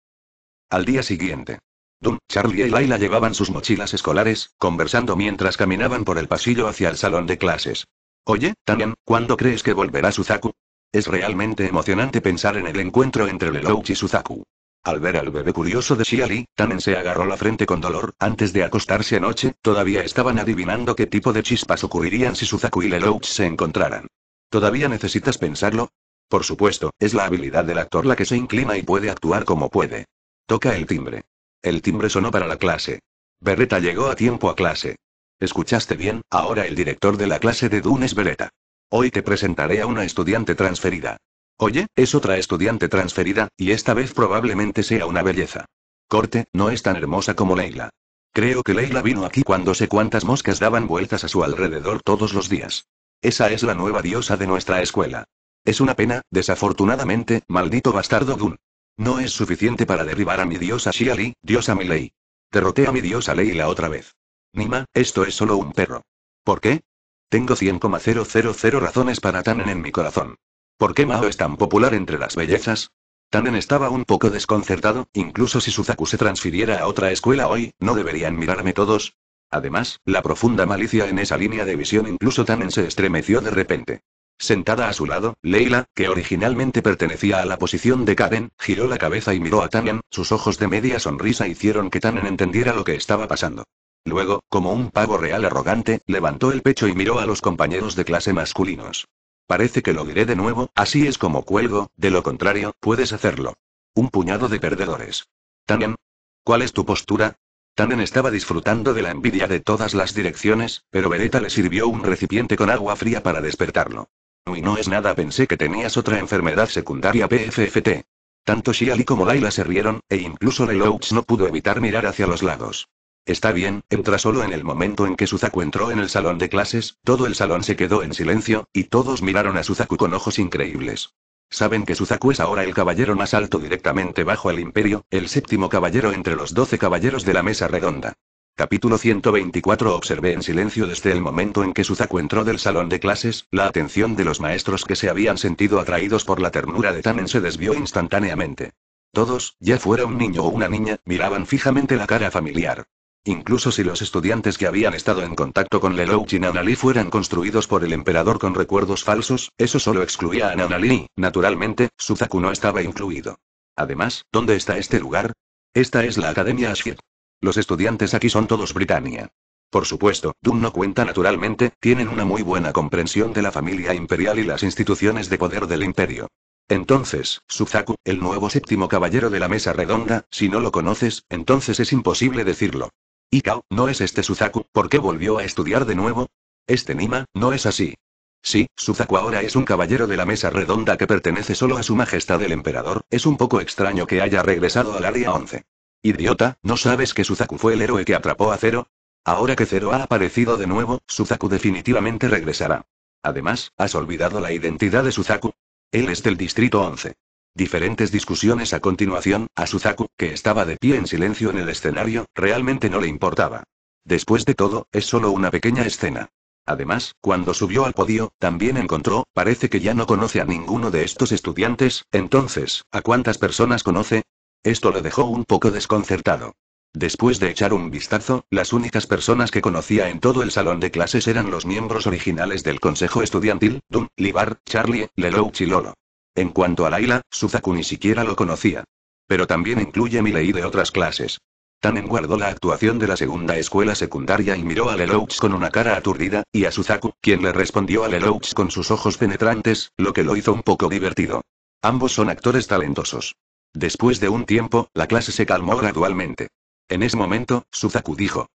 Al día siguiente. Doom, Charlie y Laila llevaban sus mochilas escolares, conversando mientras caminaban por el pasillo hacia el salón de clases. Oye, también ¿cuándo crees que volverá Suzaku? Es realmente emocionante pensar en el encuentro entre Lelouch y Suzaku. Al ver al bebé curioso de Xiali, Tanen se agarró la frente con dolor, antes de acostarse anoche, todavía estaban adivinando qué tipo de chispas ocurrirían si Suzaku y Lelouch se encontraran. ¿Todavía necesitas pensarlo? Por supuesto, es la habilidad del actor la que se inclina y puede actuar como puede. Toca el timbre. El timbre sonó para la clase. Beretta llegó a tiempo a clase. Escuchaste bien, ahora el director de la clase de Dune es Beretta. Hoy te presentaré a una estudiante transferida. Oye, es otra estudiante transferida, y esta vez probablemente sea una belleza. Corte, no es tan hermosa como Leila. Creo que Leila vino aquí cuando sé cuántas moscas daban vueltas a su alrededor todos los días. Esa es la nueva diosa de nuestra escuela. Es una pena, desafortunadamente, maldito bastardo Dun. No es suficiente para derribar a mi diosa Shiali, diosa Ley. Derroté a mi diosa Leila otra vez. Nima, esto es solo un perro. ¿Por qué? Tengo 100,000 razones para tan en mi corazón. ¿Por qué Mao es tan popular entre las bellezas? Tanen estaba un poco desconcertado, incluso si Suzaku se transfiriera a otra escuela hoy, ¿no deberían mirarme todos? Además, la profunda malicia en esa línea de visión incluso Tanen se estremeció de repente. Sentada a su lado, Leila, que originalmente pertenecía a la posición de Karen, giró la cabeza y miró a Tanen. sus ojos de media sonrisa hicieron que Tanen entendiera lo que estaba pasando. Luego, como un pavo real arrogante, levantó el pecho y miró a los compañeros de clase masculinos. Parece que lo diré de nuevo, así es como cuelgo, de lo contrario, puedes hacerlo. Un puñado de perdedores. ¿Tanen? ¿Cuál es tu postura? Tanen estaba disfrutando de la envidia de todas las direcciones, pero Beretta le sirvió un recipiente con agua fría para despertarlo. Y no es nada, pensé que tenías otra enfermedad secundaria PFFT. Tanto Shiali como Laila se rieron, e incluso Lelouch no pudo evitar mirar hacia los lados. Está bien, entra solo en el momento en que Suzaku entró en el salón de clases, todo el salón se quedó en silencio, y todos miraron a Suzaku con ojos increíbles. Saben que Suzaku es ahora el caballero más alto directamente bajo el imperio, el séptimo caballero entre los doce caballeros de la mesa redonda. Capítulo 124 Observé en silencio desde el momento en que Suzaku entró del salón de clases, la atención de los maestros que se habían sentido atraídos por la ternura de Tamen se desvió instantáneamente. Todos, ya fuera un niño o una niña, miraban fijamente la cara familiar. Incluso si los estudiantes que habían estado en contacto con Lelou y Nanali fueran construidos por el emperador con recuerdos falsos, eso solo excluía a Nanali naturalmente, Suzaku no estaba incluido. Además, ¿dónde está este lugar? Esta es la Academia Ashford. Los estudiantes aquí son todos Britannia. Por supuesto, Doom no cuenta naturalmente, tienen una muy buena comprensión de la familia imperial y las instituciones de poder del imperio. Entonces, Suzaku, el nuevo séptimo caballero de la mesa redonda, si no lo conoces, entonces es imposible decirlo. Ikao, no es este Suzaku, ¿por qué volvió a estudiar de nuevo? Este Nima, no es así. Sí, Suzaku ahora es un caballero de la mesa redonda que pertenece solo a su majestad el emperador, es un poco extraño que haya regresado al área 11. Idiota, ¿no sabes que Suzaku fue el héroe que atrapó a Zero? Ahora que Zero ha aparecido de nuevo, Suzaku definitivamente regresará. Además, ¿has olvidado la identidad de Suzaku? Él es del Distrito 11. Diferentes discusiones a continuación, a Suzaku, que estaba de pie en silencio en el escenario, realmente no le importaba. Después de todo, es solo una pequeña escena. Además, cuando subió al podio, también encontró, parece que ya no conoce a ninguno de estos estudiantes, entonces, ¿a cuántas personas conoce? Esto lo dejó un poco desconcertado. Después de echar un vistazo, las únicas personas que conocía en todo el salón de clases eran los miembros originales del consejo estudiantil, Dum, Libar, Charlie, Lelouch y Lolo. En cuanto a Laila, Suzaku ni siquiera lo conocía. Pero también incluye ley de otras clases. Tanen guardó la actuación de la segunda escuela secundaria y miró a Lelouch con una cara aturdida, y a Suzaku, quien le respondió a Lelouch con sus ojos penetrantes, lo que lo hizo un poco divertido. Ambos son actores talentosos. Después de un tiempo, la clase se calmó gradualmente. En ese momento, Suzaku dijo.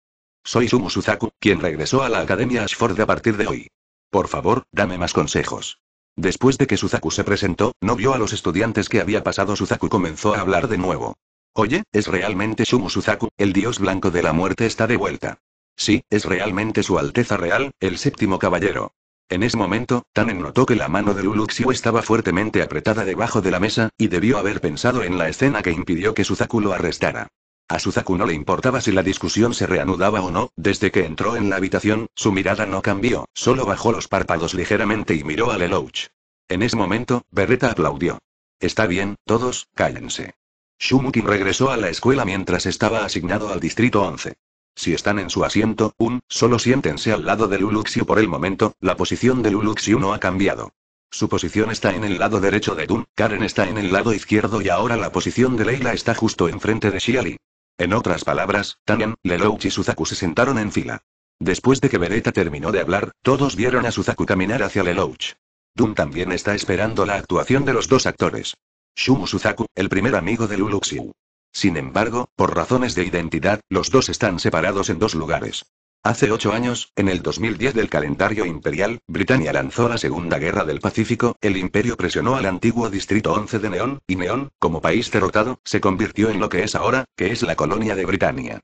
Soy Sumu Suzaku, quien regresó a la Academia Ashford a partir de hoy. Por favor, dame más consejos. Después de que Suzaku se presentó, no vio a los estudiantes que había pasado. Suzaku comenzó a hablar de nuevo. Oye, es realmente Shumu Suzaku, el dios blanco de la muerte está de vuelta. Sí, es realmente su Alteza Real, el séptimo caballero. En ese momento, Tanen notó que la mano de Luluxiu estaba fuertemente apretada debajo de la mesa, y debió haber pensado en la escena que impidió que Suzaku lo arrestara. A Suzaku no le importaba si la discusión se reanudaba o no, desde que entró en la habitación, su mirada no cambió, solo bajó los párpados ligeramente y miró a Lelouch. En ese momento, Beretta aplaudió. Está bien, todos, cállense. Shumukin regresó a la escuela mientras estaba asignado al distrito 11. Si están en su asiento, un, solo siéntense al lado de Luluxiu por el momento, la posición de Luluxiu no ha cambiado. Su posición está en el lado derecho de Dun, Karen está en el lado izquierdo y ahora la posición de Leila está justo enfrente de Xiali. En otras palabras, Tanyan, Lelouch y Suzaku se sentaron en fila. Después de que Beretta terminó de hablar, todos vieron a Suzaku caminar hacia Lelouch. Doom también está esperando la actuación de los dos actores. Shumu Suzaku, el primer amigo de Luluxiu. Sin embargo, por razones de identidad, los dos están separados en dos lugares. Hace ocho años, en el 2010 del calendario imperial, Britania lanzó la Segunda Guerra del Pacífico, el imperio presionó al antiguo Distrito 11 de Neón, y Neón, como país derrotado, se convirtió en lo que es ahora, que es la colonia de Britania.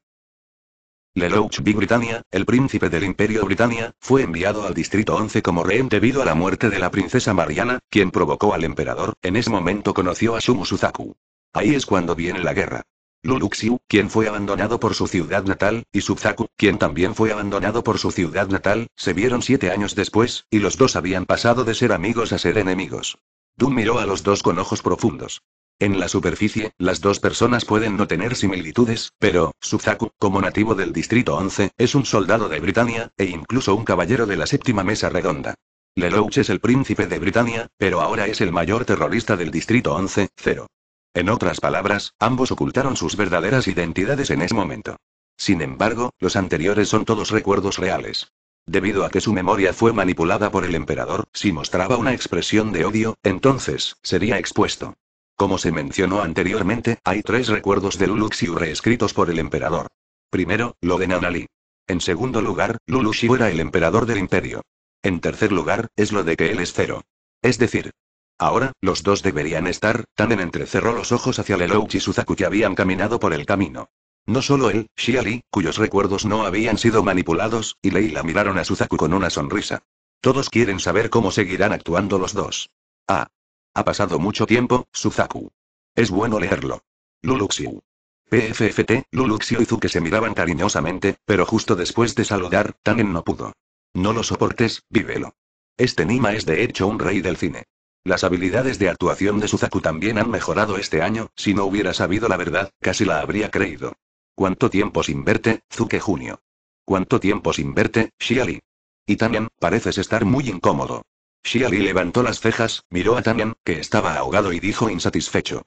Lelouch B. Britannia, el príncipe del Imperio Britannia, fue enviado al Distrito 11 como rehén debido a la muerte de la princesa Mariana, quien provocó al emperador, en ese momento conoció a Sumu Suzaku. Ahí es cuando viene la guerra. Luluxiu, quien fue abandonado por su ciudad natal, y Subzaku, quien también fue abandonado por su ciudad natal, se vieron siete años después, y los dos habían pasado de ser amigos a ser enemigos. Dun miró a los dos con ojos profundos. En la superficie, las dos personas pueden no tener similitudes, pero, Suzaku, como nativo del Distrito 11, es un soldado de Britannia e incluso un caballero de la séptima mesa redonda. Lelouch es el príncipe de Britannia, pero ahora es el mayor terrorista del Distrito 11, 0. En otras palabras, ambos ocultaron sus verdaderas identidades en ese momento. Sin embargo, los anteriores son todos recuerdos reales. Debido a que su memoria fue manipulada por el emperador, si mostraba una expresión de odio, entonces, sería expuesto. Como se mencionó anteriormente, hay tres recuerdos de Luluxiu reescritos por el emperador. Primero, lo de Nanali. En segundo lugar, Luluxiu era el emperador del imperio. En tercer lugar, es lo de que él es cero. Es decir, Ahora, los dos deberían estar, Tanen entrecerró los ojos hacia Lelouch y Suzaku que habían caminado por el camino. No solo él, Shia cuyos recuerdos no habían sido manipulados, y Leila miraron a Suzaku con una sonrisa. Todos quieren saber cómo seguirán actuando los dos. Ah. Ha pasado mucho tiempo, Suzaku. Es bueno leerlo. Luluxiu. PFFT, Luluxiu y Zuke se miraban cariñosamente, pero justo después de saludar, Tanen no pudo. No lo soportes, vívelo. Este Nima es de hecho un rey del cine. Las habilidades de actuación de Suzaku también han mejorado este año, si no hubiera sabido la verdad, casi la habría creído. ¿Cuánto tiempo sin verte, Zuke Junio? ¿Cuánto tiempo sin verte, Shiali? Y también pareces estar muy incómodo. Shiali levantó las cejas, miró a Tanyan, que estaba ahogado y dijo insatisfecho.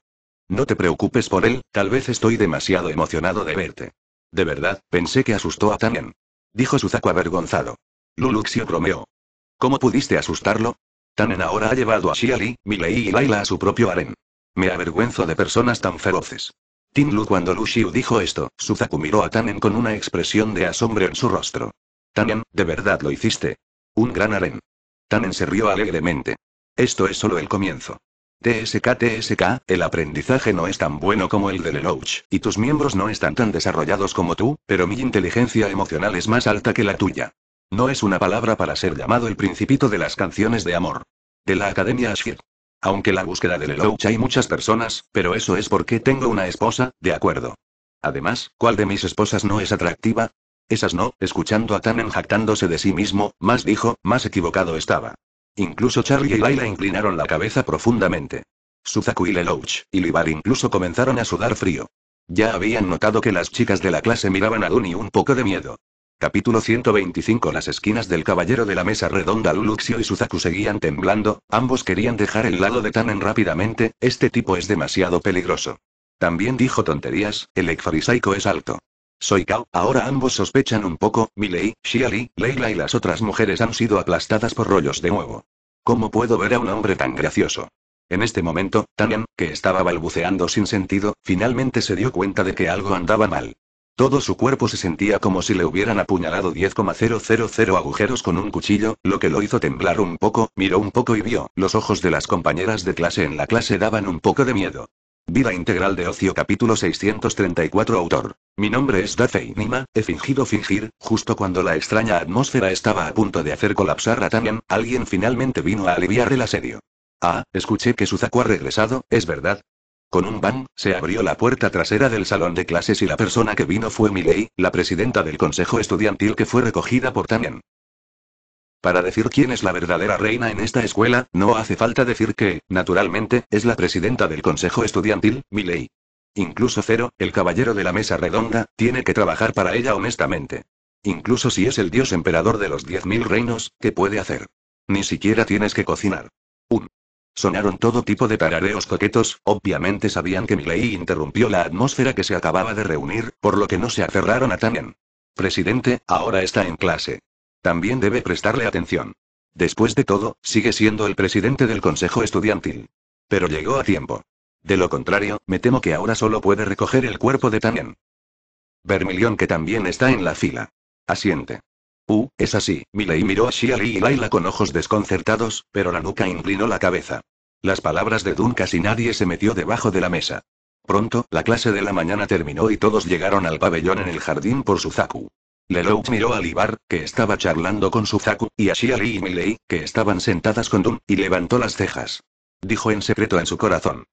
No te preocupes por él, tal vez estoy demasiado emocionado de verte. De verdad, pensé que asustó a Tanyan. Dijo Suzaku avergonzado. Luluxio bromeó. ¿Cómo pudiste asustarlo? Tanen ahora ha llevado a Shiali, Milei y Laila a su propio harem. Me avergüenzo de personas tan feroces. Tinlu cuando Lushiu dijo esto, Suzaku miró a Tanen con una expresión de asombro en su rostro. Tanen, ¿de verdad lo hiciste? Un gran harem. Tanen se rió alegremente. Esto es solo el comienzo. TSK TSK, el aprendizaje no es tan bueno como el de Lelouch, y tus miembros no están tan desarrollados como tú, pero mi inteligencia emocional es más alta que la tuya. No es una palabra para ser llamado el principito de las canciones de amor. De la Academia Ashir. Aunque la búsqueda de Lelouch hay muchas personas, pero eso es porque tengo una esposa, de acuerdo. Además, ¿cuál de mis esposas no es atractiva? Esas no, escuchando a Tannen jactándose de sí mismo, más dijo, más equivocado estaba. Incluso Charlie y Laila inclinaron la cabeza profundamente. Suzaku y Lelouch, y Libar incluso comenzaron a sudar frío. Ya habían notado que las chicas de la clase miraban a Duny un poco de miedo. Capítulo 125 Las esquinas del caballero de la mesa redonda Luluxio y Suzaku seguían temblando, ambos querían dejar el lado de Tanen rápidamente, este tipo es demasiado peligroso. También dijo tonterías, el exfarisaico es alto. Soy Kao, ahora ambos sospechan un poco, Milei, Shiali, Leila y las otras mujeres han sido aplastadas por rollos de huevo. ¿Cómo puedo ver a un hombre tan gracioso? En este momento, Tanen, que estaba balbuceando sin sentido, finalmente se dio cuenta de que algo andaba mal. Todo su cuerpo se sentía como si le hubieran apuñalado 10,000 agujeros con un cuchillo, lo que lo hizo temblar un poco, miró un poco y vio, los ojos de las compañeras de clase en la clase daban un poco de miedo. Vida integral de ocio capítulo 634 autor. Mi nombre es Dafei Nima, he fingido fingir, justo cuando la extraña atmósfera estaba a punto de hacer colapsar a Tamian, alguien finalmente vino a aliviar el asedio. Ah, escuché que Suzaku ha regresado, ¿es verdad? Con un bang, se abrió la puerta trasera del salón de clases y la persona que vino fue Miley, la presidenta del consejo estudiantil que fue recogida por Tanen. Para decir quién es la verdadera reina en esta escuela, no hace falta decir que, naturalmente, es la presidenta del consejo estudiantil, Miley. Incluso Cero, el caballero de la mesa redonda, tiene que trabajar para ella honestamente. Incluso si es el dios emperador de los diez mil reinos, ¿qué puede hacer? Ni siquiera tienes que cocinar. Sonaron todo tipo de tarareos coquetos, obviamente sabían que Milei interrumpió la atmósfera que se acababa de reunir, por lo que no se aferraron a Tanen. Presidente, ahora está en clase. También debe prestarle atención. Después de todo, sigue siendo el presidente del Consejo Estudiantil. Pero llegó a tiempo. De lo contrario, me temo que ahora solo puede recoger el cuerpo de Tanen. Vermilion que también está en la fila. Asiente. Uh, es así. Miley miró a Shiari y Laila con ojos desconcertados, pero la nuca inclinó la cabeza. Las palabras de Dun casi nadie se metió debajo de la mesa. Pronto, la clase de la mañana terminó y todos llegaron al pabellón en el jardín por Suzaku. Lelouch miró a Libar, que estaba charlando con Suzaku, y a Shiari y Miley, que estaban sentadas con Dun, y levantó las cejas. Dijo en secreto en su corazón.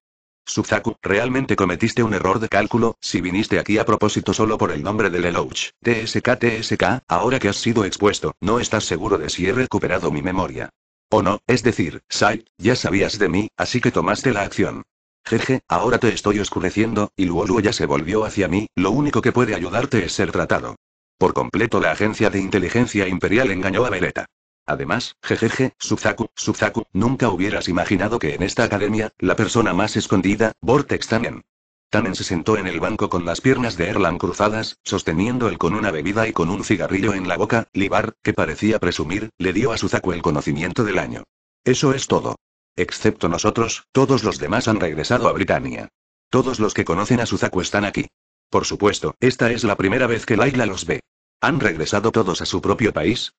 Suzaku, realmente cometiste un error de cálculo, si viniste aquí a propósito solo por el nombre de Lelouch. TSK TSK, ahora que has sido expuesto, no estás seguro de si he recuperado mi memoria. O no, es decir, Sai, ya sabías de mí, así que tomaste la acción. Jeje, ahora te estoy oscureciendo, y Luolu ya se volvió hacia mí, lo único que puede ayudarte es ser tratado. Por completo la agencia de inteligencia imperial engañó a Veleta. Además, jejeje, Suzaku, Suzaku, nunca hubieras imaginado que en esta academia, la persona más escondida, Vortex Tannen. Tannen se sentó en el banco con las piernas de Erlan cruzadas, sosteniendo el con una bebida y con un cigarrillo en la boca, Libar, que parecía presumir, le dio a Suzaku el conocimiento del año. Eso es todo. Excepto nosotros, todos los demás han regresado a Britania. Todos los que conocen a Suzaku están aquí. Por supuesto, esta es la primera vez que Laila los ve. ¿Han regresado todos a su propio país?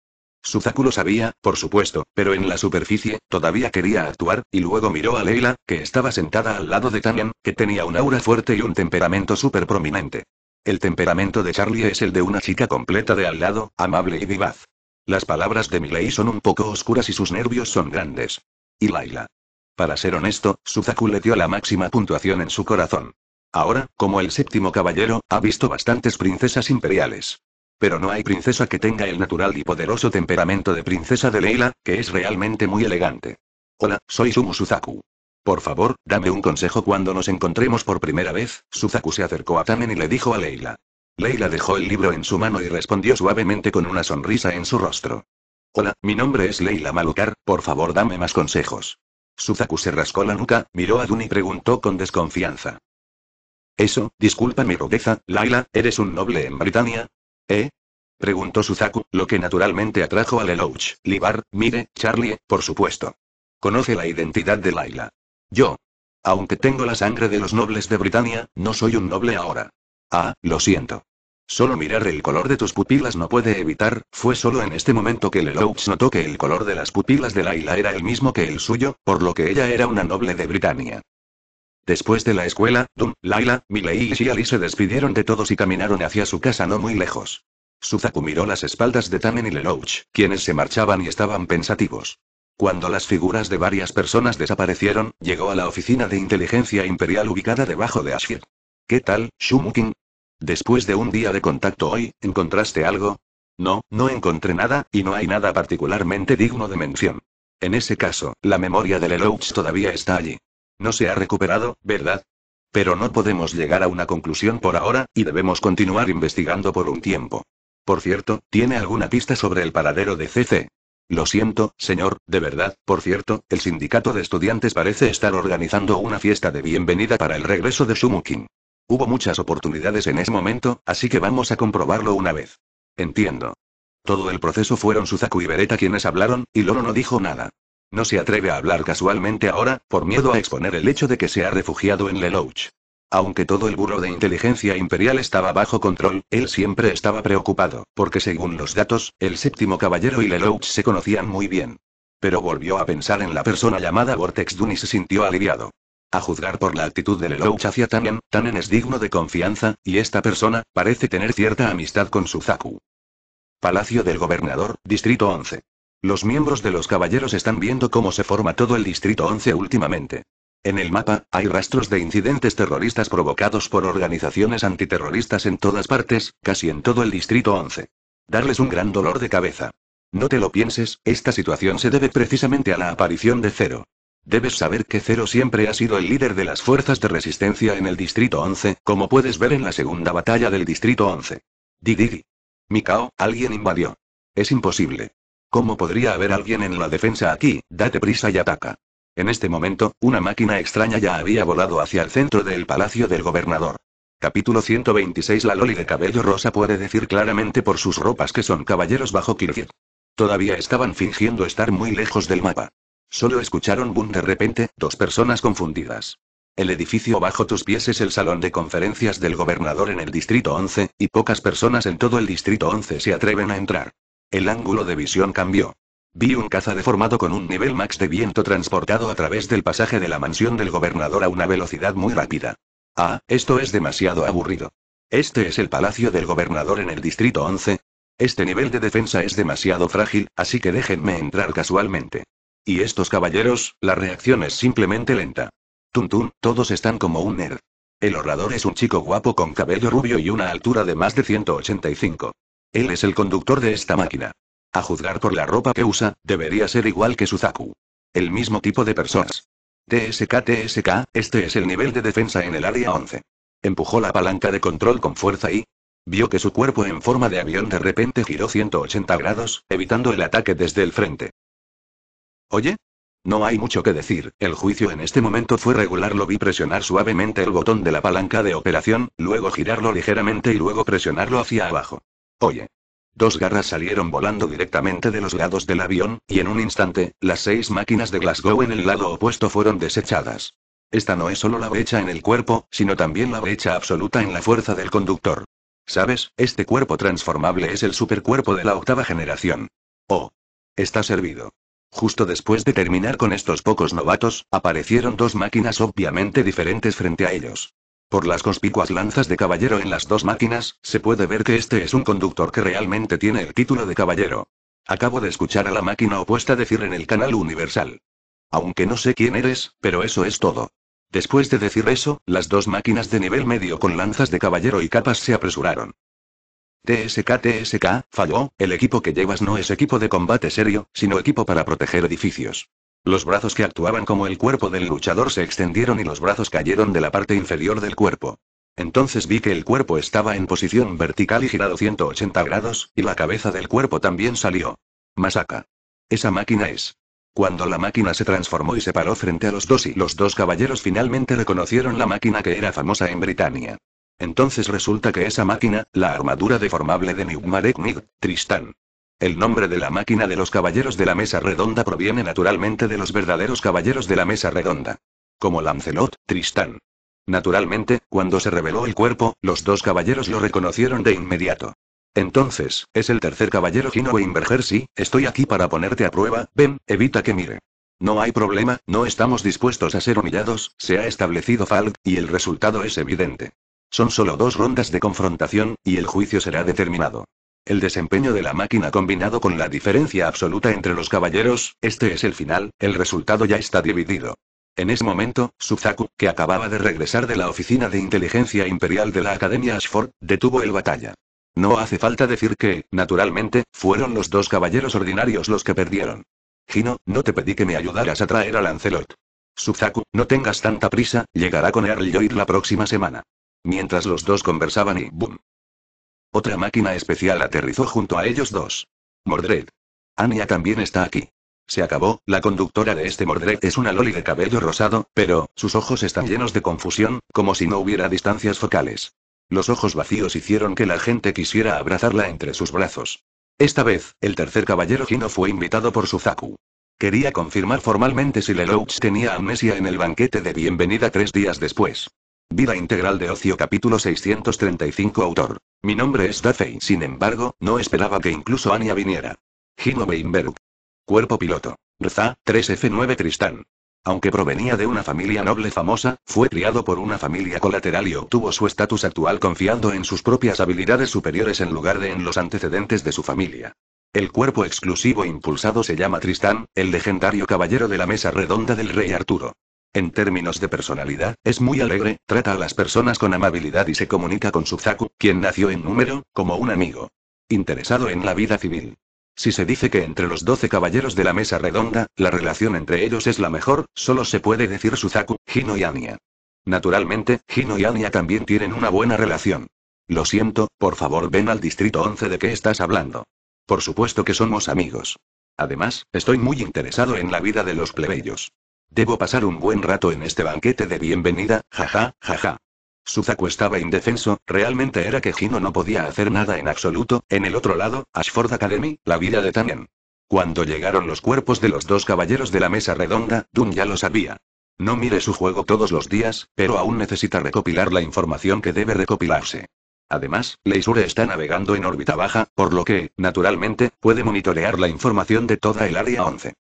Suzaku lo sabía, por supuesto, pero en la superficie, todavía quería actuar, y luego miró a Leila, que estaba sentada al lado de Tanyan, que tenía un aura fuerte y un temperamento súper prominente. El temperamento de Charlie es el de una chica completa de al lado, amable y vivaz. Las palabras de Milei son un poco oscuras y sus nervios son grandes. Y Leila. Para ser honesto, Suzaku le dio la máxima puntuación en su corazón. Ahora, como el séptimo caballero, ha visto bastantes princesas imperiales pero no hay princesa que tenga el natural y poderoso temperamento de princesa de Leila, que es realmente muy elegante. Hola, soy Sumu Suzaku. Por favor, dame un consejo cuando nos encontremos por primera vez. Suzaku se acercó a Tamen y le dijo a Leila. Leila dejó el libro en su mano y respondió suavemente con una sonrisa en su rostro. Hola, mi nombre es Leila Malukar, por favor dame más consejos. Suzaku se rascó la nuca, miró a Dun y preguntó con desconfianza. Eso, disculpa mi rudeza, Laila, ¿eres un noble en Britania? ¿Eh? Preguntó Suzaku, lo que naturalmente atrajo a Lelouch, Libar, Mire, Charlie, por supuesto. Conoce la identidad de Laila. Yo. Aunque tengo la sangre de los nobles de Britania, no soy un noble ahora. Ah, lo siento. Solo mirar el color de tus pupilas no puede evitar, fue solo en este momento que Lelouch notó que el color de las pupilas de Laila era el mismo que el suyo, por lo que ella era una noble de Britania. Después de la escuela, Dun, Laila, Milei y Shiali se despidieron de todos y caminaron hacia su casa no muy lejos. Suzaku miró las espaldas de Tamen y Lelouch, quienes se marchaban y estaban pensativos. Cuando las figuras de varias personas desaparecieron, llegó a la oficina de inteligencia imperial ubicada debajo de Ashir. ¿Qué tal, Shumukin? Después de un día de contacto hoy, ¿encontraste algo? No, no encontré nada, y no hay nada particularmente digno de mención. En ese caso, la memoria de Lelouch todavía está allí. No se ha recuperado, ¿verdad? Pero no podemos llegar a una conclusión por ahora, y debemos continuar investigando por un tiempo. Por cierto, ¿tiene alguna pista sobre el paradero de CC? Lo siento, señor, de verdad, por cierto, el sindicato de estudiantes parece estar organizando una fiesta de bienvenida para el regreso de Shumukin. Hubo muchas oportunidades en ese momento, así que vamos a comprobarlo una vez. Entiendo. Todo el proceso fueron Suzaku y Beretta quienes hablaron, y Loro no dijo nada. No se atreve a hablar casualmente ahora, por miedo a exponer el hecho de que se ha refugiado en Lelouch. Aunque todo el buro de inteligencia imperial estaba bajo control, él siempre estaba preocupado, porque según los datos, el séptimo caballero y Lelouch se conocían muy bien. Pero volvió a pensar en la persona llamada Vortex Dun y se sintió aliviado. A juzgar por la actitud de Lelouch hacia Tannen, Tanen es digno de confianza, y esta persona, parece tener cierta amistad con Suzaku. Palacio del Gobernador, Distrito 11. Los miembros de los caballeros están viendo cómo se forma todo el Distrito 11 últimamente. En el mapa, hay rastros de incidentes terroristas provocados por organizaciones antiterroristas en todas partes, casi en todo el Distrito 11. Darles un gran dolor de cabeza. No te lo pienses, esta situación se debe precisamente a la aparición de Cero. Debes saber que Cero siempre ha sido el líder de las fuerzas de resistencia en el Distrito 11, como puedes ver en la segunda batalla del Distrito 11. Didiri. Mikao, alguien invadió. Es imposible. ¿Cómo podría haber alguien en la defensa aquí? Date prisa y ataca. En este momento, una máquina extraña ya había volado hacia el centro del palacio del gobernador. Capítulo 126 La Loli de cabello rosa puede decir claramente por sus ropas que son caballeros bajo Kirgit. Todavía estaban fingiendo estar muy lejos del mapa. Solo escucharon boom de repente, dos personas confundidas. El edificio bajo tus pies es el salón de conferencias del gobernador en el Distrito 11, y pocas personas en todo el Distrito 11 se atreven a entrar. El ángulo de visión cambió. Vi un caza deformado con un nivel max de viento transportado a través del pasaje de la mansión del gobernador a una velocidad muy rápida. Ah, esto es demasiado aburrido. Este es el palacio del gobernador en el distrito 11. Este nivel de defensa es demasiado frágil, así que déjenme entrar casualmente. Y estos caballeros, la reacción es simplemente lenta. Tuntun, todos están como un nerd. El orador es un chico guapo con cabello rubio y una altura de más de 185. Él es el conductor de esta máquina. A juzgar por la ropa que usa, debería ser igual que Suzaku. El mismo tipo de personas. TSK TSK, este es el nivel de defensa en el área 11. Empujó la palanca de control con fuerza y... Vio que su cuerpo en forma de avión de repente giró 180 grados, evitando el ataque desde el frente. Oye, no hay mucho que decir, el juicio en este momento fue regular. Lo vi presionar suavemente el botón de la palanca de operación, luego girarlo ligeramente y luego presionarlo hacia abajo. Oye. Dos garras salieron volando directamente de los lados del avión, y en un instante, las seis máquinas de Glasgow en el lado opuesto fueron desechadas. Esta no es solo la brecha en el cuerpo, sino también la brecha absoluta en la fuerza del conductor. ¿Sabes? Este cuerpo transformable es el supercuerpo de la octava generación. Oh. Está servido. Justo después de terminar con estos pocos novatos, aparecieron dos máquinas obviamente diferentes frente a ellos. Por las conspicuas lanzas de caballero en las dos máquinas, se puede ver que este es un conductor que realmente tiene el título de caballero. Acabo de escuchar a la máquina opuesta decir en el canal universal. Aunque no sé quién eres, pero eso es todo. Después de decir eso, las dos máquinas de nivel medio con lanzas de caballero y capas se apresuraron. TSK TSK, falló, el equipo que llevas no es equipo de combate serio, sino equipo para proteger edificios. Los brazos que actuaban como el cuerpo del luchador se extendieron y los brazos cayeron de la parte inferior del cuerpo. Entonces vi que el cuerpo estaba en posición vertical y girado 180 grados, y la cabeza del cuerpo también salió. Masaka. Esa máquina es. Cuando la máquina se transformó y se paró frente a los dos y los dos caballeros finalmente reconocieron la máquina que era famosa en Britania. Entonces resulta que esa máquina, la armadura deformable de Nigmarek Nig, Tristán, el nombre de la máquina de los caballeros de la mesa redonda proviene naturalmente de los verdaderos caballeros de la mesa redonda. Como Lancelot, Tristán. Naturalmente, cuando se reveló el cuerpo, los dos caballeros lo reconocieron de inmediato. Entonces, es el tercer caballero Gino Weinberger sí, estoy aquí para ponerte a prueba, ven, evita que mire. No hay problema, no estamos dispuestos a ser humillados, se ha establecido Falk, y el resultado es evidente. Son solo dos rondas de confrontación, y el juicio será determinado. El desempeño de la máquina combinado con la diferencia absoluta entre los caballeros, este es el final, el resultado ya está dividido. En ese momento, Suzaku, que acababa de regresar de la oficina de inteligencia imperial de la Academia Ashford, detuvo el batalla. No hace falta decir que, naturalmente, fueron los dos caballeros ordinarios los que perdieron. Gino, no te pedí que me ayudaras a traer a Lancelot. Suzaku, no tengas tanta prisa, llegará con Earl Lloyd la próxima semana. Mientras los dos conversaban y boom. Otra máquina especial aterrizó junto a ellos dos. Mordred. Anya también está aquí. Se acabó, la conductora de este Mordred es una loli de cabello rosado, pero, sus ojos están llenos de confusión, como si no hubiera distancias focales. Los ojos vacíos hicieron que la gente quisiera abrazarla entre sus brazos. Esta vez, el tercer caballero Gino fue invitado por Suzaku. Quería confirmar formalmente si Lelouch tenía amnesia en el banquete de bienvenida tres días después. Vida integral de ocio capítulo 635 autor. Mi nombre es Duffy. Sin embargo, no esperaba que incluso Anya viniera. Gino Weinberg. Cuerpo piloto. Rza, 3F9 Tristán. Aunque provenía de una familia noble famosa, fue criado por una familia colateral y obtuvo su estatus actual confiando en sus propias habilidades superiores en lugar de en los antecedentes de su familia. El cuerpo exclusivo impulsado se llama Tristán, el legendario caballero de la mesa redonda del rey Arturo. En términos de personalidad, es muy alegre, trata a las personas con amabilidad y se comunica con Suzaku, quien nació en número, como un amigo. Interesado en la vida civil. Si se dice que entre los doce caballeros de la mesa redonda, la relación entre ellos es la mejor, solo se puede decir Suzaku, Hino y Anya. Naturalmente, Hino y Anya también tienen una buena relación. Lo siento, por favor ven al distrito 11 de qué estás hablando. Por supuesto que somos amigos. Además, estoy muy interesado en la vida de los plebeyos. Debo pasar un buen rato en este banquete de bienvenida, jaja, jaja. Suzaku estaba indefenso, realmente era que Gino no podía hacer nada en absoluto, en el otro lado, Ashford Academy, la vida de Tannen. Cuando llegaron los cuerpos de los dos caballeros de la mesa redonda, Dun ya lo sabía. No mire su juego todos los días, pero aún necesita recopilar la información que debe recopilarse. Además, Leisure está navegando en órbita baja, por lo que, naturalmente, puede monitorear la información de toda el área 11.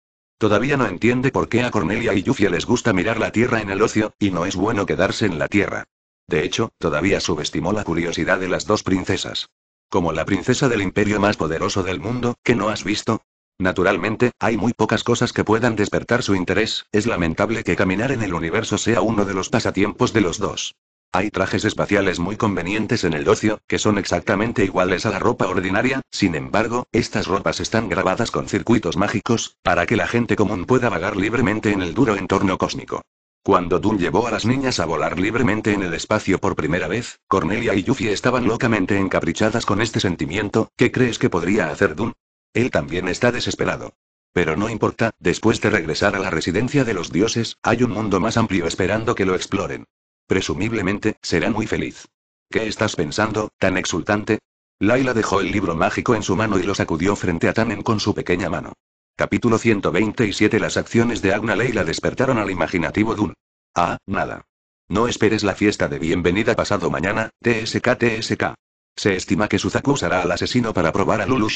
Todavía no entiende por qué a Cornelia y Yuffie les gusta mirar la Tierra en el ocio, y no es bueno quedarse en la Tierra. De hecho, todavía subestimó la curiosidad de las dos princesas. Como la princesa del imperio más poderoso del mundo, que no has visto, Naturalmente, hay muy pocas cosas que puedan despertar su interés, es lamentable que caminar en el universo sea uno de los pasatiempos de los dos. Hay trajes espaciales muy convenientes en el ocio, que son exactamente iguales a la ropa ordinaria, sin embargo, estas ropas están grabadas con circuitos mágicos, para que la gente común pueda vagar libremente en el duro entorno cósmico. Cuando Dun llevó a las niñas a volar libremente en el espacio por primera vez, Cornelia y Yuffie estaban locamente encaprichadas con este sentimiento, ¿qué crees que podría hacer Dun? Él también está desesperado. Pero no importa, después de regresar a la residencia de los dioses, hay un mundo más amplio esperando que lo exploren. Presumiblemente, será muy feliz. ¿Qué estás pensando, tan exultante? Laila dejó el libro mágico en su mano y lo sacudió frente a Tanen con su pequeña mano. Capítulo 127 Las acciones de Agna Leila despertaron al imaginativo Dun. Ah, nada. No esperes la fiesta de bienvenida pasado mañana, TSK TSK. Se estima que Suzaku usará al asesino para probar a Lulu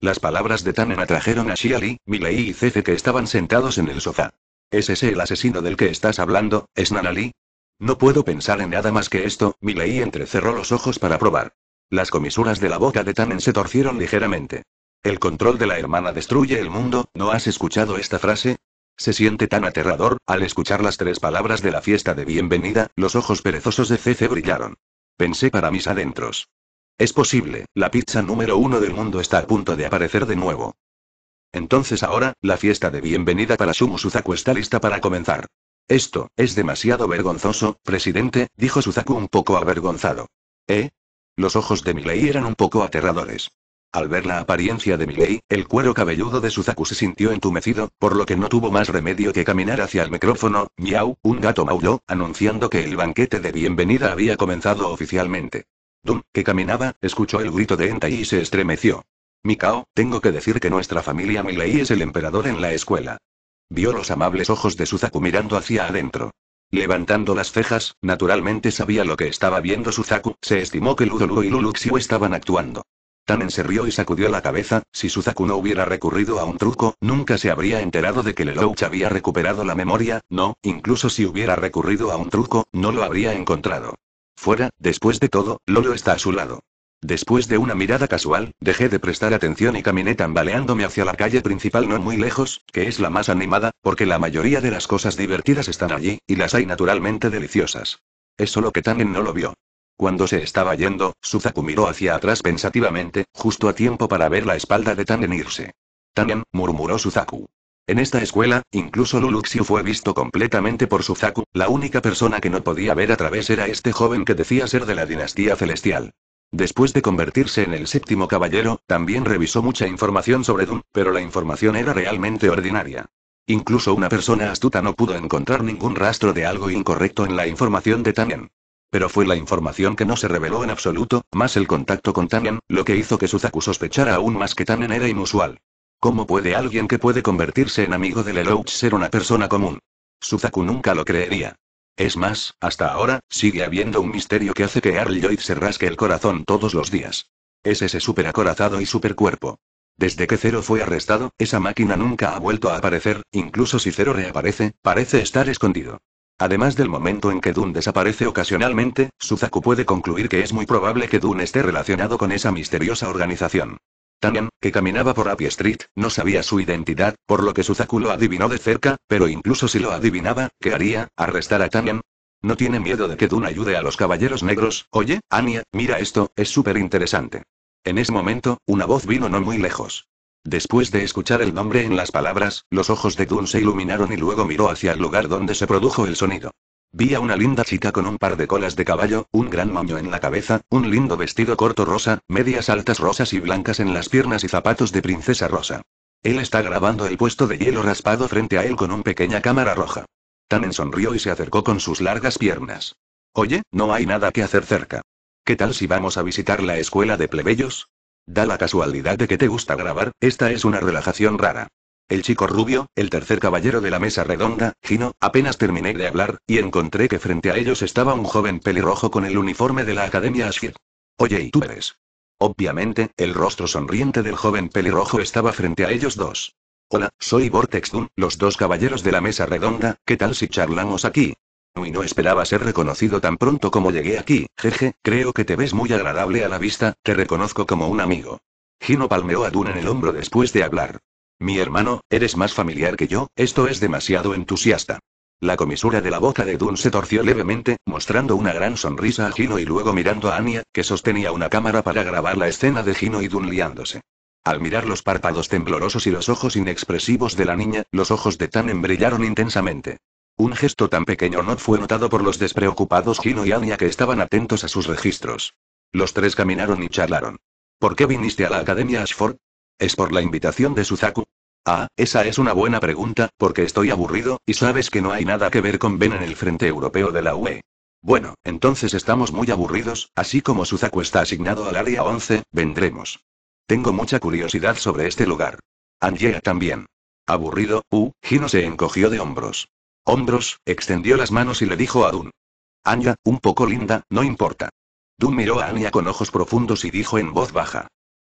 Las palabras de Tanen atrajeron a Shiali, Milei y Cefe que estaban sentados en el sofá. ¿Es ese el asesino del que estás hablando, es Nanali? No puedo pensar en nada más que esto, Milei entrecerró los ojos para probar. Las comisuras de la boca de Tanen se torcieron ligeramente. El control de la hermana destruye el mundo, ¿no has escuchado esta frase? Se siente tan aterrador, al escuchar las tres palabras de la fiesta de bienvenida, los ojos perezosos de Cece brillaron. Pensé para mis adentros. Es posible, la pizza número uno del mundo está a punto de aparecer de nuevo. Entonces ahora, la fiesta de bienvenida para Shumusuzaku está lista para comenzar. Esto, es demasiado vergonzoso, presidente, dijo Suzaku un poco avergonzado. ¿Eh? Los ojos de Milei eran un poco aterradores. Al ver la apariencia de Milei, el cuero cabelludo de Suzaku se sintió entumecido, por lo que no tuvo más remedio que caminar hacia el micrófono, miau, un gato maulló, anunciando que el banquete de bienvenida había comenzado oficialmente. Dum, que caminaba, escuchó el grito de Entai y se estremeció. Mikao, tengo que decir que nuestra familia Milei es el emperador en la escuela. Vio los amables ojos de Suzaku mirando hacia adentro. Levantando las cejas, naturalmente sabía lo que estaba viendo Suzaku, se estimó que Ludolu y Luluxiu estaban actuando. Tanen se rió y sacudió la cabeza, si Suzaku no hubiera recurrido a un truco, nunca se habría enterado de que Lelouch había recuperado la memoria, no, incluso si hubiera recurrido a un truco, no lo habría encontrado. Fuera, después de todo, Lolo está a su lado. Después de una mirada casual, dejé de prestar atención y caminé tambaleándome hacia la calle principal no muy lejos, que es la más animada, porque la mayoría de las cosas divertidas están allí, y las hay naturalmente deliciosas. Es solo que Tannen no lo vio. Cuando se estaba yendo, Suzaku miró hacia atrás pensativamente, justo a tiempo para ver la espalda de Tannen irse. Tannen, murmuró Suzaku. En esta escuela, incluso Luluxio fue visto completamente por Suzaku, la única persona que no podía ver a través era este joven que decía ser de la dinastía celestial. Después de convertirse en el séptimo caballero, también revisó mucha información sobre Doom, pero la información era realmente ordinaria. Incluso una persona astuta no pudo encontrar ningún rastro de algo incorrecto en la información de Tanyan. Pero fue la información que no se reveló en absoluto, más el contacto con Tanyan, lo que hizo que Suzaku sospechara aún más que Tanyan era inusual. ¿Cómo puede alguien que puede convertirse en amigo de Lelouch ser una persona común? Suzaku nunca lo creería. Es más, hasta ahora, sigue habiendo un misterio que hace que Earl Lloyd se rasque el corazón todos los días. Es ese superacorazado y supercuerpo. Desde que Zero fue arrestado, esa máquina nunca ha vuelto a aparecer, incluso si Zero reaparece, parece estar escondido. Además del momento en que Dune desaparece ocasionalmente, Suzaku puede concluir que es muy probable que Dune esté relacionado con esa misteriosa organización. Tanyan, que caminaba por Happy Street, no sabía su identidad, por lo que Suzaku lo adivinó de cerca, pero incluso si lo adivinaba, ¿qué haría? ¿Arrestar a Tanyan? ¿No tiene miedo de que Dun ayude a los caballeros negros? Oye, Anya, mira esto, es súper interesante. En ese momento, una voz vino no muy lejos. Después de escuchar el nombre en las palabras, los ojos de Dun se iluminaron y luego miró hacia el lugar donde se produjo el sonido. Vi a una linda chica con un par de colas de caballo, un gran moño en la cabeza, un lindo vestido corto rosa, medias altas rosas y blancas en las piernas y zapatos de princesa rosa. Él está grabando el puesto de hielo raspado frente a él con una pequeña cámara roja. tanen sonrió y se acercó con sus largas piernas. Oye, no hay nada que hacer cerca. ¿Qué tal si vamos a visitar la escuela de plebeyos? Da la casualidad de que te gusta grabar, esta es una relajación rara. El chico rubio, el tercer caballero de la mesa redonda, Gino, apenas terminé de hablar, y encontré que frente a ellos estaba un joven pelirrojo con el uniforme de la Academia Ashfield. Oye, ¿y tú eres? Obviamente, el rostro sonriente del joven pelirrojo estaba frente a ellos dos. Hola, soy Vortex Dun, los dos caballeros de la mesa redonda, ¿qué tal si charlamos aquí? Y no esperaba ser reconocido tan pronto como llegué aquí, jeje, creo que te ves muy agradable a la vista, te reconozco como un amigo. Gino palmeó a Dun en el hombro después de hablar. Mi hermano, eres más familiar que yo, esto es demasiado entusiasta. La comisura de la boca de Dunn se torció levemente, mostrando una gran sonrisa a Gino y luego mirando a Anya, que sostenía una cámara para grabar la escena de Gino y Dun liándose. Al mirar los párpados temblorosos y los ojos inexpresivos de la niña, los ojos de Tan brillaron intensamente. Un gesto tan pequeño no fue notado por los despreocupados Gino y Anya que estaban atentos a sus registros. Los tres caminaron y charlaron. ¿Por qué viniste a la Academia Ashford? ¿Es por la invitación de Suzaku? Ah, esa es una buena pregunta, porque estoy aburrido, y sabes que no hay nada que ver con Ben en el Frente Europeo de la UE. Bueno, entonces estamos muy aburridos, así como Suzaku está asignado al área 11, vendremos. Tengo mucha curiosidad sobre este lugar. Anya también. Aburrido, U, Gino se encogió de hombros. Hombros, extendió las manos y le dijo a Dun. Anya, un poco linda, no importa. Dun miró a Anya con ojos profundos y dijo en voz baja.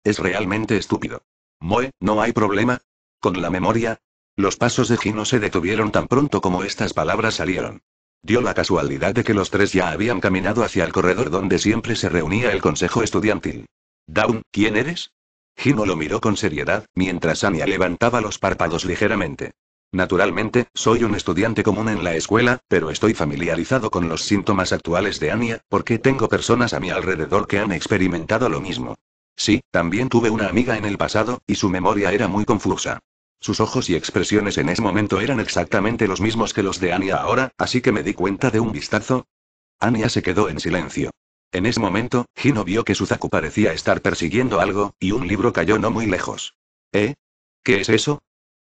Es realmente estúpido. Moe, no hay problema. Con la memoria. Los pasos de Gino se detuvieron tan pronto como estas palabras salieron. Dio la casualidad de que los tres ya habían caminado hacia el corredor donde siempre se reunía el consejo estudiantil. Down, ¿quién eres? Gino lo miró con seriedad, mientras Anya levantaba los párpados ligeramente. Naturalmente, soy un estudiante común en la escuela, pero estoy familiarizado con los síntomas actuales de Anya, porque tengo personas a mi alrededor que han experimentado lo mismo. Sí, también tuve una amiga en el pasado, y su memoria era muy confusa. Sus ojos y expresiones en ese momento eran exactamente los mismos que los de Anya ahora, así que me di cuenta de un vistazo. Anya se quedó en silencio. En ese momento, Gino vio que Suzaku parecía estar persiguiendo algo, y un libro cayó no muy lejos. ¿Eh? ¿Qué es eso?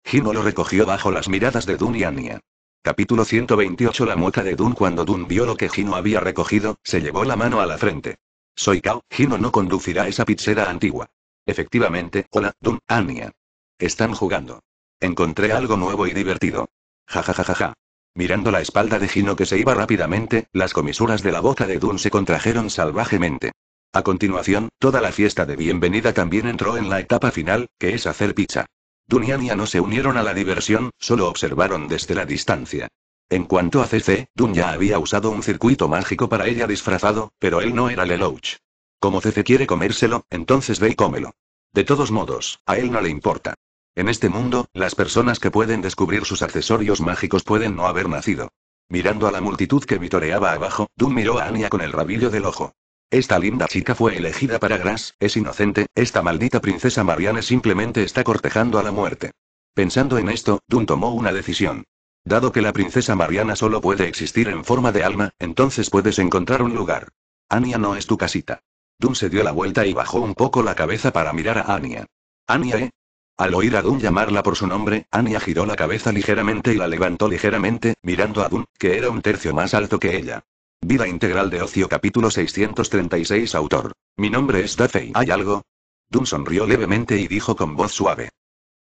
Gino lo recogió bajo las miradas de Dun y Anya. Capítulo 128 La mueca de Dun Cuando Dun vio lo que Gino había recogido, se llevó la mano a la frente. Soy Kao, Gino no conducirá esa pizzera antigua. Efectivamente, hola, Dun, Ania. Están jugando. Encontré algo nuevo y divertido. Ja ja ja ja ja. Mirando la espalda de Gino que se iba rápidamente, las comisuras de la boca de Dun se contrajeron salvajemente. A continuación, toda la fiesta de bienvenida también entró en la etapa final, que es hacer pizza. Dun y Ania no se unieron a la diversión, solo observaron desde la distancia. En cuanto a CC, Dun ya había usado un circuito mágico para ella disfrazado, pero él no era Lelouch. Como CC quiere comérselo, entonces ve y cómelo. De todos modos, a él no le importa. En este mundo, las personas que pueden descubrir sus accesorios mágicos pueden no haber nacido. Mirando a la multitud que vitoreaba abajo, Dun miró a Anya con el rabillo del ojo. Esta linda chica fue elegida para Gras, es inocente, esta maldita princesa Marianne simplemente está cortejando a la muerte. Pensando en esto, Dun tomó una decisión. Dado que la princesa Mariana solo puede existir en forma de alma, entonces puedes encontrar un lugar. Ania no es tu casita. Dun se dio la vuelta y bajó un poco la cabeza para mirar a Ania. ¿Ania, ¿eh? Al oír a Dun llamarla por su nombre, Ania giró la cabeza ligeramente y la levantó ligeramente, mirando a Dun, que era un tercio más alto que ella. Vida integral de ocio capítulo 636 autor. Mi nombre es Duffy. ¿Hay algo? Dun sonrió levemente y dijo con voz suave.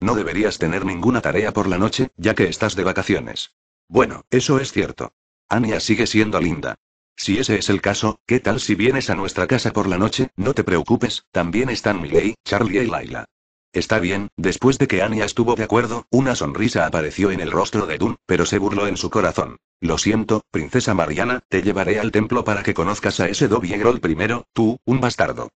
No deberías tener ninguna tarea por la noche, ya que estás de vacaciones. Bueno, eso es cierto. Anya sigue siendo linda. Si ese es el caso, ¿qué tal si vienes a nuestra casa por la noche? No te preocupes, también están Miley, Charlie y Laila. Está bien, después de que Anya estuvo de acuerdo, una sonrisa apareció en el rostro de Dun, pero se burló en su corazón. Lo siento, princesa Mariana, te llevaré al templo para que conozcas a ese Dobby Groll primero, tú, un bastardo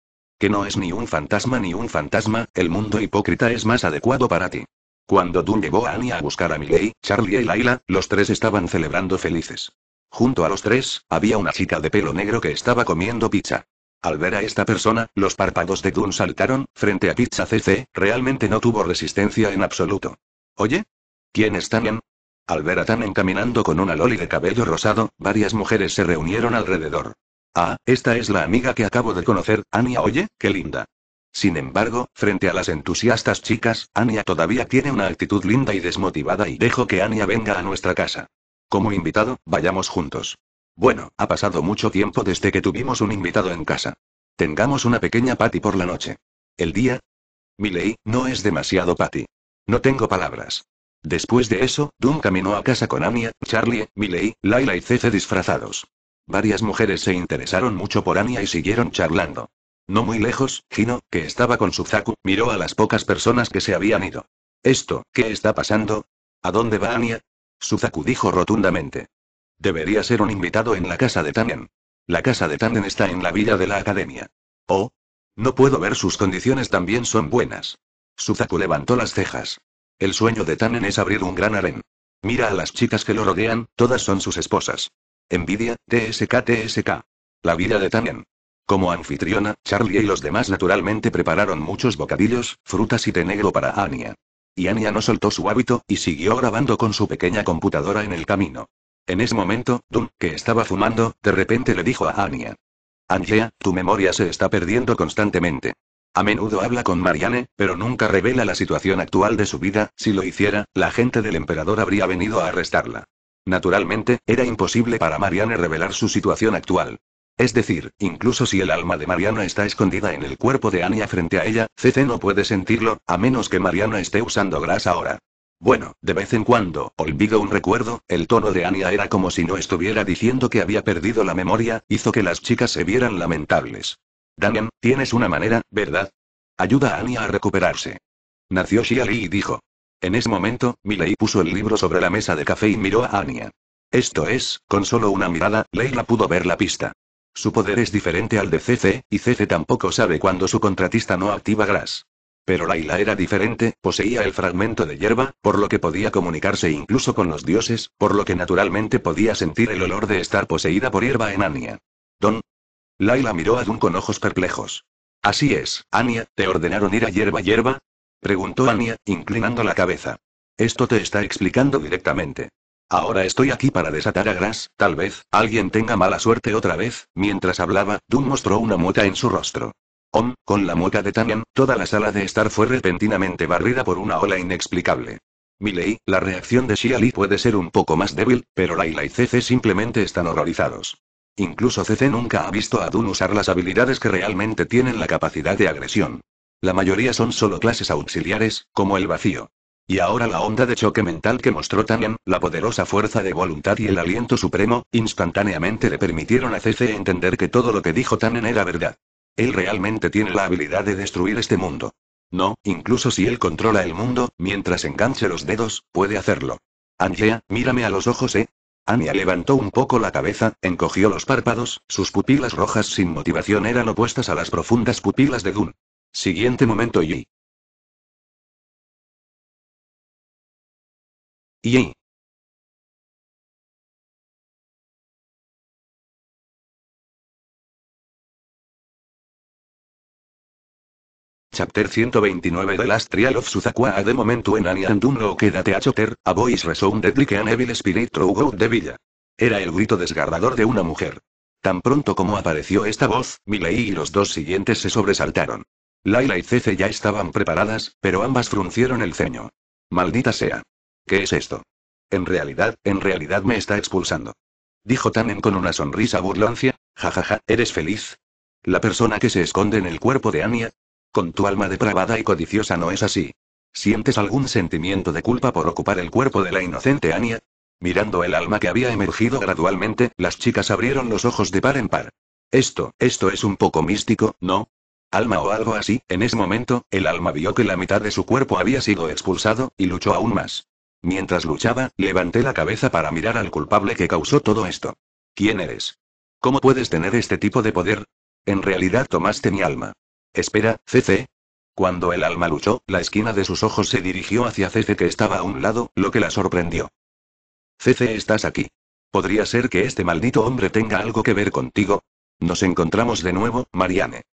que no es ni un fantasma ni un fantasma, el mundo hipócrita es más adecuado para ti. Cuando Dunn llegó a Annie a buscar a Miley, Charlie y Laila, los tres estaban celebrando felices. Junto a los tres, había una chica de pelo negro que estaba comiendo pizza. Al ver a esta persona, los párpados de Dunn saltaron, frente a Pizza CC, realmente no tuvo resistencia en absoluto. Oye? ¿Quién es bien? Al ver a Tan encaminando con una loli de cabello rosado, varias mujeres se reunieron alrededor. Ah, esta es la amiga que acabo de conocer, Anya, oye, qué linda. Sin embargo, frente a las entusiastas chicas, Anya todavía tiene una actitud linda y desmotivada y dejo que Anya venga a nuestra casa. Como invitado, vayamos juntos. Bueno, ha pasado mucho tiempo desde que tuvimos un invitado en casa. Tengamos una pequeña pati por la noche. ¿El día? Miley, no es demasiado patty. No tengo palabras. Después de eso, Doom caminó a casa con Anya, Charlie, Miley, Laila y Cece disfrazados. Varias mujeres se interesaron mucho por Anya y siguieron charlando. No muy lejos, Gino, que estaba con Suzaku, miró a las pocas personas que se habían ido. ¿Esto, qué está pasando? ¿A dónde va Anya? Suzaku dijo rotundamente. Debería ser un invitado en la casa de Tannen. La casa de Tanen está en la villa de la academia. Oh. No puedo ver sus condiciones también son buenas. Suzaku levantó las cejas. El sueño de Tannen es abrir un gran harén. Mira a las chicas que lo rodean, todas son sus esposas. Envidia, TSK-TSK. La vida de Tanen. Como anfitriona, Charlie y los demás naturalmente prepararon muchos bocadillos, frutas y té negro para Anya. Y Anya no soltó su hábito, y siguió grabando con su pequeña computadora en el camino. En ese momento, Dum, que estaba fumando, de repente le dijo a Anya. Angea, tu memoria se está perdiendo constantemente. A menudo habla con Marianne, pero nunca revela la situación actual de su vida, si lo hiciera, la gente del emperador habría venido a arrestarla. Naturalmente, era imposible para Mariana revelar su situación actual. Es decir, incluso si el alma de Mariana está escondida en el cuerpo de Anya frente a ella, CC no puede sentirlo, a menos que Mariana esté usando grasa ahora. Bueno, de vez en cuando, olvido un recuerdo, el tono de Anya era como si no estuviera diciendo que había perdido la memoria, hizo que las chicas se vieran lamentables. Damian, tienes una manera, ¿verdad? Ayuda a Anya a recuperarse. Nació Shia y dijo. En ese momento, Miley puso el libro sobre la mesa de café y miró a Ania. Esto es, con solo una mirada, Leila pudo ver la pista. Su poder es diferente al de CC, y CC tampoco sabe cuando su contratista no activa Gras. Pero Laila era diferente, poseía el fragmento de hierba, por lo que podía comunicarse incluso con los dioses, por lo que naturalmente podía sentir el olor de estar poseída por hierba en Ania. Don. Laila miró a Dun con ojos perplejos. Así es, Ania, ¿te ordenaron ir a hierba hierba? Preguntó Anya, inclinando la cabeza. Esto te está explicando directamente. Ahora estoy aquí para desatar a Gras, tal vez, alguien tenga mala suerte otra vez, mientras hablaba, Dun mostró una mueca en su rostro. Om, con la mueca de Tanyan, toda la sala de estar fue repentinamente barrida por una ola inexplicable. Miley, la reacción de Xia puede ser un poco más débil, pero Laila y CC simplemente están horrorizados. Incluso CC nunca ha visto a Dun usar las habilidades que realmente tienen la capacidad de agresión. La mayoría son solo clases auxiliares, como el vacío. Y ahora la onda de choque mental que mostró Tannen, la poderosa fuerza de voluntad y el aliento supremo, instantáneamente le permitieron a CC entender que todo lo que dijo Tannen era verdad. Él realmente tiene la habilidad de destruir este mundo. No, incluso si él controla el mundo, mientras enganche los dedos, puede hacerlo. Angea, mírame a los ojos, ¿eh? Anya levantó un poco la cabeza, encogió los párpados, sus pupilas rojas sin motivación eran opuestas a las profundas pupilas de Gun Siguiente momento y... Y... Chapter 129 de Last Trial of Suzakua a ah, The momento en Anian and Dumlo Quédate a Choter, a voice resounded like an evil spirit God de villa. Era el grito desgarrador de una mujer. Tan pronto como apareció esta voz, Milei y los dos siguientes se sobresaltaron. Laila y Cece ya estaban preparadas, pero ambas fruncieron el ceño. Maldita sea. ¿Qué es esto? En realidad, en realidad me está expulsando. Dijo Tanen con una sonrisa burlancia, jajaja, ¿eres feliz? La persona que se esconde en el cuerpo de Anya. Con tu alma depravada y codiciosa no es así. ¿Sientes algún sentimiento de culpa por ocupar el cuerpo de la inocente Anya? Mirando el alma que había emergido gradualmente, las chicas abrieron los ojos de par en par. Esto, esto es un poco místico, ¿no? alma o algo así, en ese momento, el alma vio que la mitad de su cuerpo había sido expulsado, y luchó aún más. Mientras luchaba, levanté la cabeza para mirar al culpable que causó todo esto. ¿Quién eres? ¿Cómo puedes tener este tipo de poder? En realidad tomaste mi alma. Espera, CC. Cuando el alma luchó, la esquina de sus ojos se dirigió hacia CC que estaba a un lado, lo que la sorprendió. CC, estás aquí. ¿Podría ser que este maldito hombre tenga algo que ver contigo? Nos encontramos de nuevo, Marianne.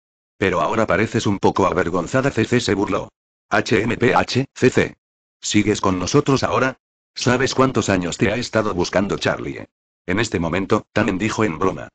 Pero ahora pareces un poco avergonzada. CC se burló. HMPH, CC. ¿Sigues con nosotros ahora? ¿Sabes cuántos años te ha estado buscando Charlie? Eh? En este momento, también dijo en broma.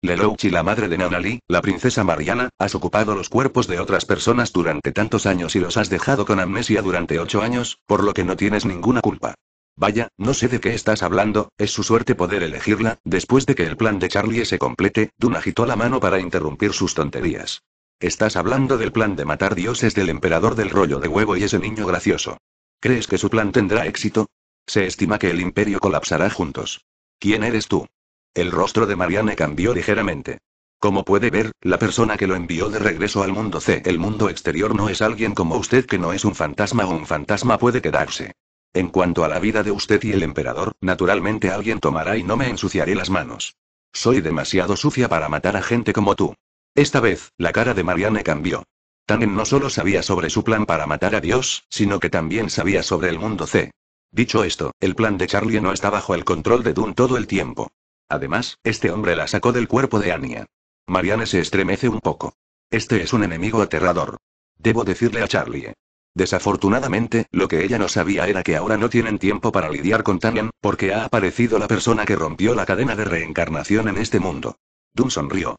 Lelouch y la madre de Nanali, la princesa Mariana, has ocupado los cuerpos de otras personas durante tantos años y los has dejado con amnesia durante ocho años, por lo que no tienes ninguna culpa. Vaya, no sé de qué estás hablando, es su suerte poder elegirla, después de que el plan de Charlie se complete, Dun agitó la mano para interrumpir sus tonterías. Estás hablando del plan de matar dioses del emperador del rollo de huevo y ese niño gracioso. ¿Crees que su plan tendrá éxito? Se estima que el imperio colapsará juntos. ¿Quién eres tú? El rostro de Marianne cambió ligeramente. Como puede ver, la persona que lo envió de regreso al mundo C, el mundo exterior, no es alguien como usted que no es un fantasma o un fantasma puede quedarse. En cuanto a la vida de usted y el emperador, naturalmente alguien tomará y no me ensuciaré las manos. Soy demasiado sucia para matar a gente como tú. Esta vez, la cara de Marianne cambió. Tanen no solo sabía sobre su plan para matar a Dios, sino que también sabía sobre el mundo C. Dicho esto, el plan de Charlie no está bajo el control de Dun todo el tiempo. Además, este hombre la sacó del cuerpo de Anya. Marianne se estremece un poco. Este es un enemigo aterrador. Debo decirle a Charlie. ¿eh? Desafortunadamente, lo que ella no sabía era que ahora no tienen tiempo para lidiar con Tanen, porque ha aparecido la persona que rompió la cadena de reencarnación en este mundo. Dun sonrió.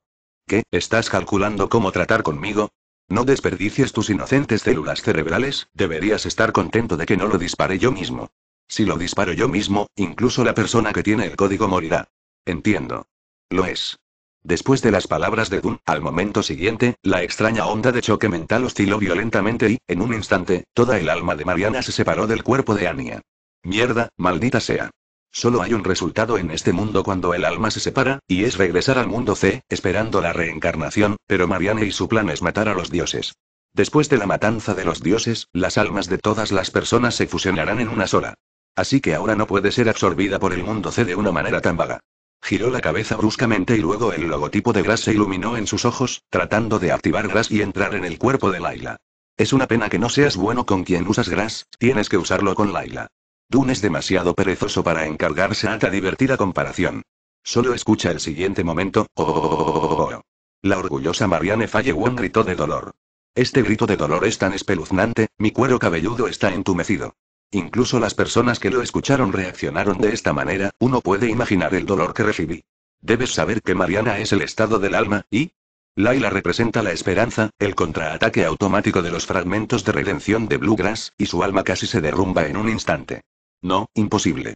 ¿Qué, estás calculando cómo tratar conmigo? No desperdicies tus inocentes células cerebrales, deberías estar contento de que no lo dispare yo mismo. Si lo disparo yo mismo, incluso la persona que tiene el código morirá. Entiendo. Lo es. Después de las palabras de Dunn, al momento siguiente, la extraña onda de choque mental osciló violentamente y, en un instante, toda el alma de Mariana se separó del cuerpo de Ania. Mierda, maldita sea. Solo hay un resultado en este mundo cuando el alma se separa, y es regresar al mundo C, esperando la reencarnación, pero Marianne y su plan es matar a los dioses. Después de la matanza de los dioses, las almas de todas las personas se fusionarán en una sola. Así que ahora no puede ser absorbida por el mundo C de una manera tan vaga. Giró la cabeza bruscamente y luego el logotipo de Gras se iluminó en sus ojos, tratando de activar Gras y entrar en el cuerpo de Laila. Es una pena que no seas bueno con quien usas Gras, tienes que usarlo con Laila. Dune es demasiado perezoso para encargarse a divertida comparación. Solo escucha el siguiente momento. Oh, oh, oh, oh la orgullosa Marianne un gritó de dolor. Este grito de dolor es tan espeluznante, mi cuero cabelludo está entumecido. Incluso las personas que lo escucharon reaccionaron de esta manera, uno puede imaginar el dolor que recibí. Debes saber que Mariana es el estado del alma, y... Laila representa la esperanza, el contraataque automático de los fragmentos de redención de Bluegrass, y su alma casi se derrumba en un instante. No, imposible.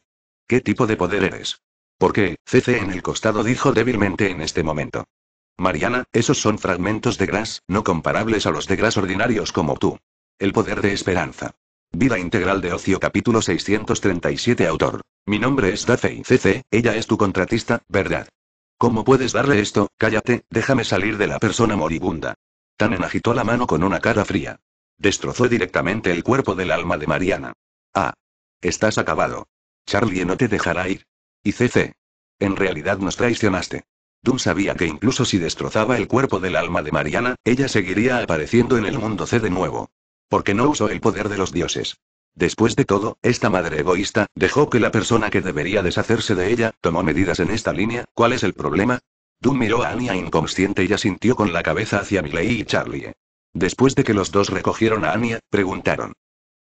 ¿Qué tipo de poder eres? ¿Por qué? CC en el costado dijo débilmente en este momento. Mariana, esos son fragmentos de gras, no comparables a los de gras ordinarios como tú. El poder de esperanza. Vida integral de ocio capítulo 637 autor. Mi nombre es Dafei CC, ella es tu contratista, ¿verdad? ¿Cómo puedes darle esto? Cállate, déjame salir de la persona moribunda. Tanen agitó la mano con una cara fría. Destrozó directamente el cuerpo del alma de Mariana. Ah, Estás acabado. Charlie no te dejará ir. Y CC. En realidad nos traicionaste. Doom sabía que incluso si destrozaba el cuerpo del alma de Mariana, ella seguiría apareciendo en el mundo C de nuevo. Porque no usó el poder de los dioses. Después de todo, esta madre egoísta dejó que la persona que debería deshacerse de ella tomó medidas en esta línea. ¿Cuál es el problema? Doom miró a Anya inconsciente y asintió con la cabeza hacia Miley y Charlie. Después de que los dos recogieron a Anya, preguntaron: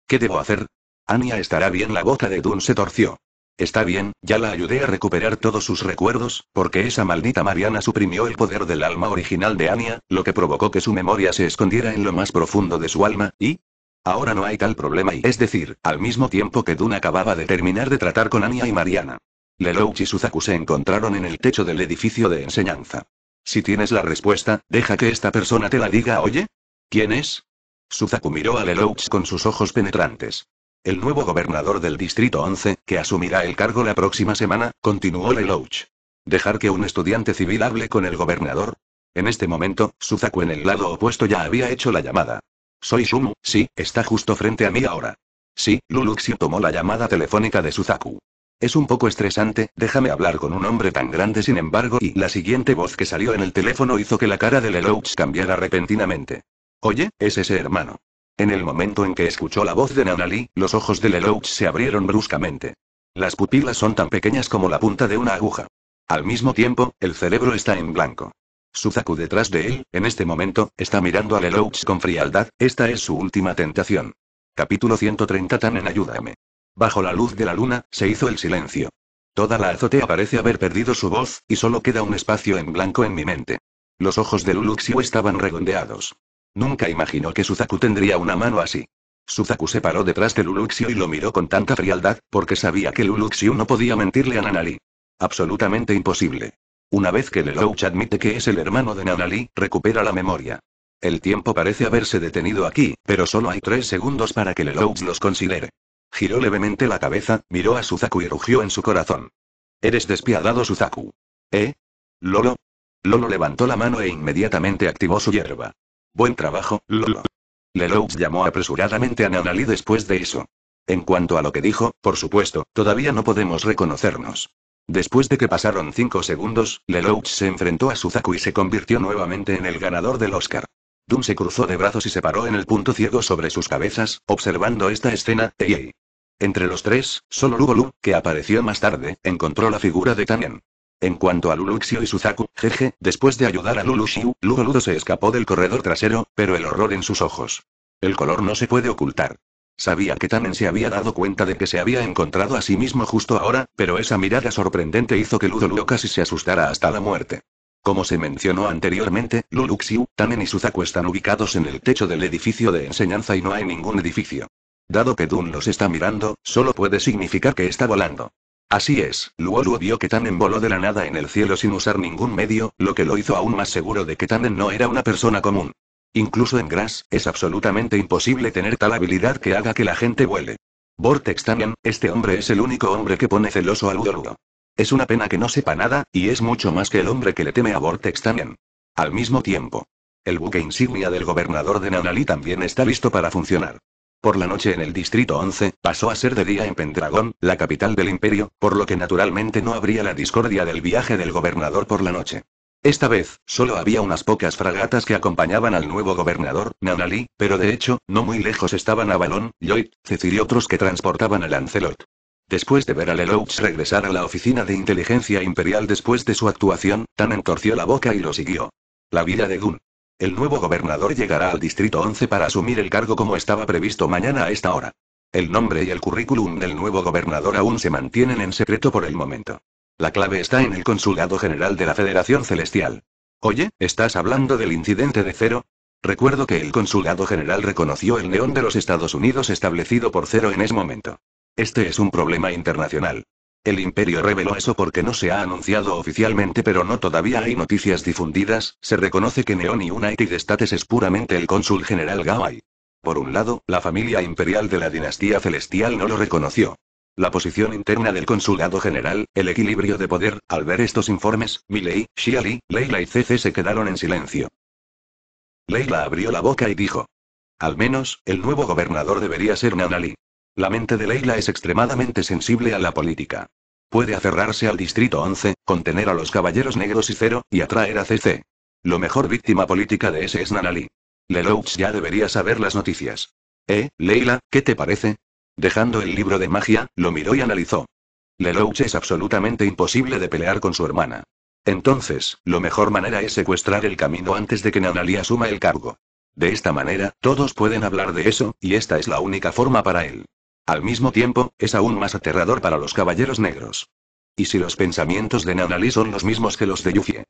¿Qué debo hacer? Anya estará bien. La boca de Dun se torció. Está bien, ya la ayudé a recuperar todos sus recuerdos, porque esa maldita Mariana suprimió el poder del alma original de Anya, lo que provocó que su memoria se escondiera en lo más profundo de su alma, y... Ahora no hay tal problema y es decir, al mismo tiempo que Dun acababa de terminar de tratar con Anya y Mariana. Lelouch y Suzaku se encontraron en el techo del edificio de enseñanza. Si tienes la respuesta, deja que esta persona te la diga, oye. ¿Quién es? Suzaku miró a Lelouch con sus ojos penetrantes. El nuevo gobernador del Distrito 11, que asumirá el cargo la próxima semana, continuó Lelouch. Dejar que un estudiante civil hable con el gobernador. En este momento, Suzaku en el lado opuesto ya había hecho la llamada. Soy Sumu, sí, está justo frente a mí ahora. Sí, Luluxio tomó la llamada telefónica de Suzaku. Es un poco estresante, déjame hablar con un hombre tan grande sin embargo y la siguiente voz que salió en el teléfono hizo que la cara de Lelouch cambiara repentinamente. Oye, es ese hermano. En el momento en que escuchó la voz de Nanali, los ojos de Lelouch se abrieron bruscamente. Las pupilas son tan pequeñas como la punta de una aguja. Al mismo tiempo, el cerebro está en blanco. Suzaku detrás de él, en este momento, está mirando a Lelouch con frialdad, esta es su última tentación. Capítulo 130 Tanen ayúdame. Bajo la luz de la luna, se hizo el silencio. Toda la azotea parece haber perdido su voz, y solo queda un espacio en blanco en mi mente. Los ojos de Luluxio estaban redondeados. Nunca imaginó que Suzaku tendría una mano así. Suzaku se paró detrás de Luluxio y lo miró con tanta frialdad, porque sabía que Luluxio no podía mentirle a Nanali. Absolutamente imposible. Una vez que Lelouch admite que es el hermano de Nanali, recupera la memoria. El tiempo parece haberse detenido aquí, pero solo hay tres segundos para que Lelouch los considere. Giró levemente la cabeza, miró a Suzaku y rugió en su corazón. Eres despiadado, Suzaku. ¿Eh? ¿Lolo? Lolo levantó la mano e inmediatamente activó su hierba. Buen trabajo, Lolo. Lelouch llamó apresuradamente a Nanali después de eso. En cuanto a lo que dijo, por supuesto, todavía no podemos reconocernos. Después de que pasaron cinco segundos, Lelouch se enfrentó a Suzaku y se convirtió nuevamente en el ganador del Oscar. Doom se cruzó de brazos y se paró en el punto ciego sobre sus cabezas, observando esta escena, ey, e. Entre los tres, solo Lugolu, que apareció más tarde, encontró la figura de Tanyan. En cuanto a Luluxio y Suzaku, jeje, después de ayudar a Luluxiu, Ludo se escapó del corredor trasero, pero el horror en sus ojos. El color no se puede ocultar. Sabía que Tamen se había dado cuenta de que se había encontrado a sí mismo justo ahora, pero esa mirada sorprendente hizo que Ludo casi se asustara hasta la muerte. Como se mencionó anteriormente, Luluxiu, Tamen y Suzaku están ubicados en el techo del edificio de enseñanza y no hay ningún edificio. Dado que Dun los está mirando, solo puede significar que está volando. Así es, Luolu vio que Tannen voló de la nada en el cielo sin usar ningún medio, lo que lo hizo aún más seguro de que Tannen no era una persona común. Incluso en Grass, es absolutamente imposible tener tal habilidad que haga que la gente vuele. Vortex Tannen, este hombre es el único hombre que pone celoso a Luolu. Es una pena que no sepa nada, y es mucho más que el hombre que le teme a Vortex Tannen. Al mismo tiempo, el buque insignia del gobernador de Nanali también está listo para funcionar. Por la noche en el Distrito 11, pasó a ser de día en Pendragón, la capital del imperio, por lo que naturalmente no habría la discordia del viaje del gobernador por la noche. Esta vez, solo había unas pocas fragatas que acompañaban al nuevo gobernador, Nanali, pero de hecho, no muy lejos estaban Avalon, Lloyd, Cecil y otros que transportaban al Lancelot. Después de ver a Lelouch regresar a la oficina de inteligencia imperial después de su actuación, Tan entorció la boca y lo siguió. La vida de Gunn. El nuevo gobernador llegará al Distrito 11 para asumir el cargo como estaba previsto mañana a esta hora. El nombre y el currículum del nuevo gobernador aún se mantienen en secreto por el momento. La clave está en el Consulado General de la Federación Celestial. Oye, ¿estás hablando del incidente de cero? Recuerdo que el Consulado General reconoció el neón de los Estados Unidos establecido por cero en ese momento. Este es un problema internacional. El imperio reveló eso porque no se ha anunciado oficialmente pero no todavía hay noticias difundidas, se reconoce que Neon United States es puramente el cónsul general Gawai. Por un lado, la familia imperial de la dinastía celestial no lo reconoció. La posición interna del consulado general, el equilibrio de poder, al ver estos informes, Milei, Shiali, Leila y CC se quedaron en silencio. Leila abrió la boca y dijo. Al menos, el nuevo gobernador debería ser Nanali. La mente de Leila es extremadamente sensible a la política. Puede aferrarse al Distrito 11, contener a los Caballeros Negros y Cero, y atraer a CC. Lo mejor víctima política de ese es Nanali. Lelouch ya debería saber las noticias. Eh, Leila, ¿qué te parece? Dejando el libro de magia, lo miró y analizó. Lelouch es absolutamente imposible de pelear con su hermana. Entonces, lo mejor manera es secuestrar el camino antes de que Nanali asuma el cargo. De esta manera, todos pueden hablar de eso, y esta es la única forma para él. Al mismo tiempo, es aún más aterrador para los caballeros negros. ¿Y si los pensamientos de Nanali son los mismos que los de Yuffie?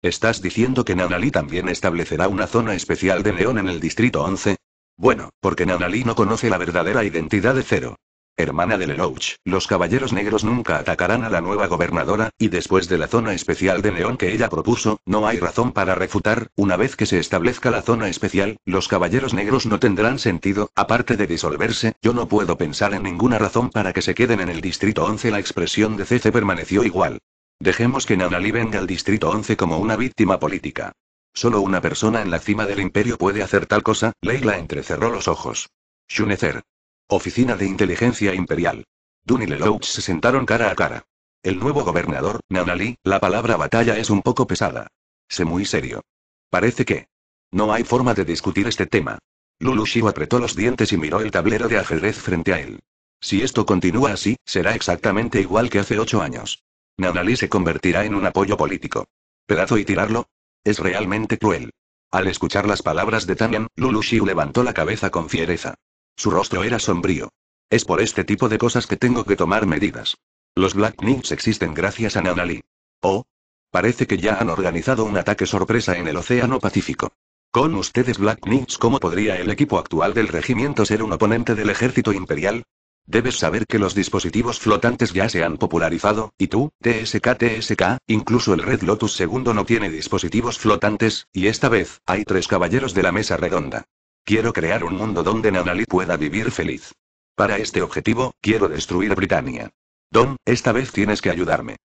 ¿Estás diciendo que Nanali también establecerá una zona especial de León en el Distrito 11? Bueno, porque Nanali no conoce la verdadera identidad de Cero. Hermana de Leloach, los caballeros negros nunca atacarán a la nueva gobernadora, y después de la zona especial de Neón que ella propuso, no hay razón para refutar, una vez que se establezca la zona especial, los caballeros negros no tendrán sentido, aparte de disolverse, yo no puedo pensar en ninguna razón para que se queden en el Distrito 11 la expresión de CC permaneció igual. Dejemos que Nanali venga al Distrito 11 como una víctima política. Solo una persona en la cima del imperio puede hacer tal cosa, Leila entrecerró los ojos. Shunezer. Oficina de Inteligencia Imperial. Dun y se sentaron cara a cara. El nuevo gobernador, Nanali, la palabra batalla es un poco pesada. Sé muy serio. Parece que. No hay forma de discutir este tema. Lulu apretó los dientes y miró el tablero de ajedrez frente a él. Si esto continúa así, será exactamente igual que hace ocho años. Nanali se convertirá en un apoyo político. ¿Pedazo y tirarlo? Es realmente cruel. Al escuchar las palabras de Tanyan, Lulu levantó la cabeza con fiereza. Su rostro era sombrío. Es por este tipo de cosas que tengo que tomar medidas. Los Black Knights existen gracias a Nanali. Oh. Parece que ya han organizado un ataque sorpresa en el Océano Pacífico. Con ustedes Black Knights, ¿cómo podría el equipo actual del regimiento ser un oponente del ejército imperial? Debes saber que los dispositivos flotantes ya se han popularizado, y tú, TSK TSK, incluso el Red Lotus II no tiene dispositivos flotantes, y esta vez, hay tres caballeros de la mesa redonda. Quiero crear un mundo donde Nanali pueda vivir feliz. Para este objetivo, quiero destruir Britania. Don, esta vez tienes que ayudarme.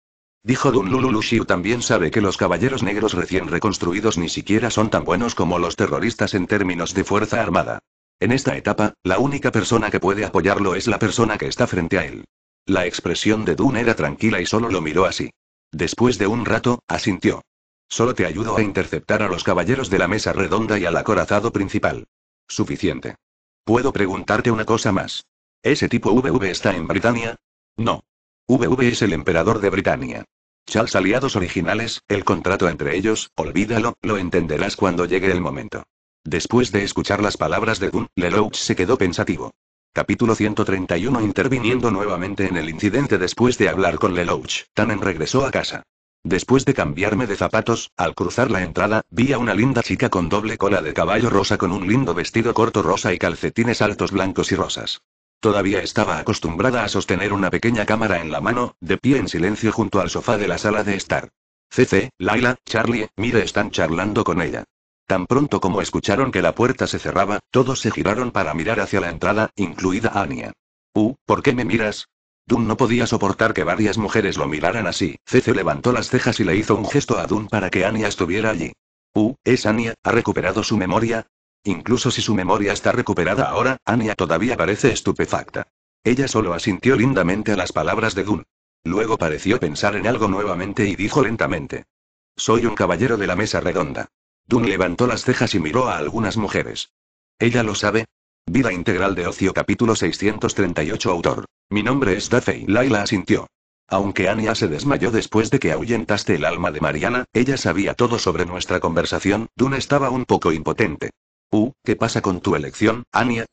Dijo Dun Lululushiu: también sabe que los caballeros negros recién reconstruidos ni siquiera son tan buenos como los terroristas en términos de fuerza armada. En esta etapa, la única persona que puede apoyarlo es la persona que está frente a él. La expresión de Dun era tranquila y solo lo miró así. Después de un rato, asintió. Solo te ayudo a interceptar a los caballeros de la mesa redonda y al acorazado principal. Suficiente. ¿Puedo preguntarte una cosa más? ¿Ese tipo VV está en Britania? No. VV es el emperador de Britania. Charles aliados originales, el contrato entre ellos, olvídalo, lo entenderás cuando llegue el momento. Después de escuchar las palabras de Gunn, Lelouch se quedó pensativo. Capítulo 131 Interviniendo nuevamente en el incidente después de hablar con Lelouch, Tannen regresó a casa. Después de cambiarme de zapatos, al cruzar la entrada, vi a una linda chica con doble cola de caballo rosa con un lindo vestido corto rosa y calcetines altos blancos y rosas. Todavía estaba acostumbrada a sostener una pequeña cámara en la mano, de pie en silencio junto al sofá de la sala de estar. CC, Laila, Charlie, Mire están charlando con ella. Tan pronto como escucharon que la puerta se cerraba, todos se giraron para mirar hacia la entrada, incluida Anya. Uh, ¿por qué me miras? Dun no podía soportar que varias mujeres lo miraran así. Cece levantó las cejas y le hizo un gesto a Dun para que Anya estuviera allí. Uh, es Anya, ha recuperado su memoria. Incluso si su memoria está recuperada ahora, Anya todavía parece estupefacta. Ella solo asintió lindamente a las palabras de Dun. Luego pareció pensar en algo nuevamente y dijo lentamente. Soy un caballero de la mesa redonda. Dun levantó las cejas y miró a algunas mujeres. ¿Ella lo sabe? Vida integral de ocio capítulo 638 autor. Mi nombre es Daffey. Laila asintió. Aunque Anya se desmayó después de que ahuyentaste el alma de Mariana, ella sabía todo sobre nuestra conversación, Dune estaba un poco impotente. Uh, ¿qué pasa con tu elección, Anya?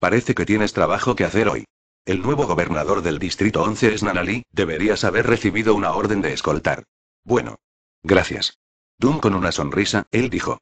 Parece que tienes trabajo que hacer hoy. El nuevo gobernador del Distrito 11 es Nanali, deberías haber recibido una orden de escoltar. Bueno. Gracias. Dune con una sonrisa, él dijo.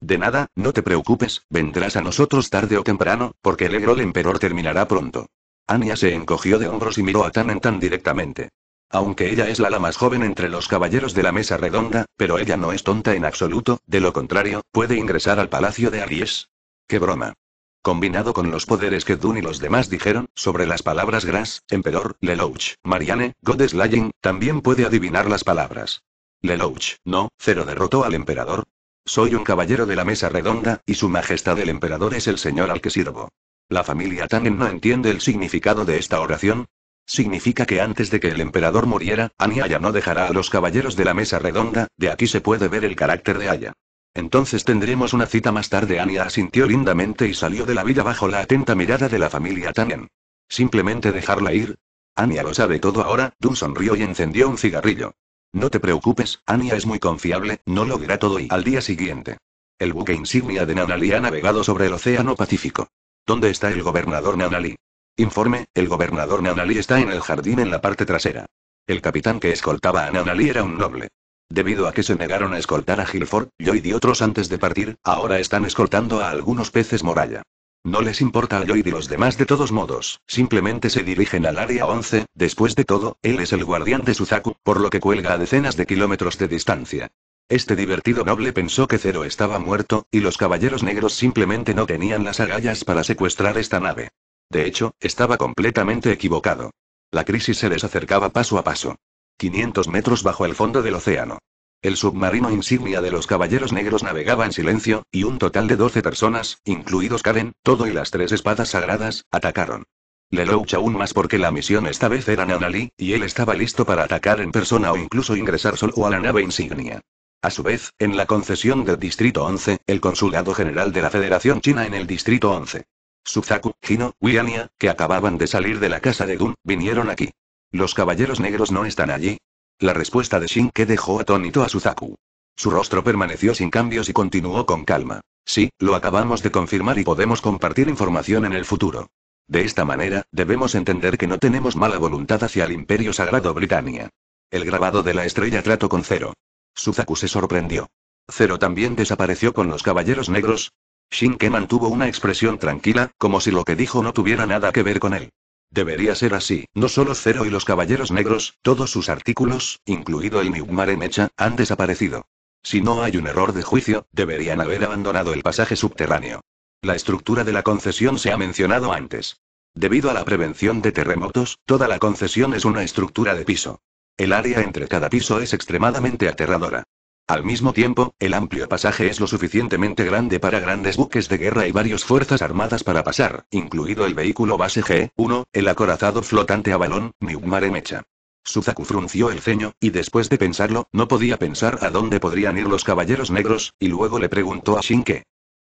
De nada, no te preocupes, vendrás a nosotros tarde o temprano, porque el Egrol Emperor terminará pronto. Anya se encogió de hombros y miró a Tan Tan directamente. Aunque ella es la, la más joven entre los caballeros de la mesa redonda, pero ella no es tonta en absoluto, de lo contrario, puede ingresar al palacio de Aries. ¡Qué broma! Combinado con los poderes que Dun y los demás dijeron, sobre las palabras Gras, Emperor, Lelouch, Marianne, Godeslaying, también puede adivinar las palabras. Lelouch, no, Cero derrotó al emperador. Soy un caballero de la mesa redonda, y su majestad el emperador es el señor al que sirvo. ¿La familia Tannen no entiende el significado de esta oración? Significa que antes de que el emperador muriera, ya no dejará a los caballeros de la mesa redonda, de aquí se puede ver el carácter de Aya. Entonces tendremos una cita más tarde. Anya asintió lindamente y salió de la vida bajo la atenta mirada de la familia Tannen. ¿Simplemente dejarla ir? Anya lo sabe todo ahora, Dun sonrió y encendió un cigarrillo. No te preocupes, Anya es muy confiable, no lo todo y al día siguiente. El buque insignia de Nanali ha navegado sobre el Océano Pacífico. ¿Dónde está el gobernador Nanali? Informe, el gobernador Nanali está en el jardín en la parte trasera. El capitán que escoltaba a Nanali era un noble. Debido a que se negaron a escoltar a Gilford, Joy y otros antes de partir, ahora están escoltando a algunos peces moralla. No les importa a Lloyd y los demás de todos modos, simplemente se dirigen al área 11, después de todo, él es el guardián de Suzaku, por lo que cuelga a decenas de kilómetros de distancia. Este divertido noble pensó que Cero estaba muerto, y los caballeros negros simplemente no tenían las agallas para secuestrar esta nave. De hecho, estaba completamente equivocado. La crisis se les acercaba paso a paso. 500 metros bajo el fondo del océano. El submarino insignia de los Caballeros Negros navegaba en silencio, y un total de 12 personas, incluidos Karen, todo y las tres espadas sagradas, atacaron. Lelouch aún más porque la misión esta vez era Nanali, y él estaba listo para atacar en persona o incluso ingresar solo a la nave insignia. A su vez, en la concesión del Distrito 11, el Consulado General de la Federación China en el Distrito 11. Suzaku, Hino, Wiyania, que acababan de salir de la casa de Dun, vinieron aquí. ¿Los caballeros negros no están allí? La respuesta de que dejó atónito a Suzaku. Su rostro permaneció sin cambios y continuó con calma. Sí, lo acabamos de confirmar y podemos compartir información en el futuro. De esta manera, debemos entender que no tenemos mala voluntad hacia el Imperio Sagrado Britannia. El grabado de la estrella trato con cero. Suzaku se sorprendió. Cero también desapareció con los caballeros negros. Shinke mantuvo una expresión tranquila, como si lo que dijo no tuviera nada que ver con él. Debería ser así, no solo Cero y los caballeros negros, todos sus artículos, incluido el en Mecha, han desaparecido. Si no hay un error de juicio, deberían haber abandonado el pasaje subterráneo. La estructura de la concesión se ha mencionado antes. Debido a la prevención de terremotos, toda la concesión es una estructura de piso. El área entre cada piso es extremadamente aterradora. Al mismo tiempo, el amplio pasaje es lo suficientemente grande para grandes buques de guerra y varias fuerzas armadas para pasar, incluido el vehículo base G-1, el acorazado flotante a balón, Miumare Mecha. Suzaku frunció el ceño, y después de pensarlo, no podía pensar a dónde podrían ir los caballeros negros, y luego le preguntó a Shinke.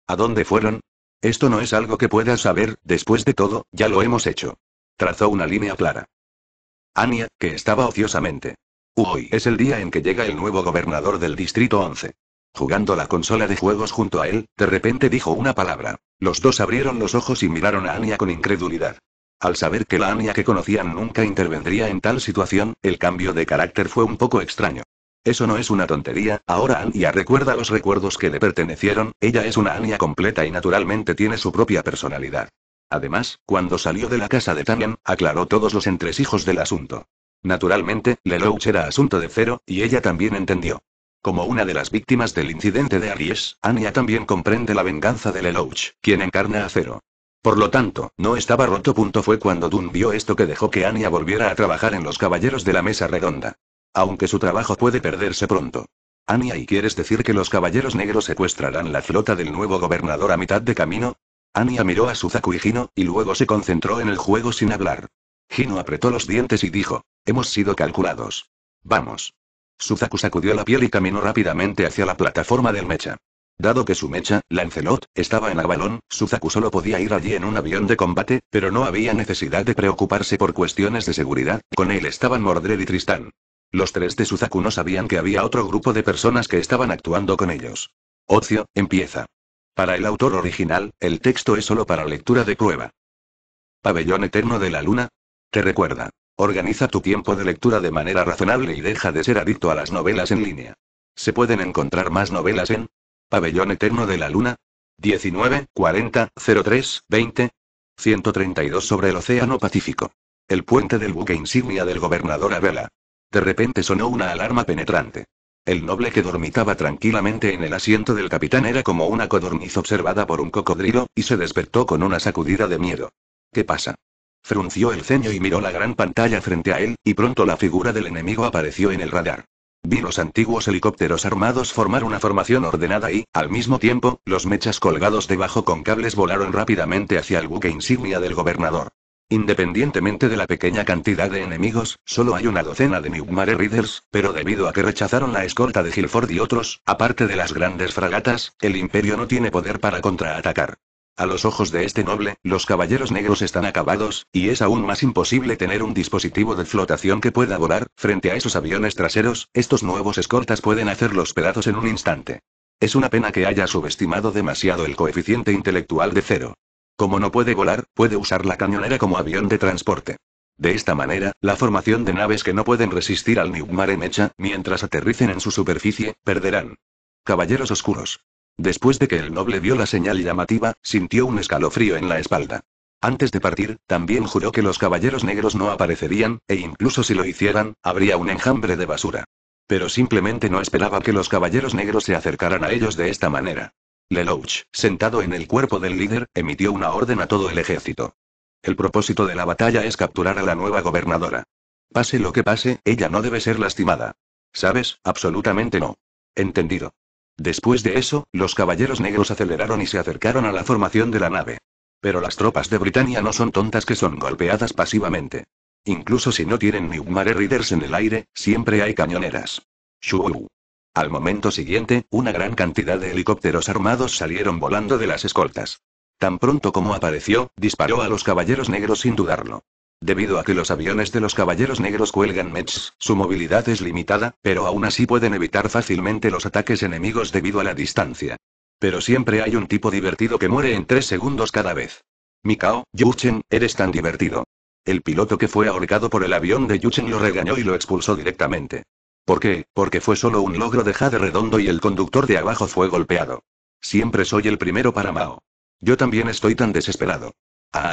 ¿A dónde fueron? Esto no es algo que puedas saber, después de todo, ya lo hemos hecho. Trazó una línea clara. Ania, que estaba ociosamente. Hoy es el día en que llega el nuevo gobernador del Distrito 11. Jugando la consola de juegos junto a él, de repente dijo una palabra. Los dos abrieron los ojos y miraron a Anya con incredulidad. Al saber que la Anya que conocían nunca intervendría en tal situación, el cambio de carácter fue un poco extraño. Eso no es una tontería, ahora Anya recuerda los recuerdos que le pertenecieron, ella es una Anya completa y naturalmente tiene su propia personalidad. Además, cuando salió de la casa de Tamian, aclaró todos los entresijos del asunto. Naturalmente, Lelouch era asunto de cero, y ella también entendió. Como una de las víctimas del incidente de Aries, Anya también comprende la venganza de Lelouch, quien encarna a Cero. Por lo tanto, no estaba roto. Punto fue cuando Dunn vio esto que dejó que Anya volviera a trabajar en los Caballeros de la Mesa Redonda. Aunque su trabajo puede perderse pronto. Anya, ¿y quieres decir que los Caballeros Negros secuestrarán la flota del nuevo gobernador a mitad de camino? Ania miró a Suzaku y Hino, y luego se concentró en el juego sin hablar. Hino apretó los dientes y dijo, hemos sido calculados. Vamos. Suzaku sacudió la piel y caminó rápidamente hacia la plataforma del mecha. Dado que su mecha, Lancelot, estaba en Avalon, Suzaku solo podía ir allí en un avión de combate, pero no había necesidad de preocuparse por cuestiones de seguridad, con él estaban Mordred y Tristán. Los tres de Suzaku no sabían que había otro grupo de personas que estaban actuando con ellos. Ocio, empieza. Para el autor original, el texto es solo para lectura de prueba. Pabellón Eterno de la Luna. Te recuerda. Organiza tu tiempo de lectura de manera razonable y deja de ser adicto a las novelas en línea. Se pueden encontrar más novelas en Pabellón Eterno de la Luna. 19, 40, 03, 20. 132 sobre el Océano Pacífico. El puente del buque insignia del gobernador Abela. De repente sonó una alarma penetrante. El noble que dormitaba tranquilamente en el asiento del capitán era como una codorniz observada por un cocodrilo, y se despertó con una sacudida de miedo. ¿Qué pasa? Frunció el ceño y miró la gran pantalla frente a él, y pronto la figura del enemigo apareció en el radar. Vi los antiguos helicópteros armados formar una formación ordenada y, al mismo tiempo, los mechas colgados debajo con cables volaron rápidamente hacia el buque insignia del gobernador. Independientemente de la pequeña cantidad de enemigos, solo hay una docena de Mare Readers, pero debido a que rechazaron la escolta de Gilford y otros, aparte de las grandes fragatas, el imperio no tiene poder para contraatacar. A los ojos de este noble, los caballeros negros están acabados, y es aún más imposible tener un dispositivo de flotación que pueda volar, frente a esos aviones traseros, estos nuevos escoltas pueden hacer los pedazos en un instante. Es una pena que haya subestimado demasiado el coeficiente intelectual de cero. Como no puede volar, puede usar la cañonera como avión de transporte. De esta manera, la formación de naves que no pueden resistir al Niugmar en Mecha, mientras aterricen en su superficie, perderán. Caballeros Oscuros. Después de que el noble vio la señal llamativa, sintió un escalofrío en la espalda. Antes de partir, también juró que los caballeros negros no aparecerían, e incluso si lo hicieran, habría un enjambre de basura. Pero simplemente no esperaba que los caballeros negros se acercaran a ellos de esta manera. Lelouch, sentado en el cuerpo del líder, emitió una orden a todo el ejército. El propósito de la batalla es capturar a la nueva gobernadora. Pase lo que pase, ella no debe ser lastimada. ¿Sabes? Absolutamente no. Entendido. Después de eso, los caballeros negros aceleraron y se acercaron a la formación de la nave. Pero las tropas de Britania no son tontas que son golpeadas pasivamente. Incluso si no tienen ni Mare Riders en el aire, siempre hay cañoneras. Shu. Al momento siguiente, una gran cantidad de helicópteros armados salieron volando de las escoltas. Tan pronto como apareció, disparó a los caballeros negros sin dudarlo. Debido a que los aviones de los caballeros negros cuelgan Mets, su movilidad es limitada, pero aún así pueden evitar fácilmente los ataques enemigos debido a la distancia. Pero siempre hay un tipo divertido que muere en tres segundos cada vez. Mikao, Yuchen, eres tan divertido. El piloto que fue ahorcado por el avión de Yuchen lo regañó y lo expulsó directamente. ¿Por qué? Porque fue solo un logro de Jade Redondo y el conductor de abajo fue golpeado. Siempre soy el primero para Mao. Yo también estoy tan desesperado. Ah,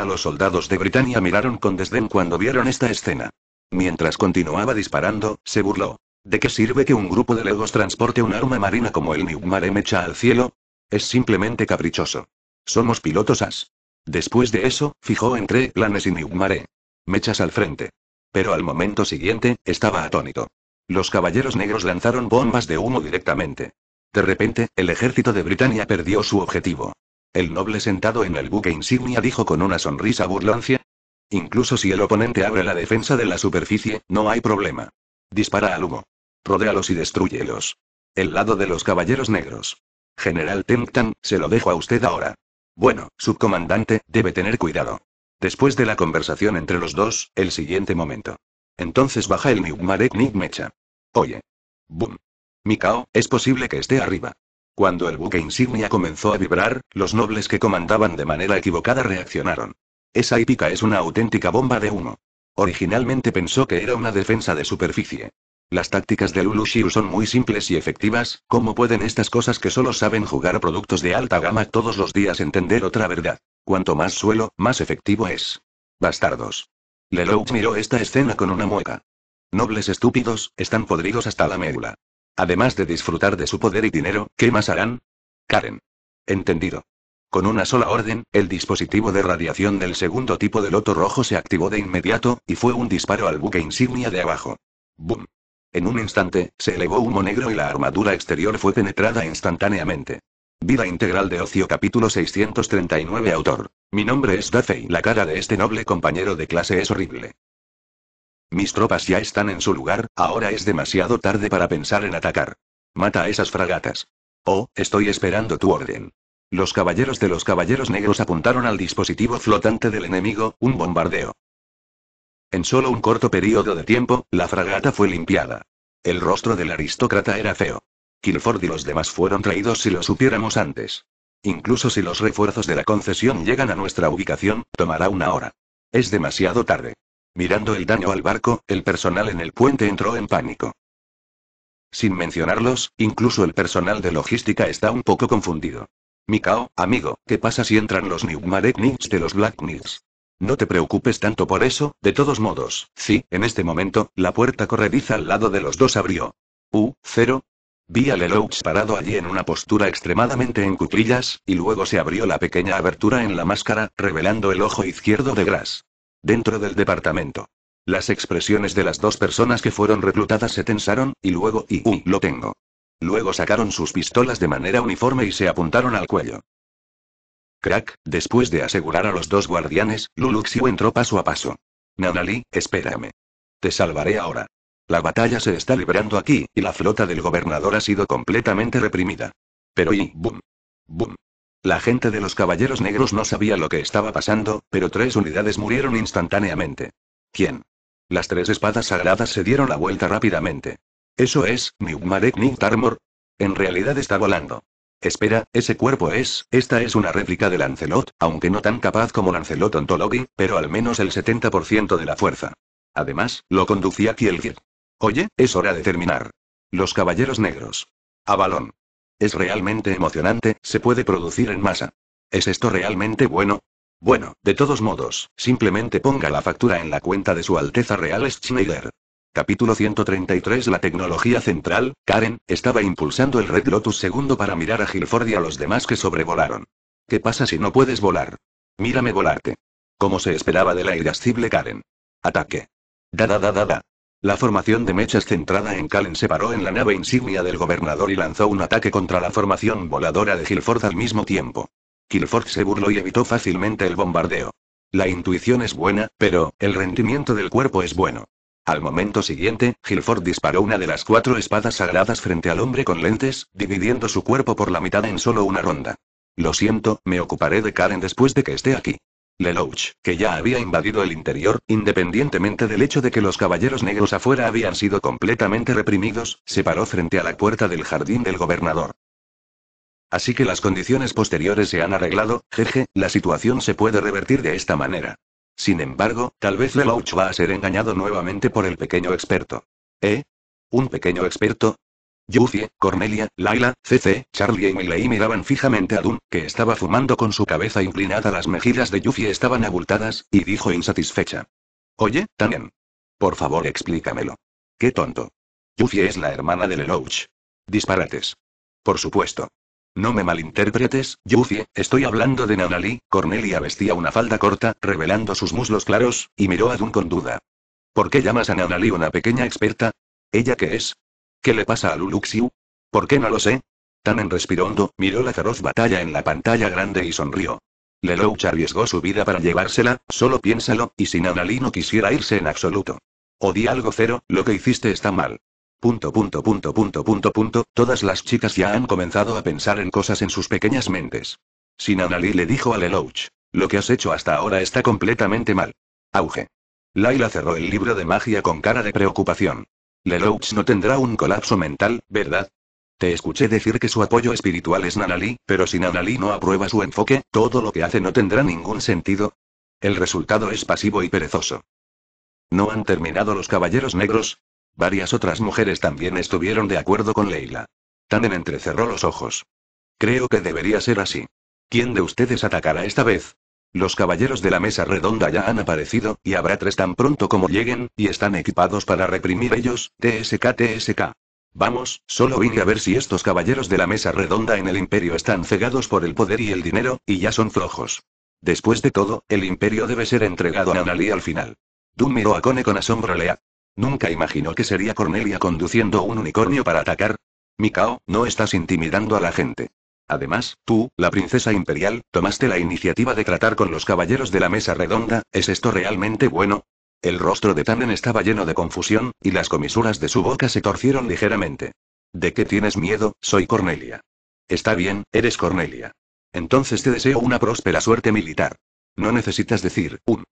ah, los soldados de Britania miraron con desdén cuando vieron esta escena. Mientras continuaba disparando, se burló. ¿De qué sirve que un grupo de legos transporte un arma marina como el Newmar echa al cielo? Es simplemente caprichoso. Somos pilotos as. Después de eso, fijó entre planes y Niugmaré. Mechas al frente. Pero al momento siguiente, estaba atónito. Los caballeros negros lanzaron bombas de humo directamente. De repente, el ejército de Britania perdió su objetivo. El noble sentado en el buque insignia dijo con una sonrisa burlancia. Incluso si el oponente abre la defensa de la superficie, no hay problema. Dispara al humo. Rodéalos y destruyelos. El lado de los caballeros negros. General Temptan, se lo dejo a usted ahora. Bueno, subcomandante, debe tener cuidado. Después de la conversación entre los dos, el siguiente momento. Entonces baja el Nigmarek Nigmecha. Oye. Boom. Mikao, es posible que esté arriba. Cuando el buque insignia comenzó a vibrar, los nobles que comandaban de manera equivocada reaccionaron. Esa hípica es una auténtica bomba de humo. Originalmente pensó que era una defensa de superficie. Las tácticas de Lulu son muy simples y efectivas, ¿cómo pueden estas cosas que solo saben jugar productos de alta gama todos los días entender otra verdad? Cuanto más suelo, más efectivo es. Bastardos. Lelouch miró esta escena con una mueca. Nobles estúpidos, están podridos hasta la médula. Además de disfrutar de su poder y dinero, ¿qué más harán? Karen. Entendido. Con una sola orden, el dispositivo de radiación del segundo tipo de loto rojo se activó de inmediato, y fue un disparo al buque insignia de abajo. ¡Bum! En un instante, se elevó humo negro y la armadura exterior fue penetrada instantáneamente. Vida integral de Ocio capítulo 639 autor. Mi nombre es Duffy. la cara de este noble compañero de clase es horrible. Mis tropas ya están en su lugar, ahora es demasiado tarde para pensar en atacar. Mata a esas fragatas. Oh, estoy esperando tu orden. Los caballeros de los caballeros negros apuntaron al dispositivo flotante del enemigo, un bombardeo. En solo un corto periodo de tiempo, la fragata fue limpiada. El rostro del aristócrata era feo. Kilford y los demás fueron traídos si lo supiéramos antes. Incluso si los refuerzos de la concesión llegan a nuestra ubicación, tomará una hora. Es demasiado tarde. Mirando el daño al barco, el personal en el puente entró en pánico. Sin mencionarlos, incluso el personal de logística está un poco confundido. Mikao, amigo, ¿qué pasa si entran los Nicks de los Black Knights? No te preocupes tanto por eso, de todos modos. Sí, en este momento, la puerta corrediza al lado de los dos abrió. U, cero. Vi a Lelouch parado allí en una postura extremadamente en cuclillas, y luego se abrió la pequeña abertura en la máscara, revelando el ojo izquierdo de Gras. Dentro del departamento. Las expresiones de las dos personas que fueron reclutadas se tensaron, y luego, y, uh, lo tengo. Luego sacaron sus pistolas de manera uniforme y se apuntaron al cuello. Crack, después de asegurar a los dos guardianes, Luluxiu entró paso a paso. Nanali, espérame. Te salvaré ahora. La batalla se está librando aquí, y la flota del gobernador ha sido completamente reprimida. Pero y, boom. Boom. La gente de los Caballeros Negros no sabía lo que estaba pasando, pero tres unidades murieron instantáneamente. ¿Quién? Las tres espadas sagradas se dieron la vuelta rápidamente. Eso es, Niugmarek Tarmor. En realidad está volando. Espera, ese cuerpo es, esta es una réplica de Lancelot, aunque no tan capaz como Lancelot Ontologi, pero al menos el 70% de la fuerza. Además, lo conducía Kielgir. Oye, es hora de terminar. Los caballeros negros. A balón. Es realmente emocionante, se puede producir en masa. ¿Es esto realmente bueno? Bueno, de todos modos, simplemente ponga la factura en la cuenta de su Alteza Real Schneider. Capítulo 133 La tecnología central, Karen, estaba impulsando el Red Lotus II para mirar a Gilford y a los demás que sobrevolaron. ¿Qué pasa si no puedes volar? Mírame volarte. Como se esperaba de la irascible Karen. Ataque. Da da da da da. La formación de mechas centrada en Karen se paró en la nave insignia del gobernador y lanzó un ataque contra la formación voladora de Gilford al mismo tiempo. Gilford se burló y evitó fácilmente el bombardeo. La intuición es buena, pero, el rendimiento del cuerpo es bueno. Al momento siguiente, Hilford disparó una de las cuatro espadas sagradas frente al hombre con lentes, dividiendo su cuerpo por la mitad en solo una ronda. Lo siento, me ocuparé de Karen después de que esté aquí. Lelouch, que ya había invadido el interior, independientemente del hecho de que los caballeros negros afuera habían sido completamente reprimidos, se paró frente a la puerta del jardín del gobernador. Así que las condiciones posteriores se han arreglado, jeje, la situación se puede revertir de esta manera. Sin embargo, tal vez Lelouch va a ser engañado nuevamente por el pequeño experto. ¿Eh? ¿Un pequeño experto? Yuffie, Cornelia, Laila, CC, Charlie y Miley miraban fijamente a Dun, que estaba fumando con su cabeza inclinada. Las mejillas de Yuffie estaban abultadas, y dijo insatisfecha. Oye, también. Por favor, explícamelo. Qué tonto. Yuffie es la hermana de Lelouch. Disparates. Por supuesto. No me malinterpretes, Yuffie, estoy hablando de Nanali. Cornelia vestía una falda corta, revelando sus muslos claros, y miró a Dun con duda. ¿Por qué llamas a Nanali una pequeña experta? ¿Ella qué es? ¿Qué le pasa a Luluxiu? ¿Por qué no lo sé? Tan en hondo, miró la feroz batalla en la pantalla grande y sonrió. Lelouch arriesgó su vida para llevársela, solo piénsalo, y si Nanali no quisiera irse en absoluto. O algo cero, lo que hiciste está mal. Punto, punto, punto, punto, punto, punto, todas las chicas ya han comenzado a pensar en cosas en sus pequeñas mentes. Sinanali le dijo a Lelouch. Lo que has hecho hasta ahora está completamente mal. Auge. Laila cerró el libro de magia con cara de preocupación. Lelouch no tendrá un colapso mental, ¿verdad? Te escuché decir que su apoyo espiritual es Nanali, pero si Nanali no aprueba su enfoque, todo lo que hace no tendrá ningún sentido. El resultado es pasivo y perezoso. ¿No han terminado los caballeros negros? Varias otras mujeres también estuvieron de acuerdo con Leila. Tanen entrecerró los ojos. Creo que debería ser así. ¿Quién de ustedes atacará esta vez? Los caballeros de la mesa redonda ya han aparecido, y habrá tres tan pronto como lleguen, y están equipados para reprimir ellos, TSK TSK. Vamos, solo vine a ver si estos caballeros de la mesa redonda en el imperio están cegados por el poder y el dinero, y ya son flojos. Después de todo, el imperio debe ser entregado a Anali al final. Dun miró a Kone con asombro Lea, Nunca imaginó que sería Cornelia conduciendo un unicornio para atacar. Mikao, no estás intimidando a la gente. Además, tú, la princesa imperial, tomaste la iniciativa de tratar con los caballeros de la mesa redonda, ¿es esto realmente bueno? El rostro de Tannen estaba lleno de confusión, y las comisuras de su boca se torcieron ligeramente. ¿De qué tienes miedo? Soy Cornelia. Está bien, eres Cornelia. Entonces te deseo una próspera suerte militar. No necesitas decir, un.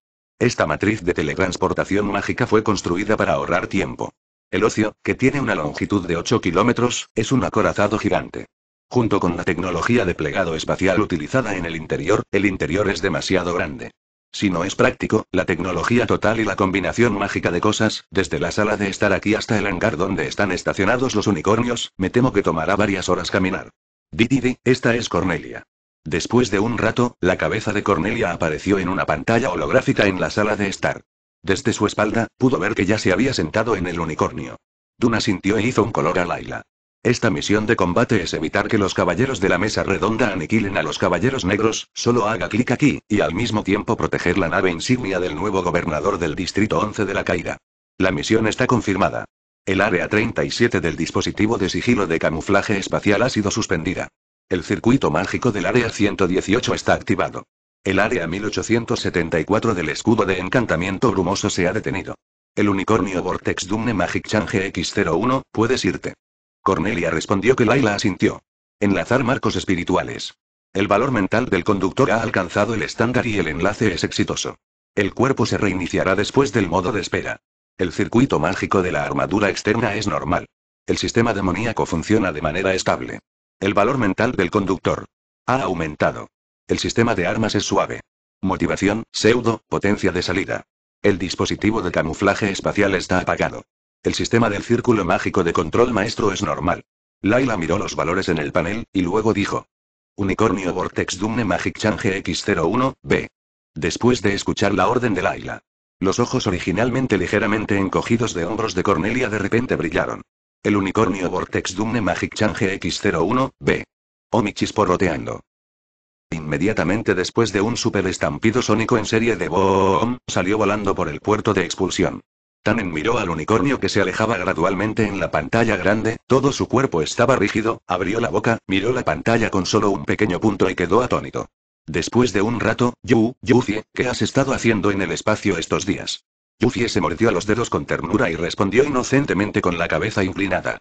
Esta matriz de teletransportación mágica fue construida para ahorrar tiempo. El ocio, que tiene una longitud de 8 kilómetros, es un acorazado gigante. Junto con la tecnología de plegado espacial utilizada en el interior, el interior es demasiado grande. Si no es práctico, la tecnología total y la combinación mágica de cosas, desde la sala de estar aquí hasta el hangar donde están estacionados los unicornios, me temo que tomará varias horas caminar. Didi, esta es Cornelia. Después de un rato, la cabeza de Cornelia apareció en una pantalla holográfica en la sala de estar. Desde su espalda, pudo ver que ya se había sentado en el unicornio. Duna sintió e hizo un color a Laila. Esta misión de combate es evitar que los caballeros de la mesa redonda aniquilen a los caballeros negros, solo haga clic aquí, y al mismo tiempo proteger la nave insignia del nuevo gobernador del Distrito 11 de la caída. La misión está confirmada. El área 37 del dispositivo de sigilo de camuflaje espacial ha sido suspendida. El circuito mágico del área 118 está activado. El área 1874 del escudo de encantamiento brumoso se ha detenido. El unicornio Vortex Dumne Magic Change X01, puedes irte. Cornelia respondió que Laila asintió. Enlazar marcos espirituales. El valor mental del conductor ha alcanzado el estándar y el enlace es exitoso. El cuerpo se reiniciará después del modo de espera. El circuito mágico de la armadura externa es normal. El sistema demoníaco funciona de manera estable. El valor mental del conductor. Ha aumentado. El sistema de armas es suave. Motivación, pseudo, potencia de salida. El dispositivo de camuflaje espacial está apagado. El sistema del círculo mágico de control maestro es normal. Laila miró los valores en el panel, y luego dijo. Unicornio Vortex Dumne Magic Change X01, B. Después de escuchar la orden de Laila. Los ojos originalmente ligeramente encogidos de hombros de Cornelia de repente brillaron. El unicornio Vortex Dumne Magic Change X01, B. Omichis porroteando. Inmediatamente después de un super estampido sónico en serie de boom, salió volando por el puerto de expulsión. Tanen miró al unicornio que se alejaba gradualmente en la pantalla grande, todo su cuerpo estaba rígido, abrió la boca, miró la pantalla con solo un pequeño punto y quedó atónito. Después de un rato, Yu, Yuzie, ¿qué has estado haciendo en el espacio estos días? Yuffie se mordió los dedos con ternura y respondió inocentemente con la cabeza inclinada.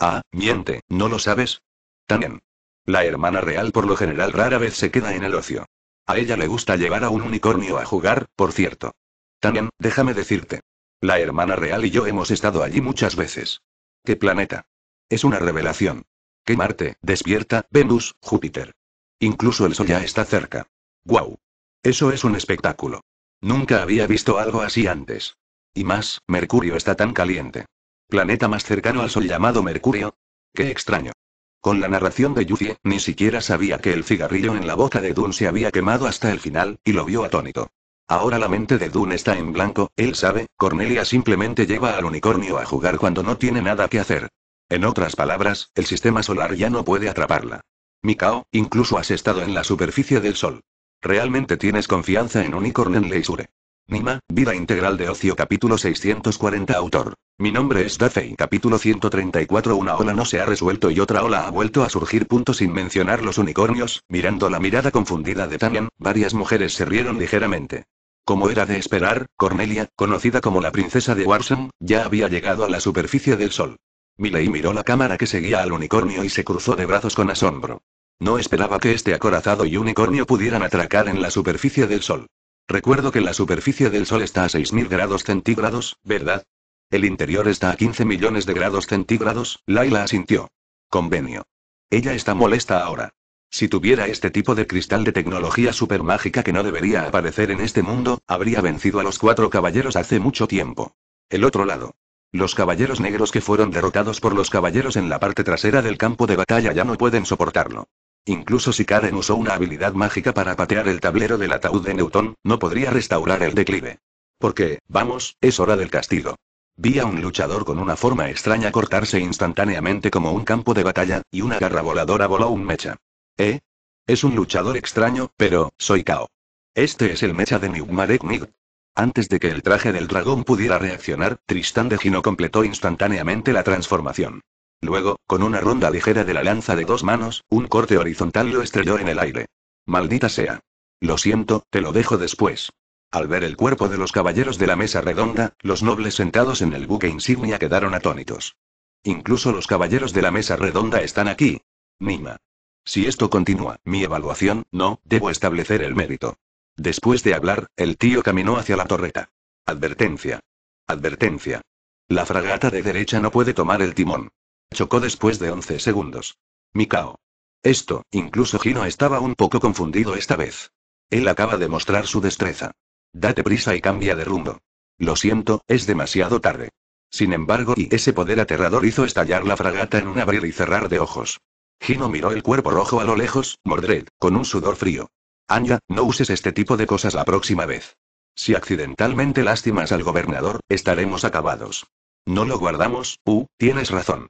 Ah, miente, ¿no lo sabes? También. La hermana real por lo general rara vez se queda en el ocio. A ella le gusta llevar a un unicornio a jugar, por cierto. También, déjame decirte. La hermana real y yo hemos estado allí muchas veces. ¿Qué planeta? Es una revelación. ¿Qué Marte, despierta, Venus, Júpiter? Incluso el Sol ya está cerca. ¡Guau! Eso es un espectáculo. Nunca había visto algo así antes. Y más, Mercurio está tan caliente. Planeta más cercano al Sol llamado Mercurio. Qué extraño. Con la narración de Yuzie, ni siquiera sabía que el cigarrillo en la boca de Dun se había quemado hasta el final, y lo vio atónito. Ahora la mente de Dun está en blanco, él sabe, Cornelia simplemente lleva al unicornio a jugar cuando no tiene nada que hacer. En otras palabras, el sistema solar ya no puede atraparla. Mikao, incluso has estado en la superficie del Sol. ¿Realmente tienes confianza en Unicorn en Leisure? Nima, Vida Integral de Ocio capítulo 640 Autor. Mi nombre es Dafei capítulo 134 Una ola no se ha resuelto y otra ola ha vuelto a surgir. Punto sin mencionar los unicornios, mirando la mirada confundida de Tanyan, varias mujeres se rieron ligeramente. Como era de esperar, Cornelia, conocida como la princesa de Warsam, ya había llegado a la superficie del sol. Miley miró la cámara que seguía al unicornio y se cruzó de brazos con asombro. No esperaba que este acorazado y unicornio pudieran atracar en la superficie del Sol. Recuerdo que la superficie del Sol está a 6.000 grados centígrados, ¿verdad? El interior está a 15 millones de grados centígrados, Laila asintió. Convenio. Ella está molesta ahora. Si tuviera este tipo de cristal de tecnología supermágica que no debería aparecer en este mundo, habría vencido a los cuatro caballeros hace mucho tiempo. El otro lado. Los caballeros negros que fueron derrotados por los caballeros en la parte trasera del campo de batalla ya no pueden soportarlo. Incluso si Karen usó una habilidad mágica para patear el tablero del ataúd de Newton, no podría restaurar el declive. Porque, vamos, es hora del castigo. Vi a un luchador con una forma extraña cortarse instantáneamente como un campo de batalla, y una garra voladora voló un mecha. ¿Eh? Es un luchador extraño, pero, soy Kao. Este es el mecha de Newmarek Nick. Antes de que el traje del dragón pudiera reaccionar, Tristán de Gino completó instantáneamente la transformación. Luego, con una ronda ligera de la lanza de dos manos, un corte horizontal lo estrelló en el aire. Maldita sea. Lo siento, te lo dejo después. Al ver el cuerpo de los caballeros de la mesa redonda, los nobles sentados en el buque insignia quedaron atónitos. Incluso los caballeros de la mesa redonda están aquí. Nima. Si esto continúa, mi evaluación, no, debo establecer el mérito. Después de hablar, el tío caminó hacia la torreta. Advertencia. Advertencia. La fragata de derecha no puede tomar el timón. Chocó después de 11 segundos. Mikao. Esto, incluso Gino estaba un poco confundido esta vez. Él acaba de mostrar su destreza. Date prisa y cambia de rumbo. Lo siento, es demasiado tarde. Sin embargo, y ese poder aterrador hizo estallar la fragata en un abrir y cerrar de ojos. Gino miró el cuerpo rojo a lo lejos, Mordred, con un sudor frío. Anya, no uses este tipo de cosas la próxima vez. Si accidentalmente lastimas al gobernador, estaremos acabados. No lo guardamos, U, tienes razón.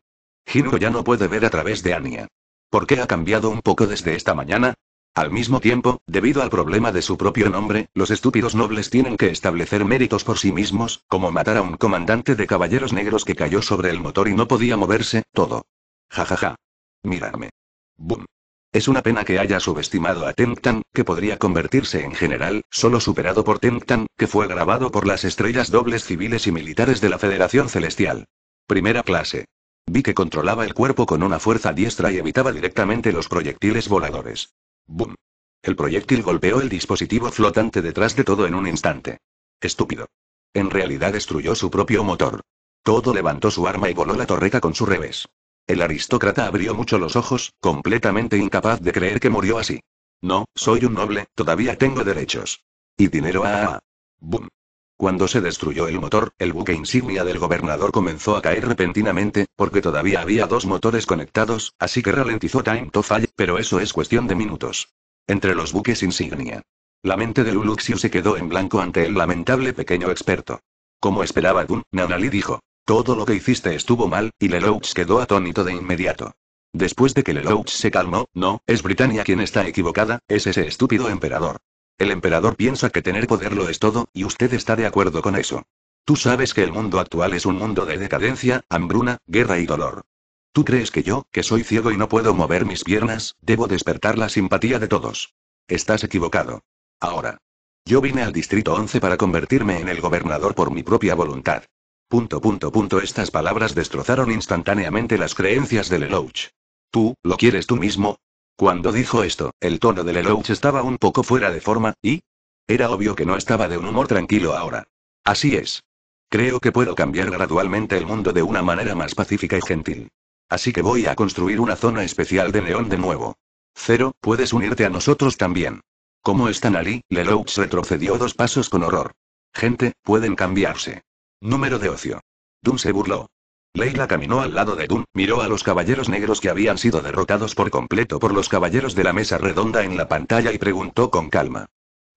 Hiro ya no puede ver a través de Ania. ¿Por qué ha cambiado un poco desde esta mañana? Al mismo tiempo, debido al problema de su propio nombre, los estúpidos nobles tienen que establecer méritos por sí mismos, como matar a un comandante de caballeros negros que cayó sobre el motor y no podía moverse, todo. Ja ja ja. Boom. Es una pena que haya subestimado a Temptan, que podría convertirse en general, solo superado por Temptan, que fue grabado por las estrellas dobles civiles y militares de la Federación Celestial. Primera clase. Vi que controlaba el cuerpo con una fuerza diestra y evitaba directamente los proyectiles voladores. ¡Bum! El proyectil golpeó el dispositivo flotante detrás de todo en un instante. Estúpido. En realidad destruyó su propio motor. Todo levantó su arma y voló la torreta con su revés. El aristócrata abrió mucho los ojos, completamente incapaz de creer que murió así. No, soy un noble, todavía tengo derechos. Y dinero a... Ah, ah, ah. ¡Bum! Cuando se destruyó el motor, el buque insignia del gobernador comenzó a caer repentinamente, porque todavía había dos motores conectados, así que ralentizó Time to Fall, pero eso es cuestión de minutos. Entre los buques insignia. La mente de Luluxio se quedó en blanco ante el lamentable pequeño experto. Como esperaba Dun, Nanali dijo. Todo lo que hiciste estuvo mal, y Lelouch quedó atónito de inmediato. Después de que Lelouch se calmó, no, es Britannia quien está equivocada, es ese estúpido emperador. El emperador piensa que tener poder lo es todo, y usted está de acuerdo con eso. Tú sabes que el mundo actual es un mundo de decadencia, hambruna, guerra y dolor. ¿Tú crees que yo, que soy ciego y no puedo mover mis piernas, debo despertar la simpatía de todos? Estás equivocado. Ahora. Yo vine al Distrito 11 para convertirme en el gobernador por mi propia voluntad. Punto, punto, punto. Estas palabras destrozaron instantáneamente las creencias de Lelouch. ¿Tú, lo quieres tú mismo? Cuando dijo esto, el tono de Lelouch estaba un poco fuera de forma, y... Era obvio que no estaba de un humor tranquilo ahora. Así es. Creo que puedo cambiar gradualmente el mundo de una manera más pacífica y gentil. Así que voy a construir una zona especial de neón de nuevo. Cero, puedes unirte a nosotros también. Como están allí, Lelouch retrocedió dos pasos con horror. Gente, pueden cambiarse. Número de ocio. Doom se burló. Leila caminó al lado de Dun, miró a los caballeros negros que habían sido derrotados por completo por los caballeros de la mesa redonda en la pantalla y preguntó con calma.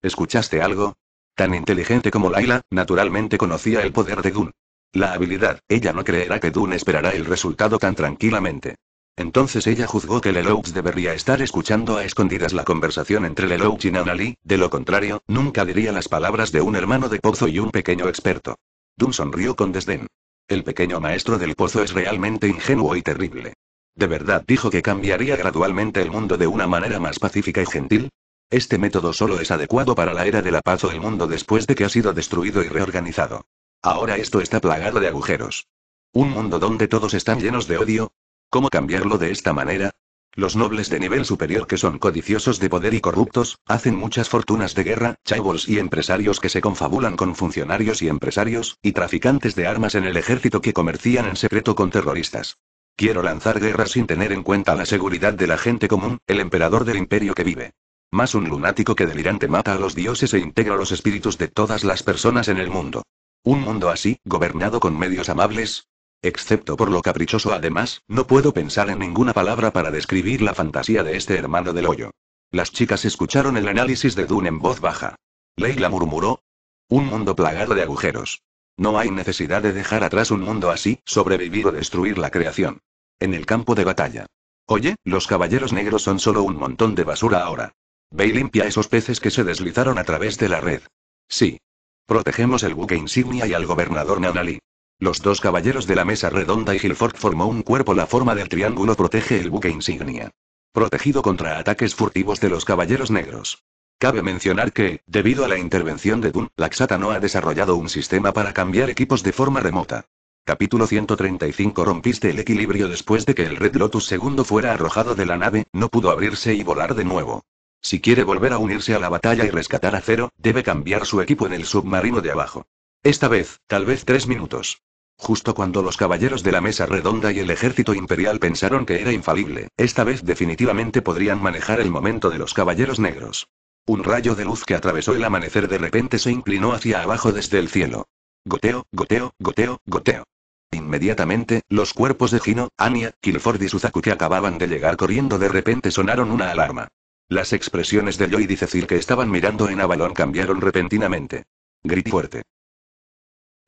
¿Escuchaste algo? Tan inteligente como Laila, naturalmente conocía el poder de Dun, La habilidad, ella no creerá que Dun esperará el resultado tan tranquilamente. Entonces ella juzgó que Lelouch debería estar escuchando a escondidas la conversación entre Lelouch y Nanali, de lo contrario, nunca diría las palabras de un hermano de pozo y un pequeño experto. Dun sonrió con desdén. El pequeño maestro del pozo es realmente ingenuo y terrible. ¿De verdad dijo que cambiaría gradualmente el mundo de una manera más pacífica y gentil? Este método solo es adecuado para la era de la paz o el mundo después de que ha sido destruido y reorganizado. Ahora esto está plagado de agujeros. Un mundo donde todos están llenos de odio. ¿Cómo cambiarlo de esta manera? Los nobles de nivel superior que son codiciosos de poder y corruptos, hacen muchas fortunas de guerra, chavos y empresarios que se confabulan con funcionarios y empresarios, y traficantes de armas en el ejército que comercian en secreto con terroristas. Quiero lanzar guerras sin tener en cuenta la seguridad de la gente común, el emperador del imperio que vive. Más un lunático que delirante mata a los dioses e integra los espíritus de todas las personas en el mundo. Un mundo así, gobernado con medios amables, Excepto por lo caprichoso además, no puedo pensar en ninguna palabra para describir la fantasía de este hermano del hoyo. Las chicas escucharon el análisis de Dune en voz baja. Leila murmuró. Un mundo plagado de agujeros. No hay necesidad de dejar atrás un mundo así, sobrevivir o destruir la creación. En el campo de batalla. Oye, los caballeros negros son solo un montón de basura ahora. Ve y limpia esos peces que se deslizaron a través de la red. Sí. Protegemos el buque insignia y al gobernador Nanali. Los dos caballeros de la mesa redonda y Gilford formó un cuerpo. La forma del triángulo protege el buque insignia. Protegido contra ataques furtivos de los caballeros negros. Cabe mencionar que, debido a la intervención de Dun, Laxata no ha desarrollado un sistema para cambiar equipos de forma remota. Capítulo 135 Rompiste el equilibrio después de que el Red Lotus II fuera arrojado de la nave, no pudo abrirse y volar de nuevo. Si quiere volver a unirse a la batalla y rescatar a Cero, debe cambiar su equipo en el submarino de abajo. Esta vez, tal vez tres minutos. Justo cuando los caballeros de la Mesa Redonda y el ejército imperial pensaron que era infalible, esta vez definitivamente podrían manejar el momento de los caballeros negros. Un rayo de luz que atravesó el amanecer de repente se inclinó hacia abajo desde el cielo. Goteo, goteo, goteo, goteo. Inmediatamente, los cuerpos de Gino, Anya, Kilford y Suzaku que acababan de llegar corriendo de repente sonaron una alarma. Las expresiones de Lloyd y Cecil que estaban mirando en Avalon cambiaron repentinamente. Grit fuerte.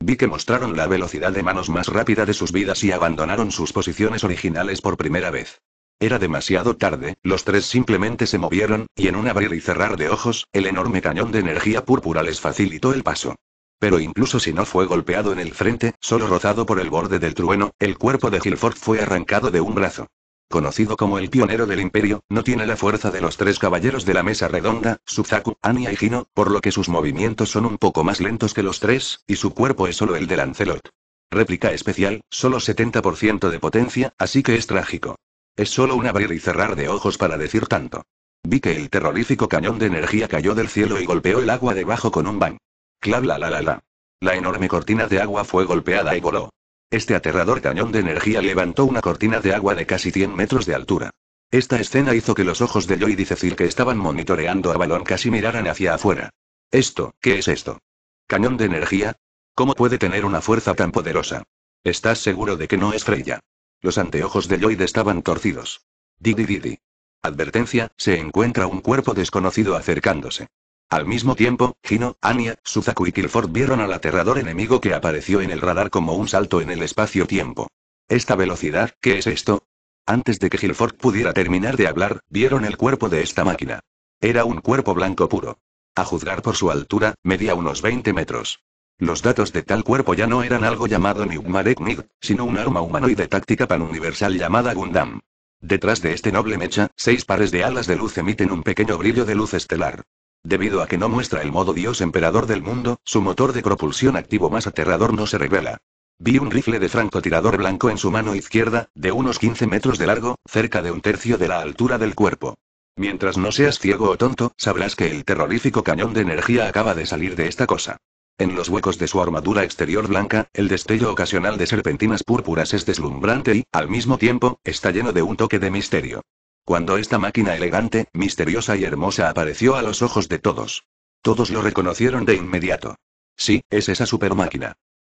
Vi que mostraron la velocidad de manos más rápida de sus vidas y abandonaron sus posiciones originales por primera vez. Era demasiado tarde, los tres simplemente se movieron, y en un abrir y cerrar de ojos, el enorme cañón de energía púrpura les facilitó el paso. Pero incluso si no fue golpeado en el frente, solo rozado por el borde del trueno, el cuerpo de Gilford fue arrancado de un brazo conocido como el pionero del imperio, no tiene la fuerza de los tres caballeros de la mesa redonda, Suzaku, Ania y Gino, por lo que sus movimientos son un poco más lentos que los tres, y su cuerpo es solo el de Lancelot. Réplica especial, solo 70% de potencia, así que es trágico. Es solo un abrir y cerrar de ojos para decir tanto. Vi que el terrorífico cañón de energía cayó del cielo y golpeó el agua debajo con un bang. Cla la la la. La enorme cortina de agua fue golpeada y voló. Este aterrador cañón de energía levantó una cortina de agua de casi 100 metros de altura. Esta escena hizo que los ojos de Lloyd y Cecil que estaban monitoreando a Balón casi miraran hacia afuera. ¿Esto, qué es esto? ¿Cañón de energía? ¿Cómo puede tener una fuerza tan poderosa? ¿Estás seguro de que no es Freya? Los anteojos de Lloyd estaban torcidos. Didi didi. Advertencia, se encuentra un cuerpo desconocido acercándose. Al mismo tiempo, Gino, Anya, Suzaku y Kilford vieron al aterrador enemigo que apareció en el radar como un salto en el espacio-tiempo. ¿Esta velocidad, qué es esto? Antes de que Gilford pudiera terminar de hablar, vieron el cuerpo de esta máquina. Era un cuerpo blanco puro. A juzgar por su altura, medía unos 20 metros. Los datos de tal cuerpo ya no eran algo llamado Newmarek Nig, sino un arma humanoide táctica panuniversal llamada Gundam. Detrás de este noble mecha, seis pares de alas de luz emiten un pequeño brillo de luz estelar. Debido a que no muestra el modo Dios emperador del mundo, su motor de propulsión activo más aterrador no se revela. Vi un rifle de francotirador blanco en su mano izquierda, de unos 15 metros de largo, cerca de un tercio de la altura del cuerpo. Mientras no seas ciego o tonto, sabrás que el terrorífico cañón de energía acaba de salir de esta cosa. En los huecos de su armadura exterior blanca, el destello ocasional de serpentinas púrpuras es deslumbrante y, al mismo tiempo, está lleno de un toque de misterio. Cuando esta máquina elegante, misteriosa y hermosa apareció a los ojos de todos. Todos lo reconocieron de inmediato. Sí, es esa supermáquina.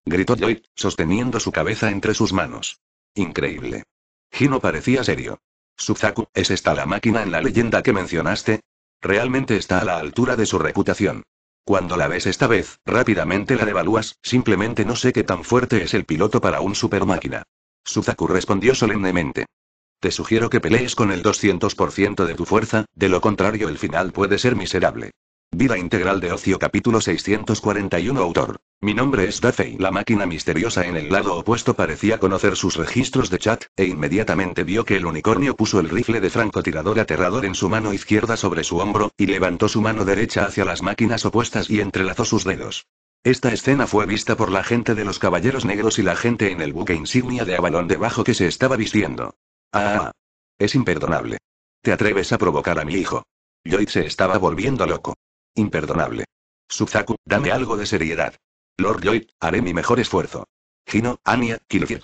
Gritó Lloyd, sosteniendo su cabeza entre sus manos. Increíble. Gino parecía serio. Suzaku, ¿es esta la máquina en la leyenda que mencionaste? Realmente está a la altura de su reputación. Cuando la ves esta vez, rápidamente la devalúas, simplemente no sé qué tan fuerte es el piloto para un supermáquina. Suzaku respondió solemnemente. Te sugiero que pelees con el 200% de tu fuerza, de lo contrario el final puede ser miserable. Vida integral de ocio capítulo 641 autor. Mi nombre es Duffy. La máquina misteriosa en el lado opuesto parecía conocer sus registros de chat, e inmediatamente vio que el unicornio puso el rifle de francotirador aterrador en su mano izquierda sobre su hombro, y levantó su mano derecha hacia las máquinas opuestas y entrelazó sus dedos. Esta escena fue vista por la gente de los Caballeros Negros y la gente en el buque insignia de Avalon debajo que se estaba vistiendo. Ah, es imperdonable. Te atreves a provocar a mi hijo. Lloyd se estaba volviendo loco. Imperdonable. Suzaku, dame algo de seriedad. Lord Lloyd, haré mi mejor esfuerzo. Gino, Ania, Kilgir.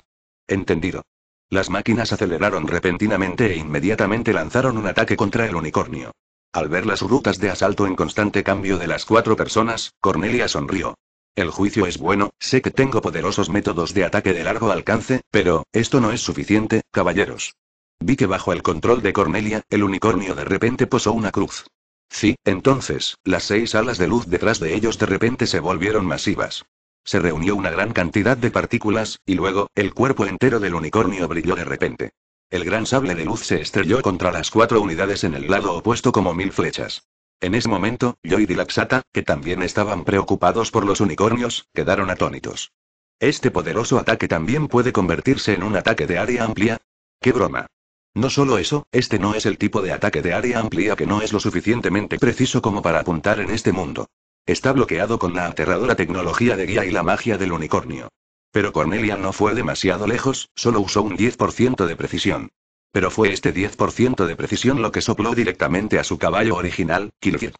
Entendido. Las máquinas aceleraron repentinamente e inmediatamente lanzaron un ataque contra el unicornio. Al ver las rutas de asalto en constante cambio de las cuatro personas, Cornelia sonrió. El juicio es bueno, sé que tengo poderosos métodos de ataque de largo alcance, pero, esto no es suficiente, caballeros. Vi que bajo el control de Cornelia, el unicornio de repente posó una cruz. Sí, entonces, las seis alas de luz detrás de ellos de repente se volvieron masivas. Se reunió una gran cantidad de partículas, y luego, el cuerpo entero del unicornio brilló de repente. El gran sable de luz se estrelló contra las cuatro unidades en el lado opuesto como mil flechas. En ese momento, Lloyd y Laxata, que también estaban preocupados por los unicornios, quedaron atónitos. ¿Este poderoso ataque también puede convertirse en un ataque de área amplia? ¡Qué broma! No solo eso, este no es el tipo de ataque de área amplia que no es lo suficientemente preciso como para apuntar en este mundo. Está bloqueado con la aterradora tecnología de guía y la magia del unicornio. Pero Cornelia no fue demasiado lejos, solo usó un 10% de precisión. Pero fue este 10% de precisión lo que sopló directamente a su caballo original, Kilford.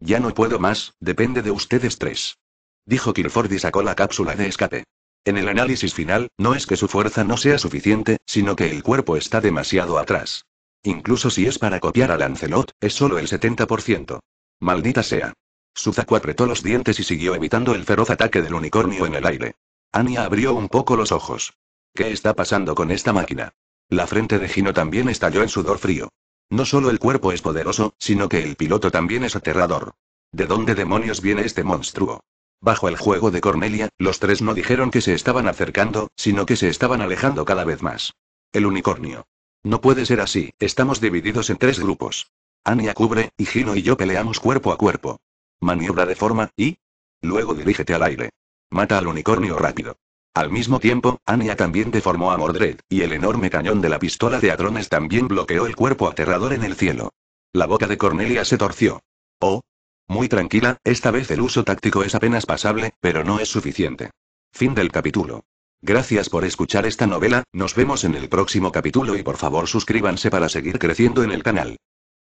Ya no puedo más, depende de ustedes tres. Dijo Kilford y sacó la cápsula de escape. En el análisis final, no es que su fuerza no sea suficiente, sino que el cuerpo está demasiado atrás. Incluso si es para copiar a Lancelot, es solo el 70%. Maldita sea. Suzaku apretó los dientes y siguió evitando el feroz ataque del unicornio en el aire. Anya abrió un poco los ojos. ¿Qué está pasando con esta máquina? La frente de Gino también estalló en sudor frío. No solo el cuerpo es poderoso, sino que el piloto también es aterrador. ¿De dónde demonios viene este monstruo? Bajo el juego de Cornelia, los tres no dijeron que se estaban acercando, sino que se estaban alejando cada vez más. El unicornio. No puede ser así, estamos divididos en tres grupos. Anya cubre, y Gino y yo peleamos cuerpo a cuerpo. Maniobra de forma, y... Luego dirígete al aire. Mata al unicornio rápido. Al mismo tiempo, Anya también deformó a Mordred, y el enorme cañón de la pistola de hadrones también bloqueó el cuerpo aterrador en el cielo. La boca de Cornelia se torció. Oh. Muy tranquila, esta vez el uso táctico es apenas pasable, pero no es suficiente. Fin del capítulo. Gracias por escuchar esta novela, nos vemos en el próximo capítulo y por favor suscríbanse para seguir creciendo en el canal.